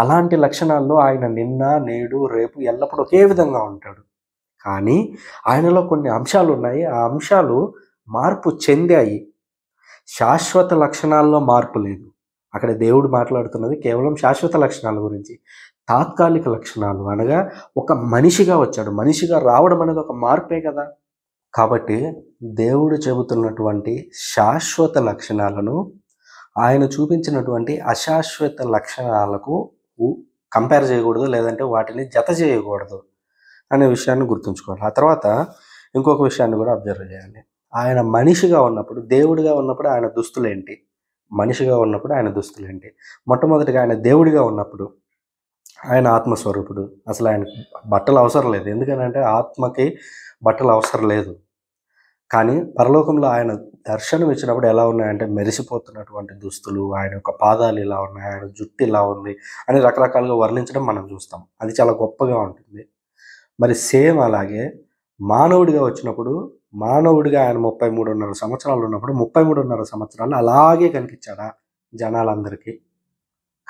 అలాంటి లక్షణాల్లో ఆయన నిన్న నేడు రేపు ఎల్లప్పుడూ ఒకే విధంగా ఉంటాడు కానీ ఆయనలో కొన్ని అంశాలు ఉన్నాయి ఆ అంశాలు మార్పు చెందాయి శాశ్వత లక్షణాల్లో మార్పు లేదు అక్కడ దేవుడు మాట్లాడుతున్నది కేవలం శాశ్వత లక్షణాల గురించి తాత్కాలిక లక్షణాలు అనగా ఒక మనిషిగా వచ్చాడు మనిషిగా రావడం అనేది ఒక మార్పే కదా కాబట్టి దేవుడు చెబుతున్నటువంటి శాశ్వత లక్షణాలను ఆయన చూపించినటువంటి అశాశ్వత లక్షణాలకు కంపేర్ చేయకూడదు లేదంటే వాటిని జత చేయకూడదు అనే విషయాన్ని గుర్తుంచుకోవాలి ఆ తర్వాత ఇంకొక విషయాన్ని కూడా అబ్జర్వ్ చేయాలి ఆయన మనిషిగా ఉన్నప్పుడు దేవుడిగా ఉన్నప్పుడు ఆయన దుస్తులు ఏంటి మనిషిగా ఉన్నప్పుడు ఆయన దుస్తులు ఏంటి మొట్టమొదటిగా ఆయన దేవుడిగా ఉన్నప్పుడు ఆయన ఆత్మస్వరూపుడు అసలు ఆయన బట్టలు అవసరం లేదు ఎందుకంటే ఆత్మకి బట్టలు అవసరం లేదు కానీ పరలోకంలో ఆయన దర్శనం ఇచ్చినప్పుడు ఎలా ఉన్నాయంటే మెరిసిపోతున్నటువంటి దుస్తులు ఆయన యొక్క పాదాలు ఇలా ఉన్నాయి ఆయన జుట్టు ఇలా ఉంది అని రకరకాలుగా వర్ణించడం మనం చూస్తాం అది చాలా గొప్పగా ఉంటుంది మరి సేమ్ అలాగే మానవుడిగా వచ్చినప్పుడు మానవుడిగా ఆయన ముప్పై మూడున్నర సంవత్సరాలు ఉన్నప్పుడు ముప్పై మూడున్నర సంవత్సరాలు అలాగే కనిపించాడా జనాలందరికీ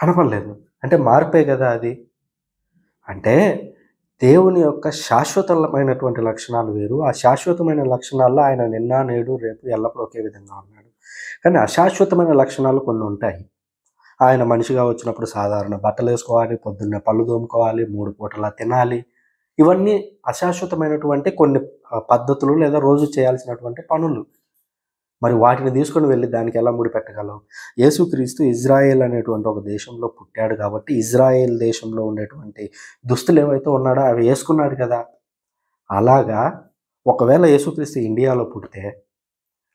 కనపడలేదు అంటే మార్పే కదా అది అంటే దేవుని యొక్క శాశ్వతమైనటువంటి లక్షణాలు వేరు ఆ శాశ్వతమైన లక్షణాల్లో ఆయన నిన్న నేడు రేపు ఎల్లప్పుడూ ఒకే విధంగా ఉన్నాడు కానీ అశాశ్వతమైన లక్షణాలు కొన్ని ఉంటాయి ఆయన మనిషిగా వచ్చినప్పుడు సాధారణ బట్టలు వేసుకోవాలి పొద్దున్న పళ్ళు తోముకోవాలి మూడు పూటలా తినాలి ఇవన్నీ అశాశ్వతమైనటువంటి కొన్ని పద్ధతులు లేదా రోజు చేయాల్సినటువంటి పనులు మరి వాటిని తీసుకొని వెళ్ళి దానికి ఎలా ముడిపెట్టగలం యేసుక్రీస్తు ఇజ్రాయెల్ అనేటువంటి ఒక దేశంలో పుట్టాడు కాబట్టి ఇజ్రాయెల్ దేశంలో ఉండేటువంటి దుస్తులు ఏవైతే ఉన్నాడో అవి వేసుకున్నాడు కదా అలాగా ఒకవేళ యేసుక్రీస్తు ఇండియాలో పుడితే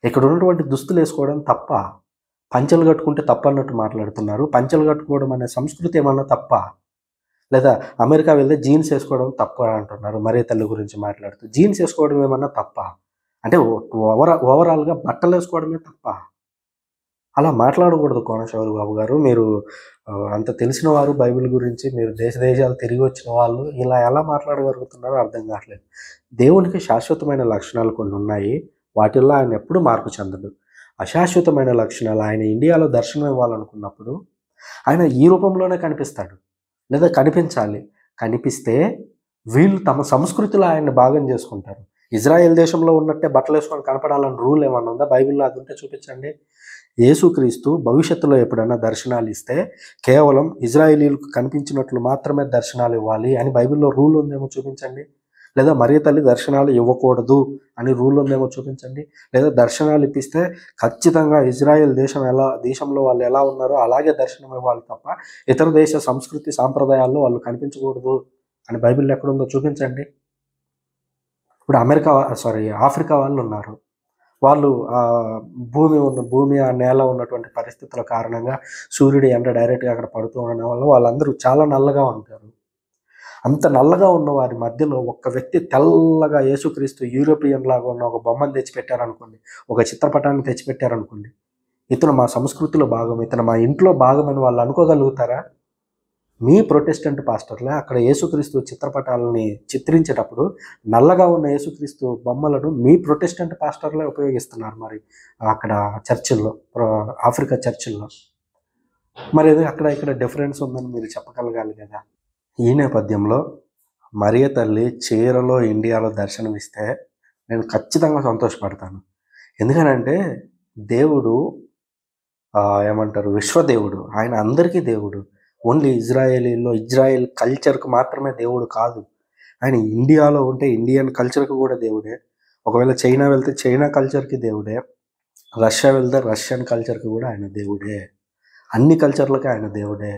ఇక్కడ ఉన్నటువంటి దుస్తులు వేసుకోవడం తప్ప పంచలు కట్టుకుంటే తప్ప అన్నట్టు మాట్లాడుతున్నారు పంచలు కట్టుకోవడం అనే సంస్కృతి ఏమన్నా తప్ప లేదా అమెరికా వెళ్తే జీన్స్ వేసుకోవడం తప్ప అంటున్నారు మరే తల్లి గురించి మాట్లాడుతూ జీన్స్ వేసుకోవడం ఏమన్నా తప్ప అంటే ఓవర్ ఓవరాల్గా బట్టలు వేసుకోవడమే తప్ప అలా మాట్లాడకూడదు కోనశౌరి బాబు గారు మీరు అంత తెలిసిన వారు బైబిల్ గురించి మీరు దేశ దేశాలు తిరిగి వచ్చిన వాళ్ళు ఇలా ఎలా మాట్లాడగలుగుతున్నారో అర్థం కావట్లేదు దేవునికి శాశ్వతమైన లక్షణాలు కొన్ని ఉన్నాయి వాటిల్లో ఆయన ఎప్పుడు మార్పు చెందడు అశాశ్వతమైన లక్షణాలు ఆయన ఇండియాలో దర్శనం ఇవ్వాలనుకున్నప్పుడు ఆయన ఈ రూపంలోనే కనిపిస్తాడు లేదా కనిపించాలి కనిపిస్తే వీళ్ళు తమ సంస్కృతిలో ఆయన్ని భాగం చేసుకుంటారు ఇజ్రాయెల్ దేశంలో ఉన్నట్టే బట్టలు వేసుకొని కనపడాలని రూల్ ఏమన్నా ఉందా బైబిల్లో అది ఉంటే చూపించండి యేసుక్రీస్తు భవిష్యత్తులో ఎప్పుడైనా దర్శనాలు ఇస్తే కేవలం ఇజ్రాయేలీలకు కనిపించినట్లు మాత్రమే దర్శనాలు ఇవ్వాలి అని బైబిల్లో రూల్ ఉందేమో చూపించండి లేదా మరీ తల్లి దర్శనాలు ఇవ్వకూడదు అని రూల్ ఉందేమో చూపించండి లేదా దర్శనాలు ఇప్పిస్తే ఖచ్చితంగా ఇజ్రాయెల్ దేశం ఎలా దేశంలో వాళ్ళు ఎలా ఉన్నారో అలాగే దర్శనం ఇవ్వాలి తప్ప ఇతర దేశ సంస్కృతి సాంప్రదాయాల్లో వాళ్ళు కనిపించకూడదు అని బైబిల్ ఎక్కడుందో చూపించండి ఇప్పుడు అమెరికా సారీ ఆఫ్రికా వాళ్ళు ఉన్నారు వాళ్ళు భూమి ఉన్న భూమి ఆ నేల ఉన్నటువంటి పరిస్థితుల కారణంగా సూర్యుడు ఎండ డైరెక్ట్గా అక్కడ పడుతూ ఉండడం వల్ల వాళ్ళందరూ చాలా నల్లగా ఉంటారు అంత నల్లగా ఉన్న వారి మధ్యలో ఒక్క వ్యక్తి తెల్లగా యేసుక్రీస్తు యూరోపియన్ లాగా ఉన్న ఒక బొమ్మను తెచ్చిపెట్టారనుకోండి ఒక చిత్రపటాన్ని తెచ్చిపెట్టారనుకోండి ఇతను మా సంస్కృతిలో భాగం ఇతను మా ఇంట్లో భాగం అని వాళ్ళు అనుకోగలుగుతారా మీ ప్రొటెస్టెంట్ పాస్టర్లే అక్కడ యేసుక్రీస్తు చిత్రపటాలని చిత్రించేటప్పుడు నల్లగా ఉన్న యేసుక్రీస్తు బొమ్మలను మీ ప్రొటెస్టెంట్ పాస్టర్లే ఉపయోగిస్తున్నారు మరి అక్కడ చర్చిల్లో ఆఫ్రికా చర్చిల్లో మరి అక్కడ ఇక్కడ డిఫరెన్స్ ఉందని మీరు చెప్పగలగాలి కదా ఈ నేపథ్యంలో మరియ తల్లి చీరలో ఇండియాలో దర్శనమిస్తే నేను ఖచ్చితంగా సంతోషపడతాను ఎందుకనంటే దేవుడు ఏమంటారు విశ్వదేవుడు ఆయన అందరికీ దేవుడు ఓన్లీ ఇజ్రాయేలీలో ఇజ్రాయెల్ కల్చర్కి మాత్రమే దేవుడు కాదు ఆయన ఇండియాలో ఉంటే ఇండియన్ కల్చర్కి కూడా దేవుడే ఒకవేళ చైనా వెళ్తే చైనా కల్చర్కి దేవుడే రష్యా వెళ్తే రష్యన్ కల్చర్కి కూడా ఆయన దేవుడే అన్ని కల్చర్లకి ఆయన దేవుడే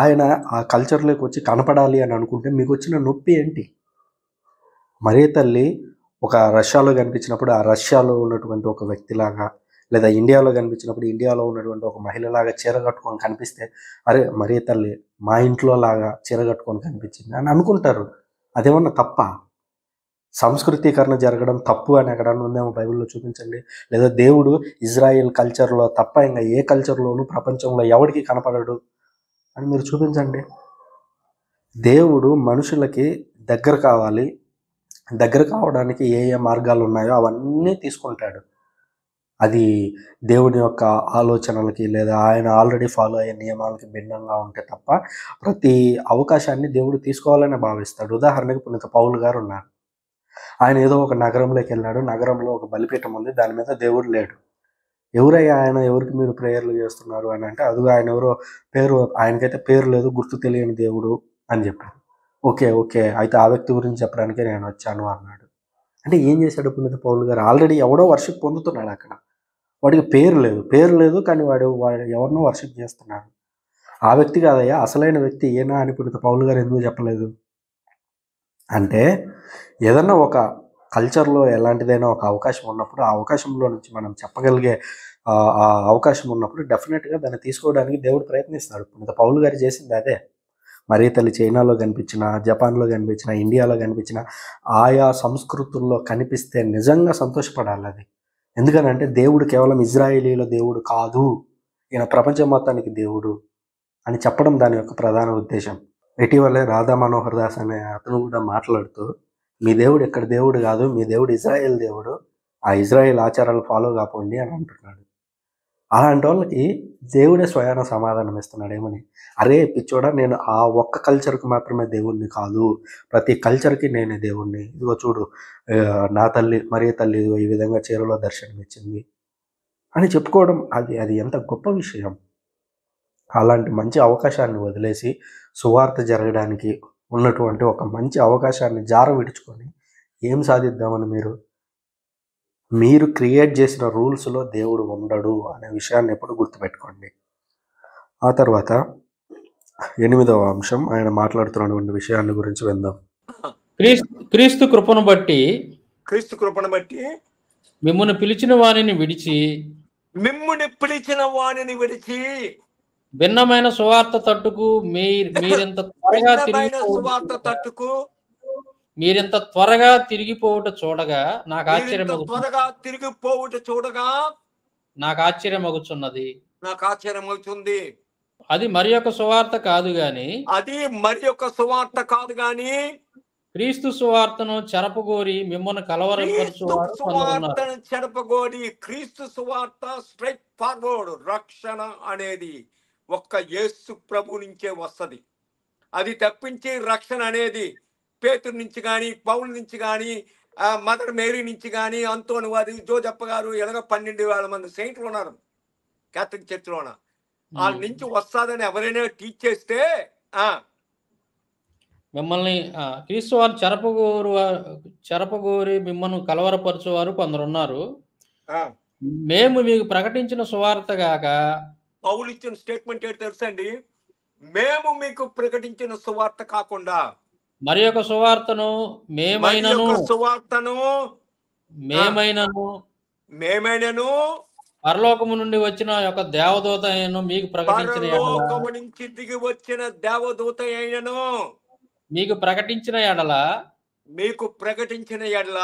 ఆయన ఆ కల్చర్లోకి వచ్చి కనపడాలి అని అనుకుంటే మీకు వచ్చిన నొప్పి ఏంటి మరే తల్లి ఒక రష్యాలో కనిపించినప్పుడు ఆ రష్యాలో ఉన్నటువంటి ఒక వ్యక్తిలాగా లేదా ఇండియాలో కనిపించినప్పుడు ఇండియాలో ఉన్నటువంటి ఒక మహిళలాగా చీర కట్టుకొని కనిపిస్తే అరే మరీ తల్లి మా ఇంట్లో లాగా చీర కట్టుకొని కనిపించింది అని అనుకుంటారు అదేమన్నా తప్ప సంస్కృతీకరణ జరగడం తప్పు అని ఎక్కడన్నా ఉందేమో బైబిల్లో చూపించండి లేదా దేవుడు ఇజ్రాయెల్ కల్చర్లో తప్ప ఇంకా ఏ కల్చర్లోనూ ప్రపంచంలో ఎవరికి కనపడడు అని మీరు చూపించండి దేవుడు మనుషులకి దగ్గర కావాలి దగ్గర కావడానికి ఏ ఏ మార్గాలు ఉన్నాయో అవన్నీ తీసుకుంటాడు అది దేవుని యొక్క ఆలోచనలకి లేదా ఆయన ఆల్రెడీ ఫాలో అయ్యే నియమాలకి భిన్నంగా ఉంటే తప్ప ప్రతి అవకాశాన్ని దేవుడు తీసుకోవాలని భావిస్తాడు ఉదాహరణకి పుణ్యత పౌలు గారు ఉన్నారు ఆయన ఏదో ఒక నగరంలోకి వెళ్ళాడు నగరంలో ఒక బలిపీఠం ఉంది దాని మీద దేవుడు లేడు ఎవరయ్యా ఆయన ఎవరికి మీరు ప్రేయర్లు చేస్తున్నారు అని అంటే అదిగో ఆయన ఎవరో పేరు ఆయనకైతే పేరు లేదు గుర్తు తెలియని దేవుడు అని చెప్పారు ఓకే ఓకే అయితే ఆ వ్యక్తి గురించి చెప్పడానికే నేను వచ్చాను అన్నాడు అంటే ఏం చేశాడు పుణ్యత పౌలు గారు ఆల్రెడీ ఎవడో వర్షం పొందుతున్నాడు అక్కడ వాడికి పేరు లేదు పేరు లేదు కానీ వాడు వాడు ఎవరినో వర్షిప్ చేస్తున్నాడు ఆ వ్యక్తి కాదయ్యా అసలైన వ్యక్తి ఏనా అని పునీత పౌలు గారు ఎందుకు చెప్పలేదు అంటే ఏదన్నా ఒక కల్చర్లో ఎలాంటిదైనా ఒక అవకాశం ఉన్నప్పుడు ఆ అవకాశంలో నుంచి మనం చెప్పగలిగే ఆ అవకాశం ఉన్నప్పుడు డెఫినెట్గా దాన్ని తీసుకోవడానికి దేవుడు ప్రయత్నిస్తాడు పునీత పౌలు గారు చేసింది అదే మరీ తల్లి చైనాలో కనిపించిన జపాన్లో కనిపించిన ఇండియాలో కనిపించిన ఆయా సంస్కృతుల్లో కనిపిస్తే నిజంగా సంతోషపడాలి అది ఎందుకనంటే దేవుడు కేవలం ఇజ్రాయేలీల దేవుడు కాదు ఈయన ప్రపంచ మొత్తానికి దేవుడు అని చెప్పడం దాని యొక్క ప్రధాన ఉద్దేశం ఇటీవలే రాధా మనోహర్ దాస్ అనే అతను కూడా మాట్లాడుతూ మీ దేవుడు ఇక్కడ దేవుడు కాదు మీ దేవుడు ఇజ్రాయేల్ దేవుడు ఆ ఇజ్రాయేల్ ఆచారాలు ఫాలో కాకండి అని అంటున్నాడు అలాంటి వాళ్ళకి దేవుడే స్వయాన సమాధానం ఇస్తున్నాడు ఏమని అరే పిచ్చోడా నేను ఆ ఒక్క కల్చర్కి మాత్రమే దేవుణ్ణి కాదు ప్రతి కల్చర్కి నేనే దేవుణ్ణి ఇదిగో చూడు నా తల్లి మరీ తల్లి ఇదిగో ఈ విధంగా చీరలో దర్శనమిచ్చింది అని చెప్పుకోవడం అది అది ఎంత గొప్ప విషయం అలాంటి మంచి అవకాశాన్ని వదిలేసి సువార్త జరగడానికి ఉన్నటువంటి ఒక మంచి అవకాశాన్ని జార విడుచుకొని ఏం సాధిద్దామని మీరు మీరు క్రియేట్ చేసిన రూల్స్లో దేవుడు ఉండడు అనే విషయాన్ని ఎప్పుడు గుర్తుపెట్టుకోండి ఆ తర్వాత ఎనిమిదవ అంశం ఆయన మాట్లాడుతున్నటువంటి విషయాన్ని గురించి విందాం క్రీస్తు కృపను బట్టి క్రీస్తు కృపను బట్టి మిమ్మల్ని పిలిచిన వాణిని విడిచి మిమ్ముని పిలిచిన వాణిని విడిచి భిన్నమైన సువార్త తట్టుకు మీరు మీరెంత త్వరగా సువార్త తట్టుకు మీరింత త్వరగా తిరిగిపోవుట చూడగా నాకు ఆశ్చర్యం త్వరగా తిరిగిపోవుట చూడగా నాకు ఆశ్చర్యం అగుచున్నది నాకు ఆశ్చర్యం అవుతుంది అది మరి యొక్క సువార్త కాదు గాని అది మరి యొక్క సువార్త కాదు గాని క్రీస్తు సువార్తను చెరపగోరి మిమ్మల్ని కలవరం సువార్తను చెరపగోరి క్రీస్తు సువార్త స్ట్రైట్ ఫార్వర్డ్ రక్షణ అనేది ఒక్క యేసు ప్రభు నుంచే వస్తుంది అది తప్పించి రక్షణ అనేది పేతురు నుంచి కానీ పౌల్ నుంచి కానీ మదర్ మేరీ నుంచి కానీ అంతోని వారి జోజప్ప గారు ఎలాగో పన్నెండు వేల మంది సెయింట్లు ఉన్నారు క్యాథలిక్ చర్చిలోన వాళ్ళ నుంచి వస్తాదని ఎవరైనా టీచ్ చేస్తే మిమ్మల్ని క్రీస్తు వారు చెరపగోరు చెరపగోరి మిమ్మల్ని కొందరు కొందరున్నారు మేము మీకు ప్రకటించిన సువార్త గాక పౌలు ఇచ్చిన స్టేట్మెంట్ ఏంటి తెలుసండి మేము మీకు ప్రకటించిన సువార్త కాకుండా మరి యొక్క సువార్తను మేమైనను సువార్తను మేమైనను మేమైనను పరలోకము నుండి వచ్చిన యొక్క దేవదూత అయినను మీకు ప్రకటించిన నుంచి దిగి వచ్చిన దేవదూత అయినను మీకు ప్రకటించిన ఎడల మీకు ప్రకటించిన ఎడల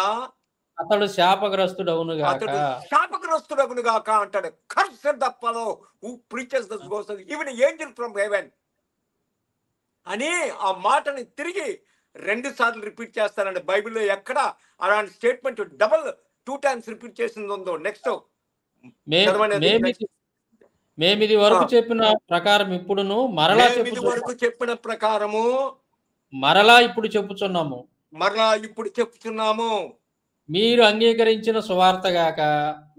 అతడు శాపగ్రస్తుడు అవును అతడు శాపగ్రస్తుడు అవును గాక అంటాడు curse them who goes even from heaven అని ఆ మాటని తిరిగి రెండు సార్లు రిపీట్ చేస్తానండి బైబిల్లో ఎక్కడ అలాంటి statement double two times repeat చేసింది ఉందో నెక్స్ట్ మేము వరకు చెప్పిన ప్రకారం ఇప్పుడును మరలా వరకు చెప్పిన ప్రకారము మరలా ఇప్పుడు చెప్పుచున్నాము మరలా ఇప్పుడు చెప్పుచున్నాము మీరు అంగీకరించిన సువార్త గాక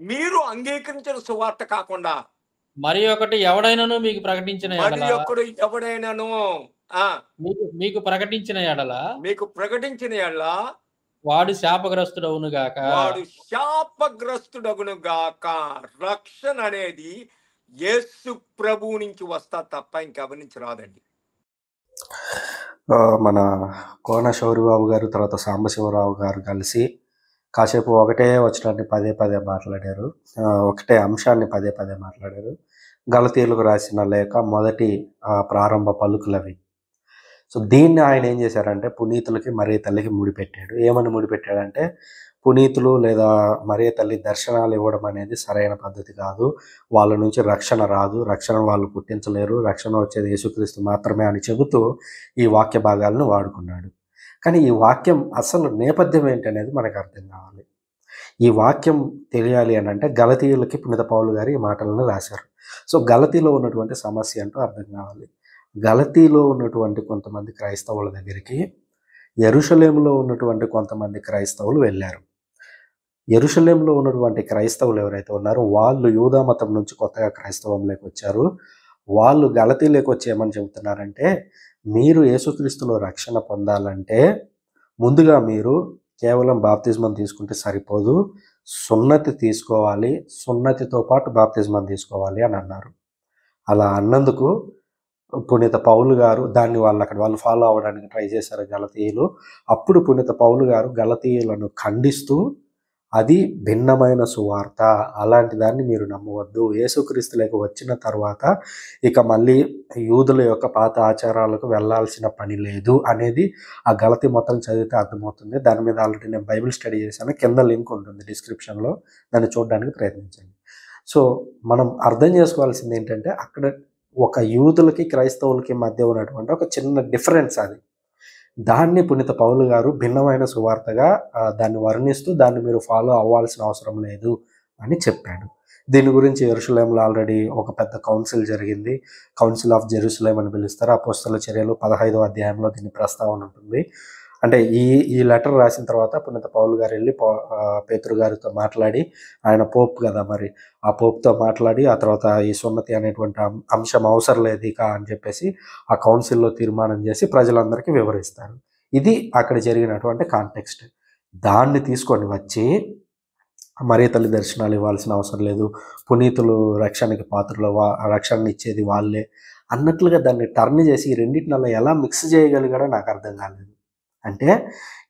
మీరు అంగీకరించిన సువార్త కాకుండా మరి ఒకటి ఎవడైనాను మీకు ప్రకటించిన ఎవడైనాను మీకు మీకు ప్రకటించిన ఎడల మీకు ప్రకటించిన ఎడల వాడు శాపగ్రస్తుడవును గాక వాడు శాపగ్రస్తుడవును గాక రక్షణ అనేది యేసు ప్రభు నుంచి వస్తా తప్ప ఇంకెవరించి రాదండి మన కోన శౌరిబాబు గారు తర్వాత సాంబశివరావు గారు కలిసి కాసేపు ఒకటే వచనాన్ని పదే పదే మాట్లాడారు ఒకటే అంశాన్ని పదే పదే మాట్లాడారు గలతీలకు రాసిన లేక మొదటి ప్రారంభ పలుకులవి సో దీన్ని ఆయన ఏం చేశారంటే పునీతులకి మరే తల్లికి ముడిపెట్టాడు ఏమని ముడిపెట్టాడంటే పునీతులు లేదా మరే తల్లి దర్శనాలు ఇవ్వడం అనేది సరైన పద్ధతి కాదు వాళ్ళ నుంచి రక్షణ రాదు రక్షణ వాళ్ళు పుట్టించలేరు రక్షణ వచ్చేది యేసుక్రీస్తు మాత్రమే అని చెబుతూ ఈ వాక్య భాగాలను వాడుకున్నాడు కానీ ఈ వాక్యం అసలు నేపథ్యం ఏంటనేది మనకు అర్థం కావాలి ఈ వాక్యం తెలియాలి అని అంటే గలతీయులకి పునీత పావులు గారు ఈ మాటలను రాశారు సో గలతీలో ఉన్నటువంటి సమస్య అంటూ అర్థం కావాలి గలతీలో ఉన్నటువంటి కొంతమంది క్రైస్తవుల దగ్గరికి ఎరుషలేములో ఉన్నటువంటి కొంతమంది క్రైస్తవులు వెళ్ళారు ఎరుషలేములో ఉన్నటువంటి క్రైస్తవులు ఎవరైతే ఉన్నారో వాళ్ళు యూదా మతం నుంచి కొత్తగా క్రైస్తవంలోకి వచ్చారు వాళ్ళు గలతీలోకి వచ్చి ఏమని చెబుతున్నారంటే మీరు యేసుక్రీస్తులో రక్షణ పొందాలంటే ముందుగా మీరు కేవలం బాప్తిజమం తీసుకుంటే సరిపోదు సున్నతి తీసుకోవాలి సున్నతితో పాటు బాప్తిజమం తీసుకోవాలి అని అన్నారు అలా అన్నందుకు పునీత పౌలు గారు దాన్ని వాళ్ళు అక్కడ వాళ్ళు ఫాలో అవ్వడానికి ట్రై చేశారు గలతీయులు అప్పుడు పునీత పౌలు గారు గలతీయులను ఖండిస్తూ అది భిన్నమైన సువార్త అలాంటి దాన్ని మీరు నమ్మవద్దు యేసుక్రీస్తులకు వచ్చిన తర్వాత ఇక మళ్ళీ యూదుల యొక్క పాత ఆచారాలకు వెళ్లాల్సిన పని లేదు అనేది ఆ గలతి మొత్తం చదివితే అర్థమవుతుంది దాని మీద ఆల్రెడీ నేను బైబిల్ స్టడీ చేశాను కింద లింక్ ఉంటుంది డిస్క్రిప్షన్లో దాన్ని చూడడానికి ప్రయత్నించండి సో మనం అర్థం చేసుకోవాల్సింది ఏంటంటే అక్కడ ఒక యూదులకి క్రైస్తవులకి మధ్య ఉన్నటువంటి ఒక చిన్న డిఫరెన్స్ అది దాన్ని పునీత పౌలు గారు భిన్నమైన సువార్తగా దాన్ని వర్ణిస్తూ దాన్ని మీరు ఫాలో అవ్వాల్సిన అవసరం లేదు అని చెప్పాడు దీని గురించి ఎరుసలేంలో ఆల్రెడీ ఒక పెద్ద కౌన్సిల్ జరిగింది కౌన్సిల్ ఆఫ్ జెరూసలేం అని పిలుస్తారు అపోస్తల చర్యలు పదహైదో అధ్యాయంలో దీని ప్రస్తావన ఉంటుంది అంటే ఈ ఈ లెటర్ రాసిన తర్వాత పునీత పౌల్ గారు వెళ్ళి పేతురు గారితో మాట్లాడి ఆయన పోప్ కదా మరి ఆ పోప్తో మాట్లాడి ఆ తర్వాత ఈ సున్నతి అనేటువంటి అంశం అవసరం లేదు ఇక అని చెప్పేసి ఆ కౌన్సిల్లో తీర్మానం చేసి ప్రజలందరికీ వివరిస్తారు ఇది అక్కడ జరిగినటువంటి కాంటెక్స్ట్ దాన్ని తీసుకొని వచ్చి మరే తల్లి దర్శనాలు ఇవ్వాల్సిన అవసరం లేదు పునీతులు రక్షణకి పాత్రలో వా రక్షణ ఇచ్చేది వాళ్ళే అన్నట్లుగా దాన్ని టర్న్ చేసి రెండింటినల్లా ఎలా మిక్స్ చేయగలిగాడో నాకు అర్థం కాలేదు అంటే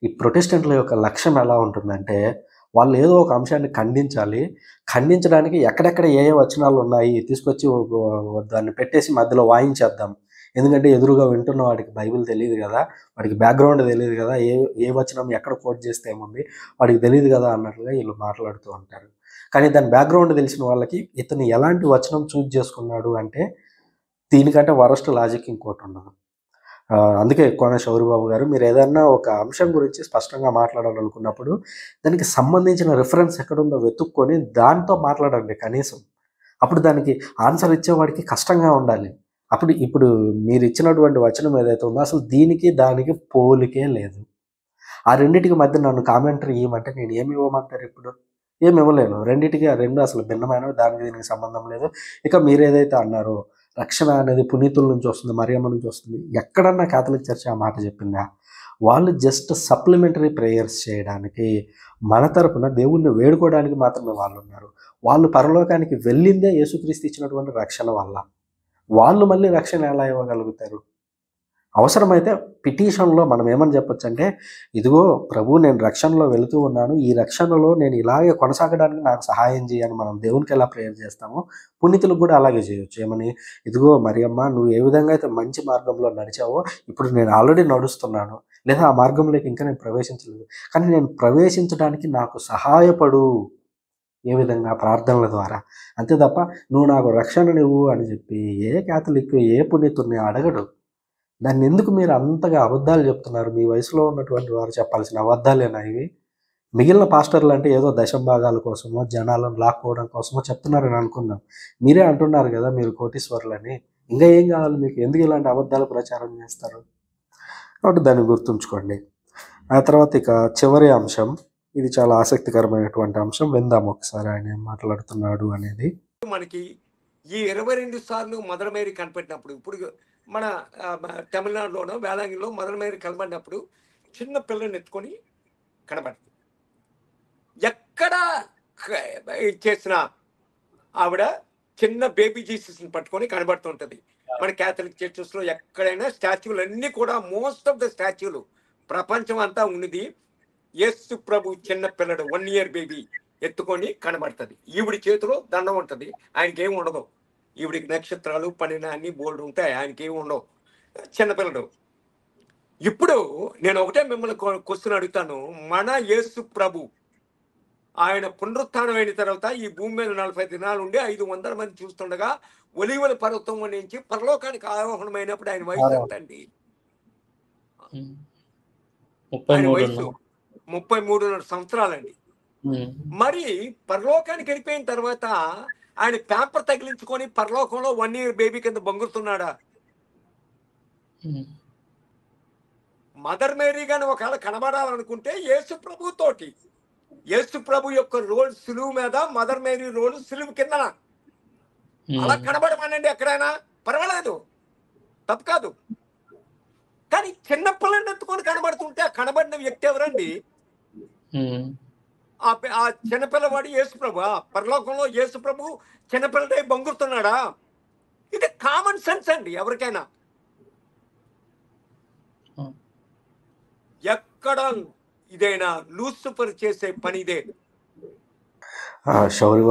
ఈ ప్రొటెస్టెంట్ల యొక్క లక్ష్యం ఎలా ఉంటుందంటే వాళ్ళు ఏదో ఒక అంశాన్ని ఖండించాలి ఖండించడానికి ఎక్కడెక్కడ ఏ ఏ వచనాలు ఉన్నాయి తీసుకొచ్చి దాన్ని పెట్టేసి మధ్యలో వాయించేద్దాం ఎందుకంటే ఎదురుగా వింటున్న వాడికి బైబిల్ తెలియదు కదా వాడికి బ్యాక్గ్రౌండ్ తెలియదు కదా ఏ ఏ వచనం ఎక్కడ కోట్ చేస్తే ఏముంది వాడికి తెలియదు కదా అన్నట్లుగా వీళ్ళు మాట్లాడుతూ ఉంటారు కానీ దాని బ్యాక్గ్రౌండ్ తెలిసిన వాళ్ళకి ఇతను ఎలాంటి వచనం చూజ్ చేసుకున్నాడు అంటే దీనికంటే వరస్ట్ లాజిక్ ఇంకోటి ఉండదు అందుకే కోన శౌరిబాబు గారు మీరు ఏదన్నా ఒక అంశం గురించి స్పష్టంగా మాట్లాడాలనుకున్నప్పుడు దానికి సంబంధించిన రిఫరెన్స్ ఎక్కడుందో వెతుక్కొని దాంతో మాట్లాడండి కనీసం అప్పుడు దానికి ఆన్సర్ ఇచ్చేవాడికి కష్టంగా ఉండాలి అప్పుడు ఇప్పుడు మీరు ఇచ్చినటువంటి వచనం ఏదైతే ఉందో అసలు దీనికి దానికి పోలికే లేదు ఆ రెండింటికి మధ్య నన్ను కామెంటరీ ఇవ్వమంటే నేను ఏమి ఇవ్వమంటారు ఇప్పుడు ఏమి ఇవ్వలేను రెండింటికి రెండు అసలు భిన్నమైనవి దానికి దీనికి సంబంధం లేదు ఇక మీరు ఏదైతే అన్నారో రక్షణ అనేది పునీతుల నుంచి వస్తుంది మరియమ్మ నుంచి వస్తుంది ఎక్కడన్నా కేథలిక్ చర్చ ఆ మాట చెప్పిందా వాళ్ళు జస్ట్ సప్లిమెంటరీ ప్రేయర్స్ చేయడానికి మన తరపున దేవుణ్ణి వేడుకోవడానికి మాత్రమే వాళ్ళు ఉన్నారు వాళ్ళు పరలోకానికి వెళ్ళిందే యేసుక్రీస్తు ఇచ్చినటువంటి రక్షణ వల్ల వాళ్ళు మళ్ళీ రక్షణ ఎలా ఇవ్వగలుగుతారు అవసరమైతే పిటిషన్లో మనం ఏమని చెప్పొచ్చు అంటే ఇదిగో ప్రభు నేను రక్షణలో వెళుతూ ఉన్నాను ఈ రక్షణలో నేను ఇలాగే కొనసాగడానికి నాకు సహాయం చేయని మనం దేవునికి ఎలా ప్రేయర్ చేస్తామో పునీతులకు కూడా అలాగే చేయొచ్చు ఏమని ఇదిగో అమ్మ నువ్వు ఏ విధంగా అయితే మంచి మార్గంలో నడిచావో ఇప్పుడు నేను ఆల్రెడీ నడుస్తున్నాను లేదా ఆ మార్గంలోకి ఇంకా నేను ప్రవేశించలేదు కానీ నేను ప్రవేశించడానికి నాకు సహాయపడు ఏ విధంగా ప్రార్థనల ద్వారా అంతే తప్ప నువ్వు నాకు రక్షణ నువ్వు అని చెప్పి ఏ క్యాథలిక్ ఏ పుణ్యతుని అడగడు దాన్ని ఎందుకు మీరు అంతగా అబద్ధాలు చెప్తున్నారు మీ వయసులో ఉన్నటువంటి వారు చెప్పాల్సిన అబద్ధాలేనా ఇవి మిగిలిన పాస్టర్లు అంటే ఏదో దశభాగాల కోసమో జనాలను లాక్కోవడం కోసమో చెప్తున్నారని అనుకుందాం మీరే అంటున్నారు కదా మీరు కోటీశ్వరులని ఇంకా ఏం కావాలి మీకు ఎందుకు ఇలాంటి అబద్ధాలు ప్రచారం చేస్తారు కాబట్టి దాన్ని గుర్తుంచుకోండి ఆ తర్వాత ఇక చివరి అంశం ఇది చాలా ఆసక్తికరమైనటువంటి అంశం విందాం ఒకసారి ఆయన ఏం మాట్లాడుతున్నాడు అనేది మనకి ఈ ఇరవై రెండు సార్లు మదర్ మేరీ కనిపెట్టినప్పుడు ఇప్పుడు మన తమిళనాడులోనో వేళాంగిలో మదనమేరు కలబడినప్పుడు చిన్న పిల్లల్ని ఎత్తుకొని కనబడుతుంది ఎక్కడ చేసిన ఆవిడ చిన్న బేబీ జీసస్ని పట్టుకొని కనబడుతుంటుంది మన క్యాథలిక్ చర్చెస్లో ఎక్కడైనా స్టాచ్యూలు అన్నీ కూడా మోస్ట్ ఆఫ్ ద స్టాచ్యూలు ప్రపంచం అంతా ఉన్నది యేసు ప్రభు చిన్న పిల్లడు వన్ ఇయర్ బేబీ ఎత్తుకొని కనబడుతుంది ఈవిడి చేతిలో దండం ఉంటుంది ఆయనకేం ఉండదు ఈవిడికి నక్షత్రాలు పనినాన్ని బోల్డ్ ఉంటాయి ఆయనకి ఏమి ఉండవు చిన్నపిల్లడు ఇప్పుడు నేను ఒకటే మిమ్మల్ని క్వశ్చన్ అడుగుతాను మన యేసు ప్రభు ఆయన పునరుత్నం అయిన తర్వాత ఈ భూమి మీద నలభై దినాలు ఉండి ఐదు వందల మంది చూస్తుండగా ఒలివల పర్వతం నుంచి పరలోకానికి ఆరోహణమైనప్పుడు ఆయన వయసు ఎంతండి ఆయన వయసు ముప్పై మూడున్నర సంవత్సరాలండి మరి పరలోకానికి వెళ్ళిపోయిన తర్వాత ఆయన పేపర్ తగిలించుకొని పరలోకంలో వన్ ఇయర్ బేబీ కింద బొంగురుతున్నాడా మదర్ hmm. మేరీ గాని ఒకవేళ కనబడాలనుకుంటే యేసు ప్రభు తోటి యేసు ప్రభు యొక్క రోల్ సులువు మీద మదర్ మేరీ రోల్ సులువు కింద hmm. అలా కనబడమానండి ఎక్కడైనా పర్వాలేదు తప్పు కాదు కానీ చిన్న పిల్లలు ఎత్తుకొని కనబడుతుంటే కనబడిన వ్యక్తి ఎవరండి hmm. ఆ చిన్నపిల్లవాడు యేసుప్రభు పరలోకంలో యేసుప్రభు చిన్నపిల్లడై బొంగుతున్నాడా ఇది కామన్ సెన్స్ అండి ఎవరికైనా ఎక్కడ ఇదైనా లూసిఫర్ చేసే పని ఇదే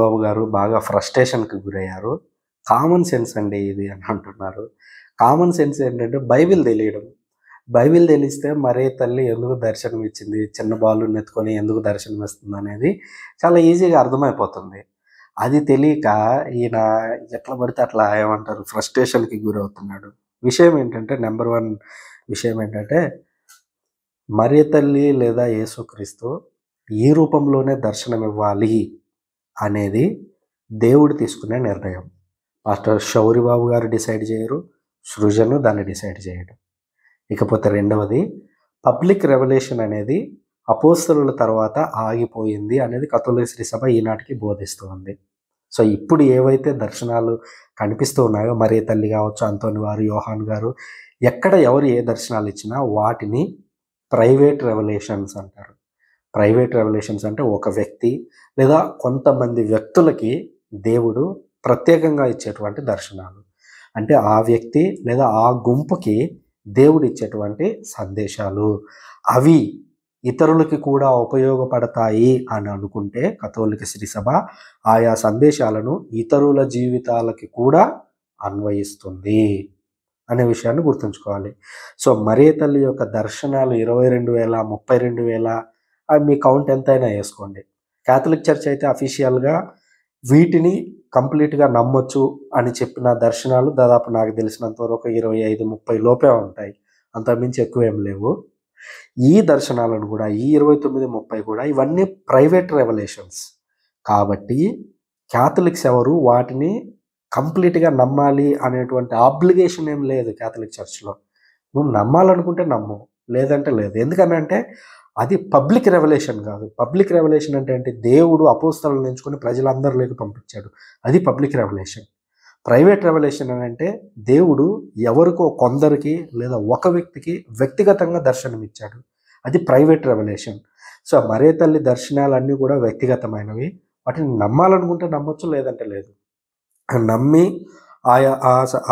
బాబు గారు బాగా ఫ్రస్ట్రేషన్కి గురయ్యారు కామన్ సెన్స్ అండి ఇది అని అంటున్నారు కామన్ సెన్స్ ఏంటంటే బైబిల్ తెలియడం బైబిల్ తెలిస్తే మరే తల్లి ఎందుకు దర్శనం ఇచ్చింది చిన్న బాలు నెత్తుకొని ఎందుకు దర్శనం ఇస్తుంది అనేది చాలా ఈజీగా అర్థమైపోతుంది అది తెలియక ఈయన ఎట్లా పడితే అట్లా ఏమంటారు ఫ్రస్ట్రేషన్కి గురవుతున్నాడు విషయం ఏంటంటే నెంబర్ వన్ విషయం ఏంటంటే మరే తల్లి లేదా యేసుక్రీస్తు ఈ రూపంలోనే దర్శనం ఇవ్వాలి అనేది దేవుడు తీసుకునే నిర్ణయం మాస్టర్ శౌరి బాబు గారు డిసైడ్ చేయరు సృజను దాన్ని డిసైడ్ చేయడం ఇకపోతే రెండవది పబ్లిక్ రెవల్యూషన్ అనేది అపోస్తలుల తర్వాత ఆగిపోయింది అనేది కథోలిశ్రీ సభ ఈనాటికి బోధిస్తుంది సో ఇప్పుడు ఏవైతే దర్శనాలు కనిపిస్తూ ఉన్నాయో మరే తల్లి కావచ్చు అంతోని వారు యోహాన్ గారు ఎక్కడ ఎవరు ఏ దర్శనాలు ఇచ్చినా వాటిని ప్రైవేట్ రెవల్యూషన్స్ అంటారు ప్రైవేట్ రెవల్యూషన్స్ అంటే ఒక వ్యక్తి లేదా కొంతమంది వ్యక్తులకి దేవుడు ప్రత్యేకంగా ఇచ్చేటువంటి దర్శనాలు అంటే ఆ వ్యక్తి లేదా ఆ గుంపుకి దేవుడు ఇచ్చేటువంటి సందేశాలు అవి ఇతరులకి కూడా ఉపయోగపడతాయి అని అనుకుంటే కథోలిక శ్రీసభ ఆయా సందేశాలను ఇతరుల జీవితాలకి కూడా అన్వయిస్తుంది అనే విషయాన్ని గుర్తుంచుకోవాలి సో మరే తల్లి యొక్క దర్శనాలు ఇరవై రెండు వేల ముప్పై రెండు వేల అవి మీ కౌంట్ ఎంతైనా వేసుకోండి క్యాథలిక్ చర్చ్ అయితే అఫీషియల్గా వీటిని కంప్లీట్గా నమ్మొచ్చు అని చెప్పిన దర్శనాలు దాదాపు నాకు తెలిసినంత వరకు ఇరవై ఐదు ముప్పై లోపే ఉంటాయి అంతకుమించి ఎక్కువ ఏం లేవు ఈ దర్శనాలను కూడా ఈ ఇరవై తొమ్మిది ముప్పై కూడా ఇవన్నీ ప్రైవేట్ రెవల్యూషన్స్ కాబట్టి క్యాథలిక్స్ ఎవరు వాటిని కంప్లీట్గా నమ్మాలి అనేటువంటి ఆబ్లిగేషన్ ఏం లేదు క్యాథలిక్ చర్చ్లో నువ్వు నమ్మాలనుకుంటే నమ్ము లేదంటే లేదు ఎందుకనంటే అది పబ్లిక్ రెవల్యూషన్ కాదు పబ్లిక్ రెవల్యూషన్ అంటే ఏంటి దేవుడు అపోస్తలను ఎంచుకొని ప్రజలందరిలోకి పంపించాడు అది పబ్లిక్ రెవల్యూషన్ ప్రైవేట్ రెవల్యూషన్ అని అంటే దేవుడు ఎవరికో కొందరికి లేదా ఒక వ్యక్తికి వ్యక్తిగతంగా దర్శనమిచ్చాడు అది ప్రైవేట్ రెవల్యూషన్ సో మరే తల్లి దర్శనాలన్నీ కూడా వ్యక్తిగతమైనవి వాటిని నమ్మాలనుకుంటే నమ్మొచ్చు లేదంటే లేదు నమ్మి ఆయా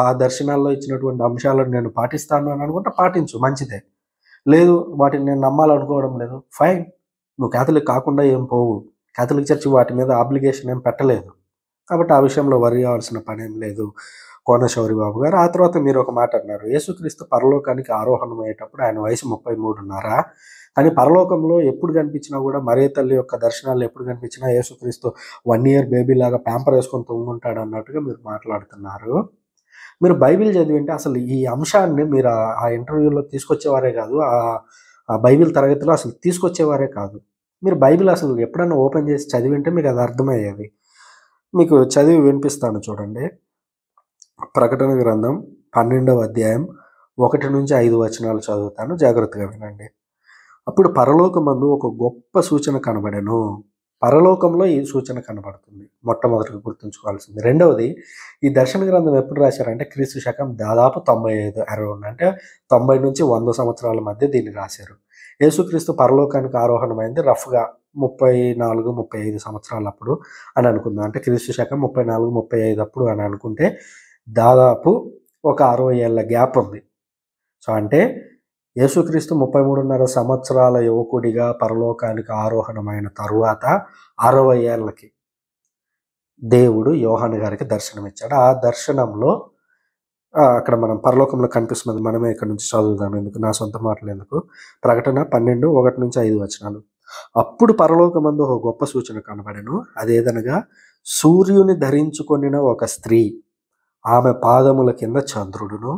ఆ దర్శనాల్లో ఇచ్చినటువంటి అంశాలను నేను పాటిస్తాను అని అనుకుంటే పాటించు మంచిదే లేదు వాటిని నేను నమ్మాలనుకోవడం లేదు ఫైన్ నువ్వు క్యాథలిక్ కాకుండా ఏం పోవు క్యాథలిక్ చర్చ్ వాటి మీద అప్లికేషన్ ఏం పెట్టలేదు కాబట్టి ఆ విషయంలో వరి కావాల్సిన పని ఏం లేదు కోనశౌరి బాబు గారు ఆ తర్వాత మీరు ఒక మాట అన్నారు యేసుక్రీస్తు పరలోకానికి ఆరోహణం అయ్యేటప్పుడు ఆయన వయసు ముప్పై మూడున్నరా కానీ పరలోకంలో ఎప్పుడు కనిపించినా కూడా మరే తల్లి యొక్క దర్శనాలు ఎప్పుడు కనిపించినా యేసుక్రీస్తు వన్ ఇయర్ బేబీ లాగా ప్యాంపర్ వేసుకొని తొంగుంటాడు అన్నట్టుగా మీరు మాట్లాడుతున్నారు మీరు బైబిల్ చదివింటే అసలు ఈ అంశాన్ని మీరు ఆ ఇంటర్వ్యూలో తీసుకొచ్చేవారే కాదు ఆ బైబిల్ తరగతిలో అసలు తీసుకొచ్చేవారే కాదు మీరు బైబిల్ అసలు ఎప్పుడైనా ఓపెన్ చేసి చదివింటే మీకు అది అర్థమయ్యేది మీకు చదివి వినిపిస్తాను చూడండి ప్రకటన గ్రంథం పన్నెండవ అధ్యాయం ఒకటి నుంచి ఐదు వచనాలు చదువుతాను జాగ్రత్తగా వినండి అప్పుడు పరలోకమందు ఒక గొప్ప సూచన కనబడెను పరలోకంలో ఈ సూచన కనబడుతుంది మొట్టమొదటిగా గుర్తుంచుకోవాల్సింది రెండవది ఈ దర్శన గ్రంథం ఎప్పుడు రాశారంటే క్రీస్తు శకం దాదాపు తొంభై ఐదు అరవై అంటే తొంభై నుంచి వంద సంవత్సరాల మధ్య దీన్ని రాశారు యేసుక్రీస్తు పరలోకానికి ఆరోహణమైంది రఫ్గా ముప్పై నాలుగు ముప్పై ఐదు సంవత్సరాలు అప్పుడు అని అనుకుందాం అంటే క్రీస్తు శకం ముప్పై నాలుగు ముప్పై ఐదు అప్పుడు అని అనుకుంటే దాదాపు ఒక అరవై ఏళ్ళ గ్యాప్ ఉంది సో అంటే యేసుక్రీస్తు ముప్పై మూడున్నర సంవత్సరాల యువకుడిగా పరలోకానికి ఆరోహణమైన తరువాత అరవై ఏళ్ళకి దేవుడు యోహాను గారికి దర్శనం ఇచ్చాడు ఆ దర్శనంలో అక్కడ మనం పరలోకంలో కనిపిస్తున్నది మనమే ఇక్కడ నుంచి చదువుదాం ఎందుకు నా సొంత మాటలు ఎందుకు ప్రకటన పన్నెండు ఒకటి నుంచి ఐదు వచనాలు అప్పుడు పరలోకమందు ఒక గొప్ప సూచన కనబడను అదేదనగా సూర్యుని ధరించుకొనిన ఒక స్త్రీ ఆమె పాదముల కింద చంద్రుడును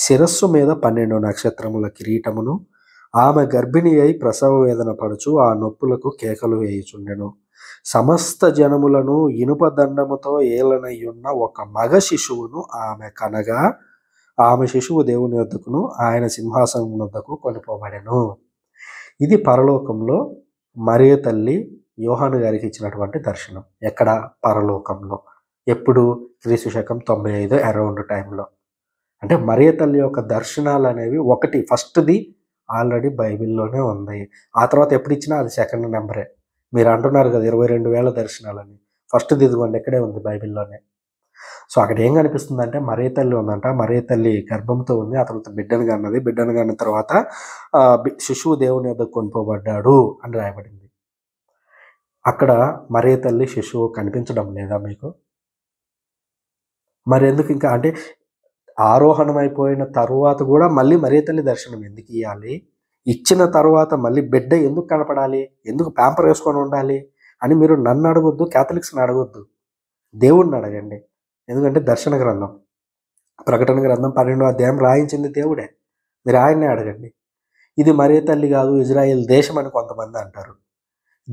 శిరస్సు మీద పన్నెండు నక్షత్రముల కిరీటమును ఆమె గర్భిణి అయి ప్రసవ వేదన పడుచు ఆ నొప్పులకు కేకలు వేయుచుండెను సమస్త జనములను ఇనుప దండముతో ఏలనయ్యున్న ఒక మగ శిశువును ఆమె కనగా ఆమె శిశువు దేవుని వద్దకును ఆయన సింహాసనం వద్దకు కొనిపోబడెను ఇది పరలోకంలో మరియ తల్లి యోహాను గారికి ఇచ్చినటువంటి దర్శనం ఎక్కడ పరలోకంలో ఎప్పుడు క్రీస్తు శకం తొంభై ఐదు అరౌండ్ టైంలో అంటే మరియ తల్లి యొక్క దర్శనాలు అనేవి ఒకటి ఫస్ట్ది ఆల్రెడీ బైబిల్లోనే ఉంది ఆ తర్వాత ఎప్పుడు ఇచ్చినా అది సెకండ్ నెంబరే మీరు అంటున్నారు కదా ఇరవై రెండు వేల దర్శనాలని ఫస్ట్ ఇదిగోండి ఇక్కడే ఉంది బైబిల్లోనే సో అక్కడ ఏం కనిపిస్తుంది అంటే మరే తల్లి ఉందంట మరే తల్లి గర్భంతో ఉంది ఆ తర్వాత బిడ్డను కన్నది బిడ్డను కన్న తర్వాత శిశువు దేవుని యొక్క కొనుకోబడ్డాడు అని రాయబడింది అక్కడ మరే తల్లి శిశువు కనిపించడం లేదా మీకు మరి ఎందుకు ఇంకా అంటే ఆరోహణమైపోయిన తరువాత కూడా మళ్ళీ మరీ తల్లి దర్శనం ఎందుకు ఇవ్వాలి ఇచ్చిన తర్వాత మళ్ళీ బిడ్డ ఎందుకు కనపడాలి ఎందుకు ప్యాంపర్ వేసుకొని ఉండాలి అని మీరు నన్ను అడగొద్దు క్యాథలిక్స్ని అడగొద్దు దేవుడిని అడగండి ఎందుకంటే దర్శన గ్రంథం ప్రకటన గ్రంథం పన్నెండో అధ్యాయం రాయించింది దేవుడే మీరు ఆయన్నే అడగండి ఇది మరే తల్లి కాదు ఇజ్రాయెల్ దేశం అని కొంతమంది అంటారు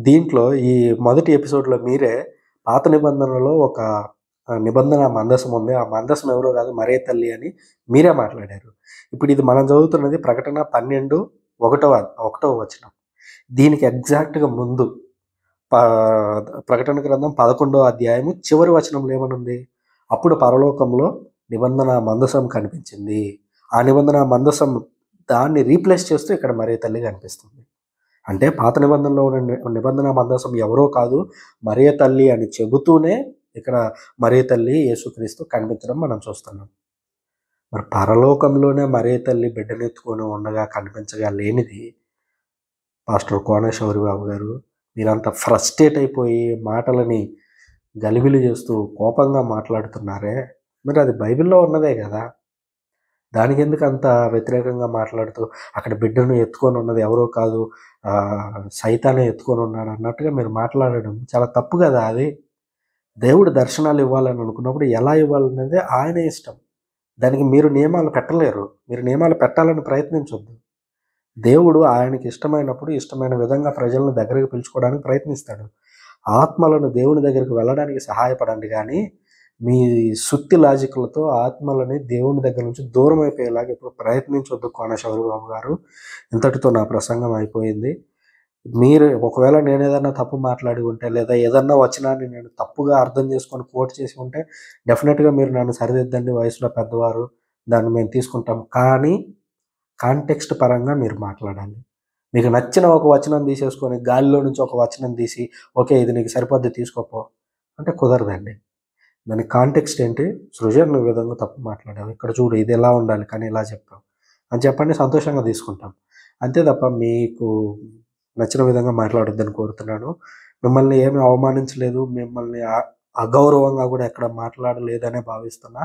దీంట్లో ఈ మొదటి ఎపిసోడ్లో మీరే పాత నిబంధనలో ఒక నిబంధన మందసం ఉంది ఆ మందసం ఎవరో కాదు మరే తల్లి అని మీరే మాట్లాడారు ఇప్పుడు ఇది మనం చదువుతున్నది ప్రకటన పన్నెండు ఒకటవ ఒకటవ వచనం దీనికి ఎగ్జాక్ట్గా ముందు ప్రకటన గ్రంథం పదకొండవ అధ్యాయము చివరి వచనంలో ఏమనుంది అప్పుడు పరలోకంలో నిబంధన మందసం కనిపించింది ఆ నిబంధన మందసం దాన్ని రీప్లేస్ చేస్తూ ఇక్కడ మరే తల్లి కనిపిస్తుంది అంటే పాత నిబంధనలో ఉన్న నిబంధన మందసం ఎవరో కాదు మరే తల్లి అని చెబుతూనే ఇక్కడ మరే తల్లి యేసుక్రీస్తు కనిపించడం మనం చూస్తున్నాం మరి పరలోకంలోనే మరే తల్లి బిడ్డనెత్తుకొని ఉండగా కనిపించగా లేనిది పాస్టర్ కోనేశ్వరి బాబు గారు మీరంతా ఫ్రస్ట్రేట్ అయిపోయి మాటలని గలిబిలి చేస్తూ కోపంగా మాట్లాడుతున్నారే మరి అది బైబిల్లో ఉన్నదే కదా దానికి ఎందుకు అంత వ్యతిరేకంగా మాట్లాడుతూ అక్కడ బిడ్డను ఎత్తుకొని ఉన్నది ఎవరో కాదు సైతాన్ని ఎత్తుకొని ఉన్నాడు అన్నట్టుగా మీరు మాట్లాడడం చాలా తప్పు కదా అది దేవుడు దర్శనాలు ఇవ్వాలని అనుకున్నప్పుడు ఎలా ఇవ్వాలనేది ఆయన ఇష్టం దానికి మీరు నియమాలు పెట్టలేరు మీరు నియమాలు పెట్టాలని ప్రయత్నించొద్దు దేవుడు ఆయనకి ఇష్టమైనప్పుడు ఇష్టమైన విధంగా ప్రజలను దగ్గరికి పిలుచుకోవడానికి ప్రయత్నిస్తాడు ఆత్మలను దేవుని దగ్గరికి వెళ్ళడానికి సహాయపడండి కానీ మీ సుత్తి లాజిక్లతో ఆత్మలని దేవుని దగ్గర నుంచి దూరం అయిపోయేలాగా ఇప్పుడు ప్రయత్నించొద్దు కోన శౌరబాబు గారు ఇంతటితో నా ప్రసంగం అయిపోయింది మీరు ఒకవేళ నేను ఏదైనా తప్పు మాట్లాడి ఉంటే లేదా ఏదన్నా వచ్చినా నేను తప్పుగా అర్థం చేసుకొని కోట్ చేసి ఉంటే డెఫినెట్గా మీరు నన్ను సరిదిద్దండి వయసులో పెద్దవారు దాన్ని మేము తీసుకుంటాం కానీ కాంటెక్స్ట్ పరంగా మీరు మాట్లాడాలి మీకు నచ్చిన ఒక వచనం తీసేసుకొని గాలిలో నుంచి ఒక వచనం తీసి ఓకే ఇది నీకు సరిపోద్ది తీసుకోపో అంటే కుదరదండి దాని కాంటెక్స్ట్ ఏంటి సృజన్ నువ్వు విధంగా తప్పు మాట్లాడావు ఇక్కడ చూడు ఇది ఎలా ఉండాలి కానీ ఇలా చెప్పావు అని చెప్పండి సంతోషంగా తీసుకుంటాం అంతే తప్ప మీకు నచ్చిన విధంగా మాట్లాడొద్దని కోరుతున్నాను మిమ్మల్ని ఏమి అవమానించలేదు మిమ్మల్ని అగౌరవంగా కూడా ఎక్కడ మాట్లాడలేదనే భావిస్తున్నా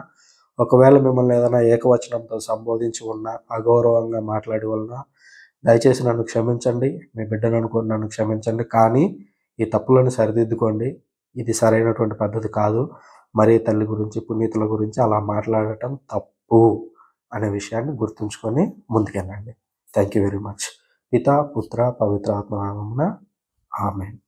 ఒకవేళ మిమ్మల్ని ఏదైనా ఏకవచనంతో సంబోధించి ఉన్నా అగౌరవంగా మాట్లాడి వలన దయచేసి నన్ను క్షమించండి మీ బిడ్డను అనుకుని నన్ను క్షమించండి కానీ ఈ తప్పులను సరిదిద్దుకోండి ఇది సరైనటువంటి పద్ధతి కాదు మరి తల్లి గురించి పునీతుల గురించి అలా మాట్లాడటం తప్పు అనే విషయాన్ని గుర్తుంచుకొని ముందుకెళ్ళండి థ్యాంక్ యూ వెరీ మచ్ పితా పుత్ర పవిత్రాత్మ నామమున ఆమెన్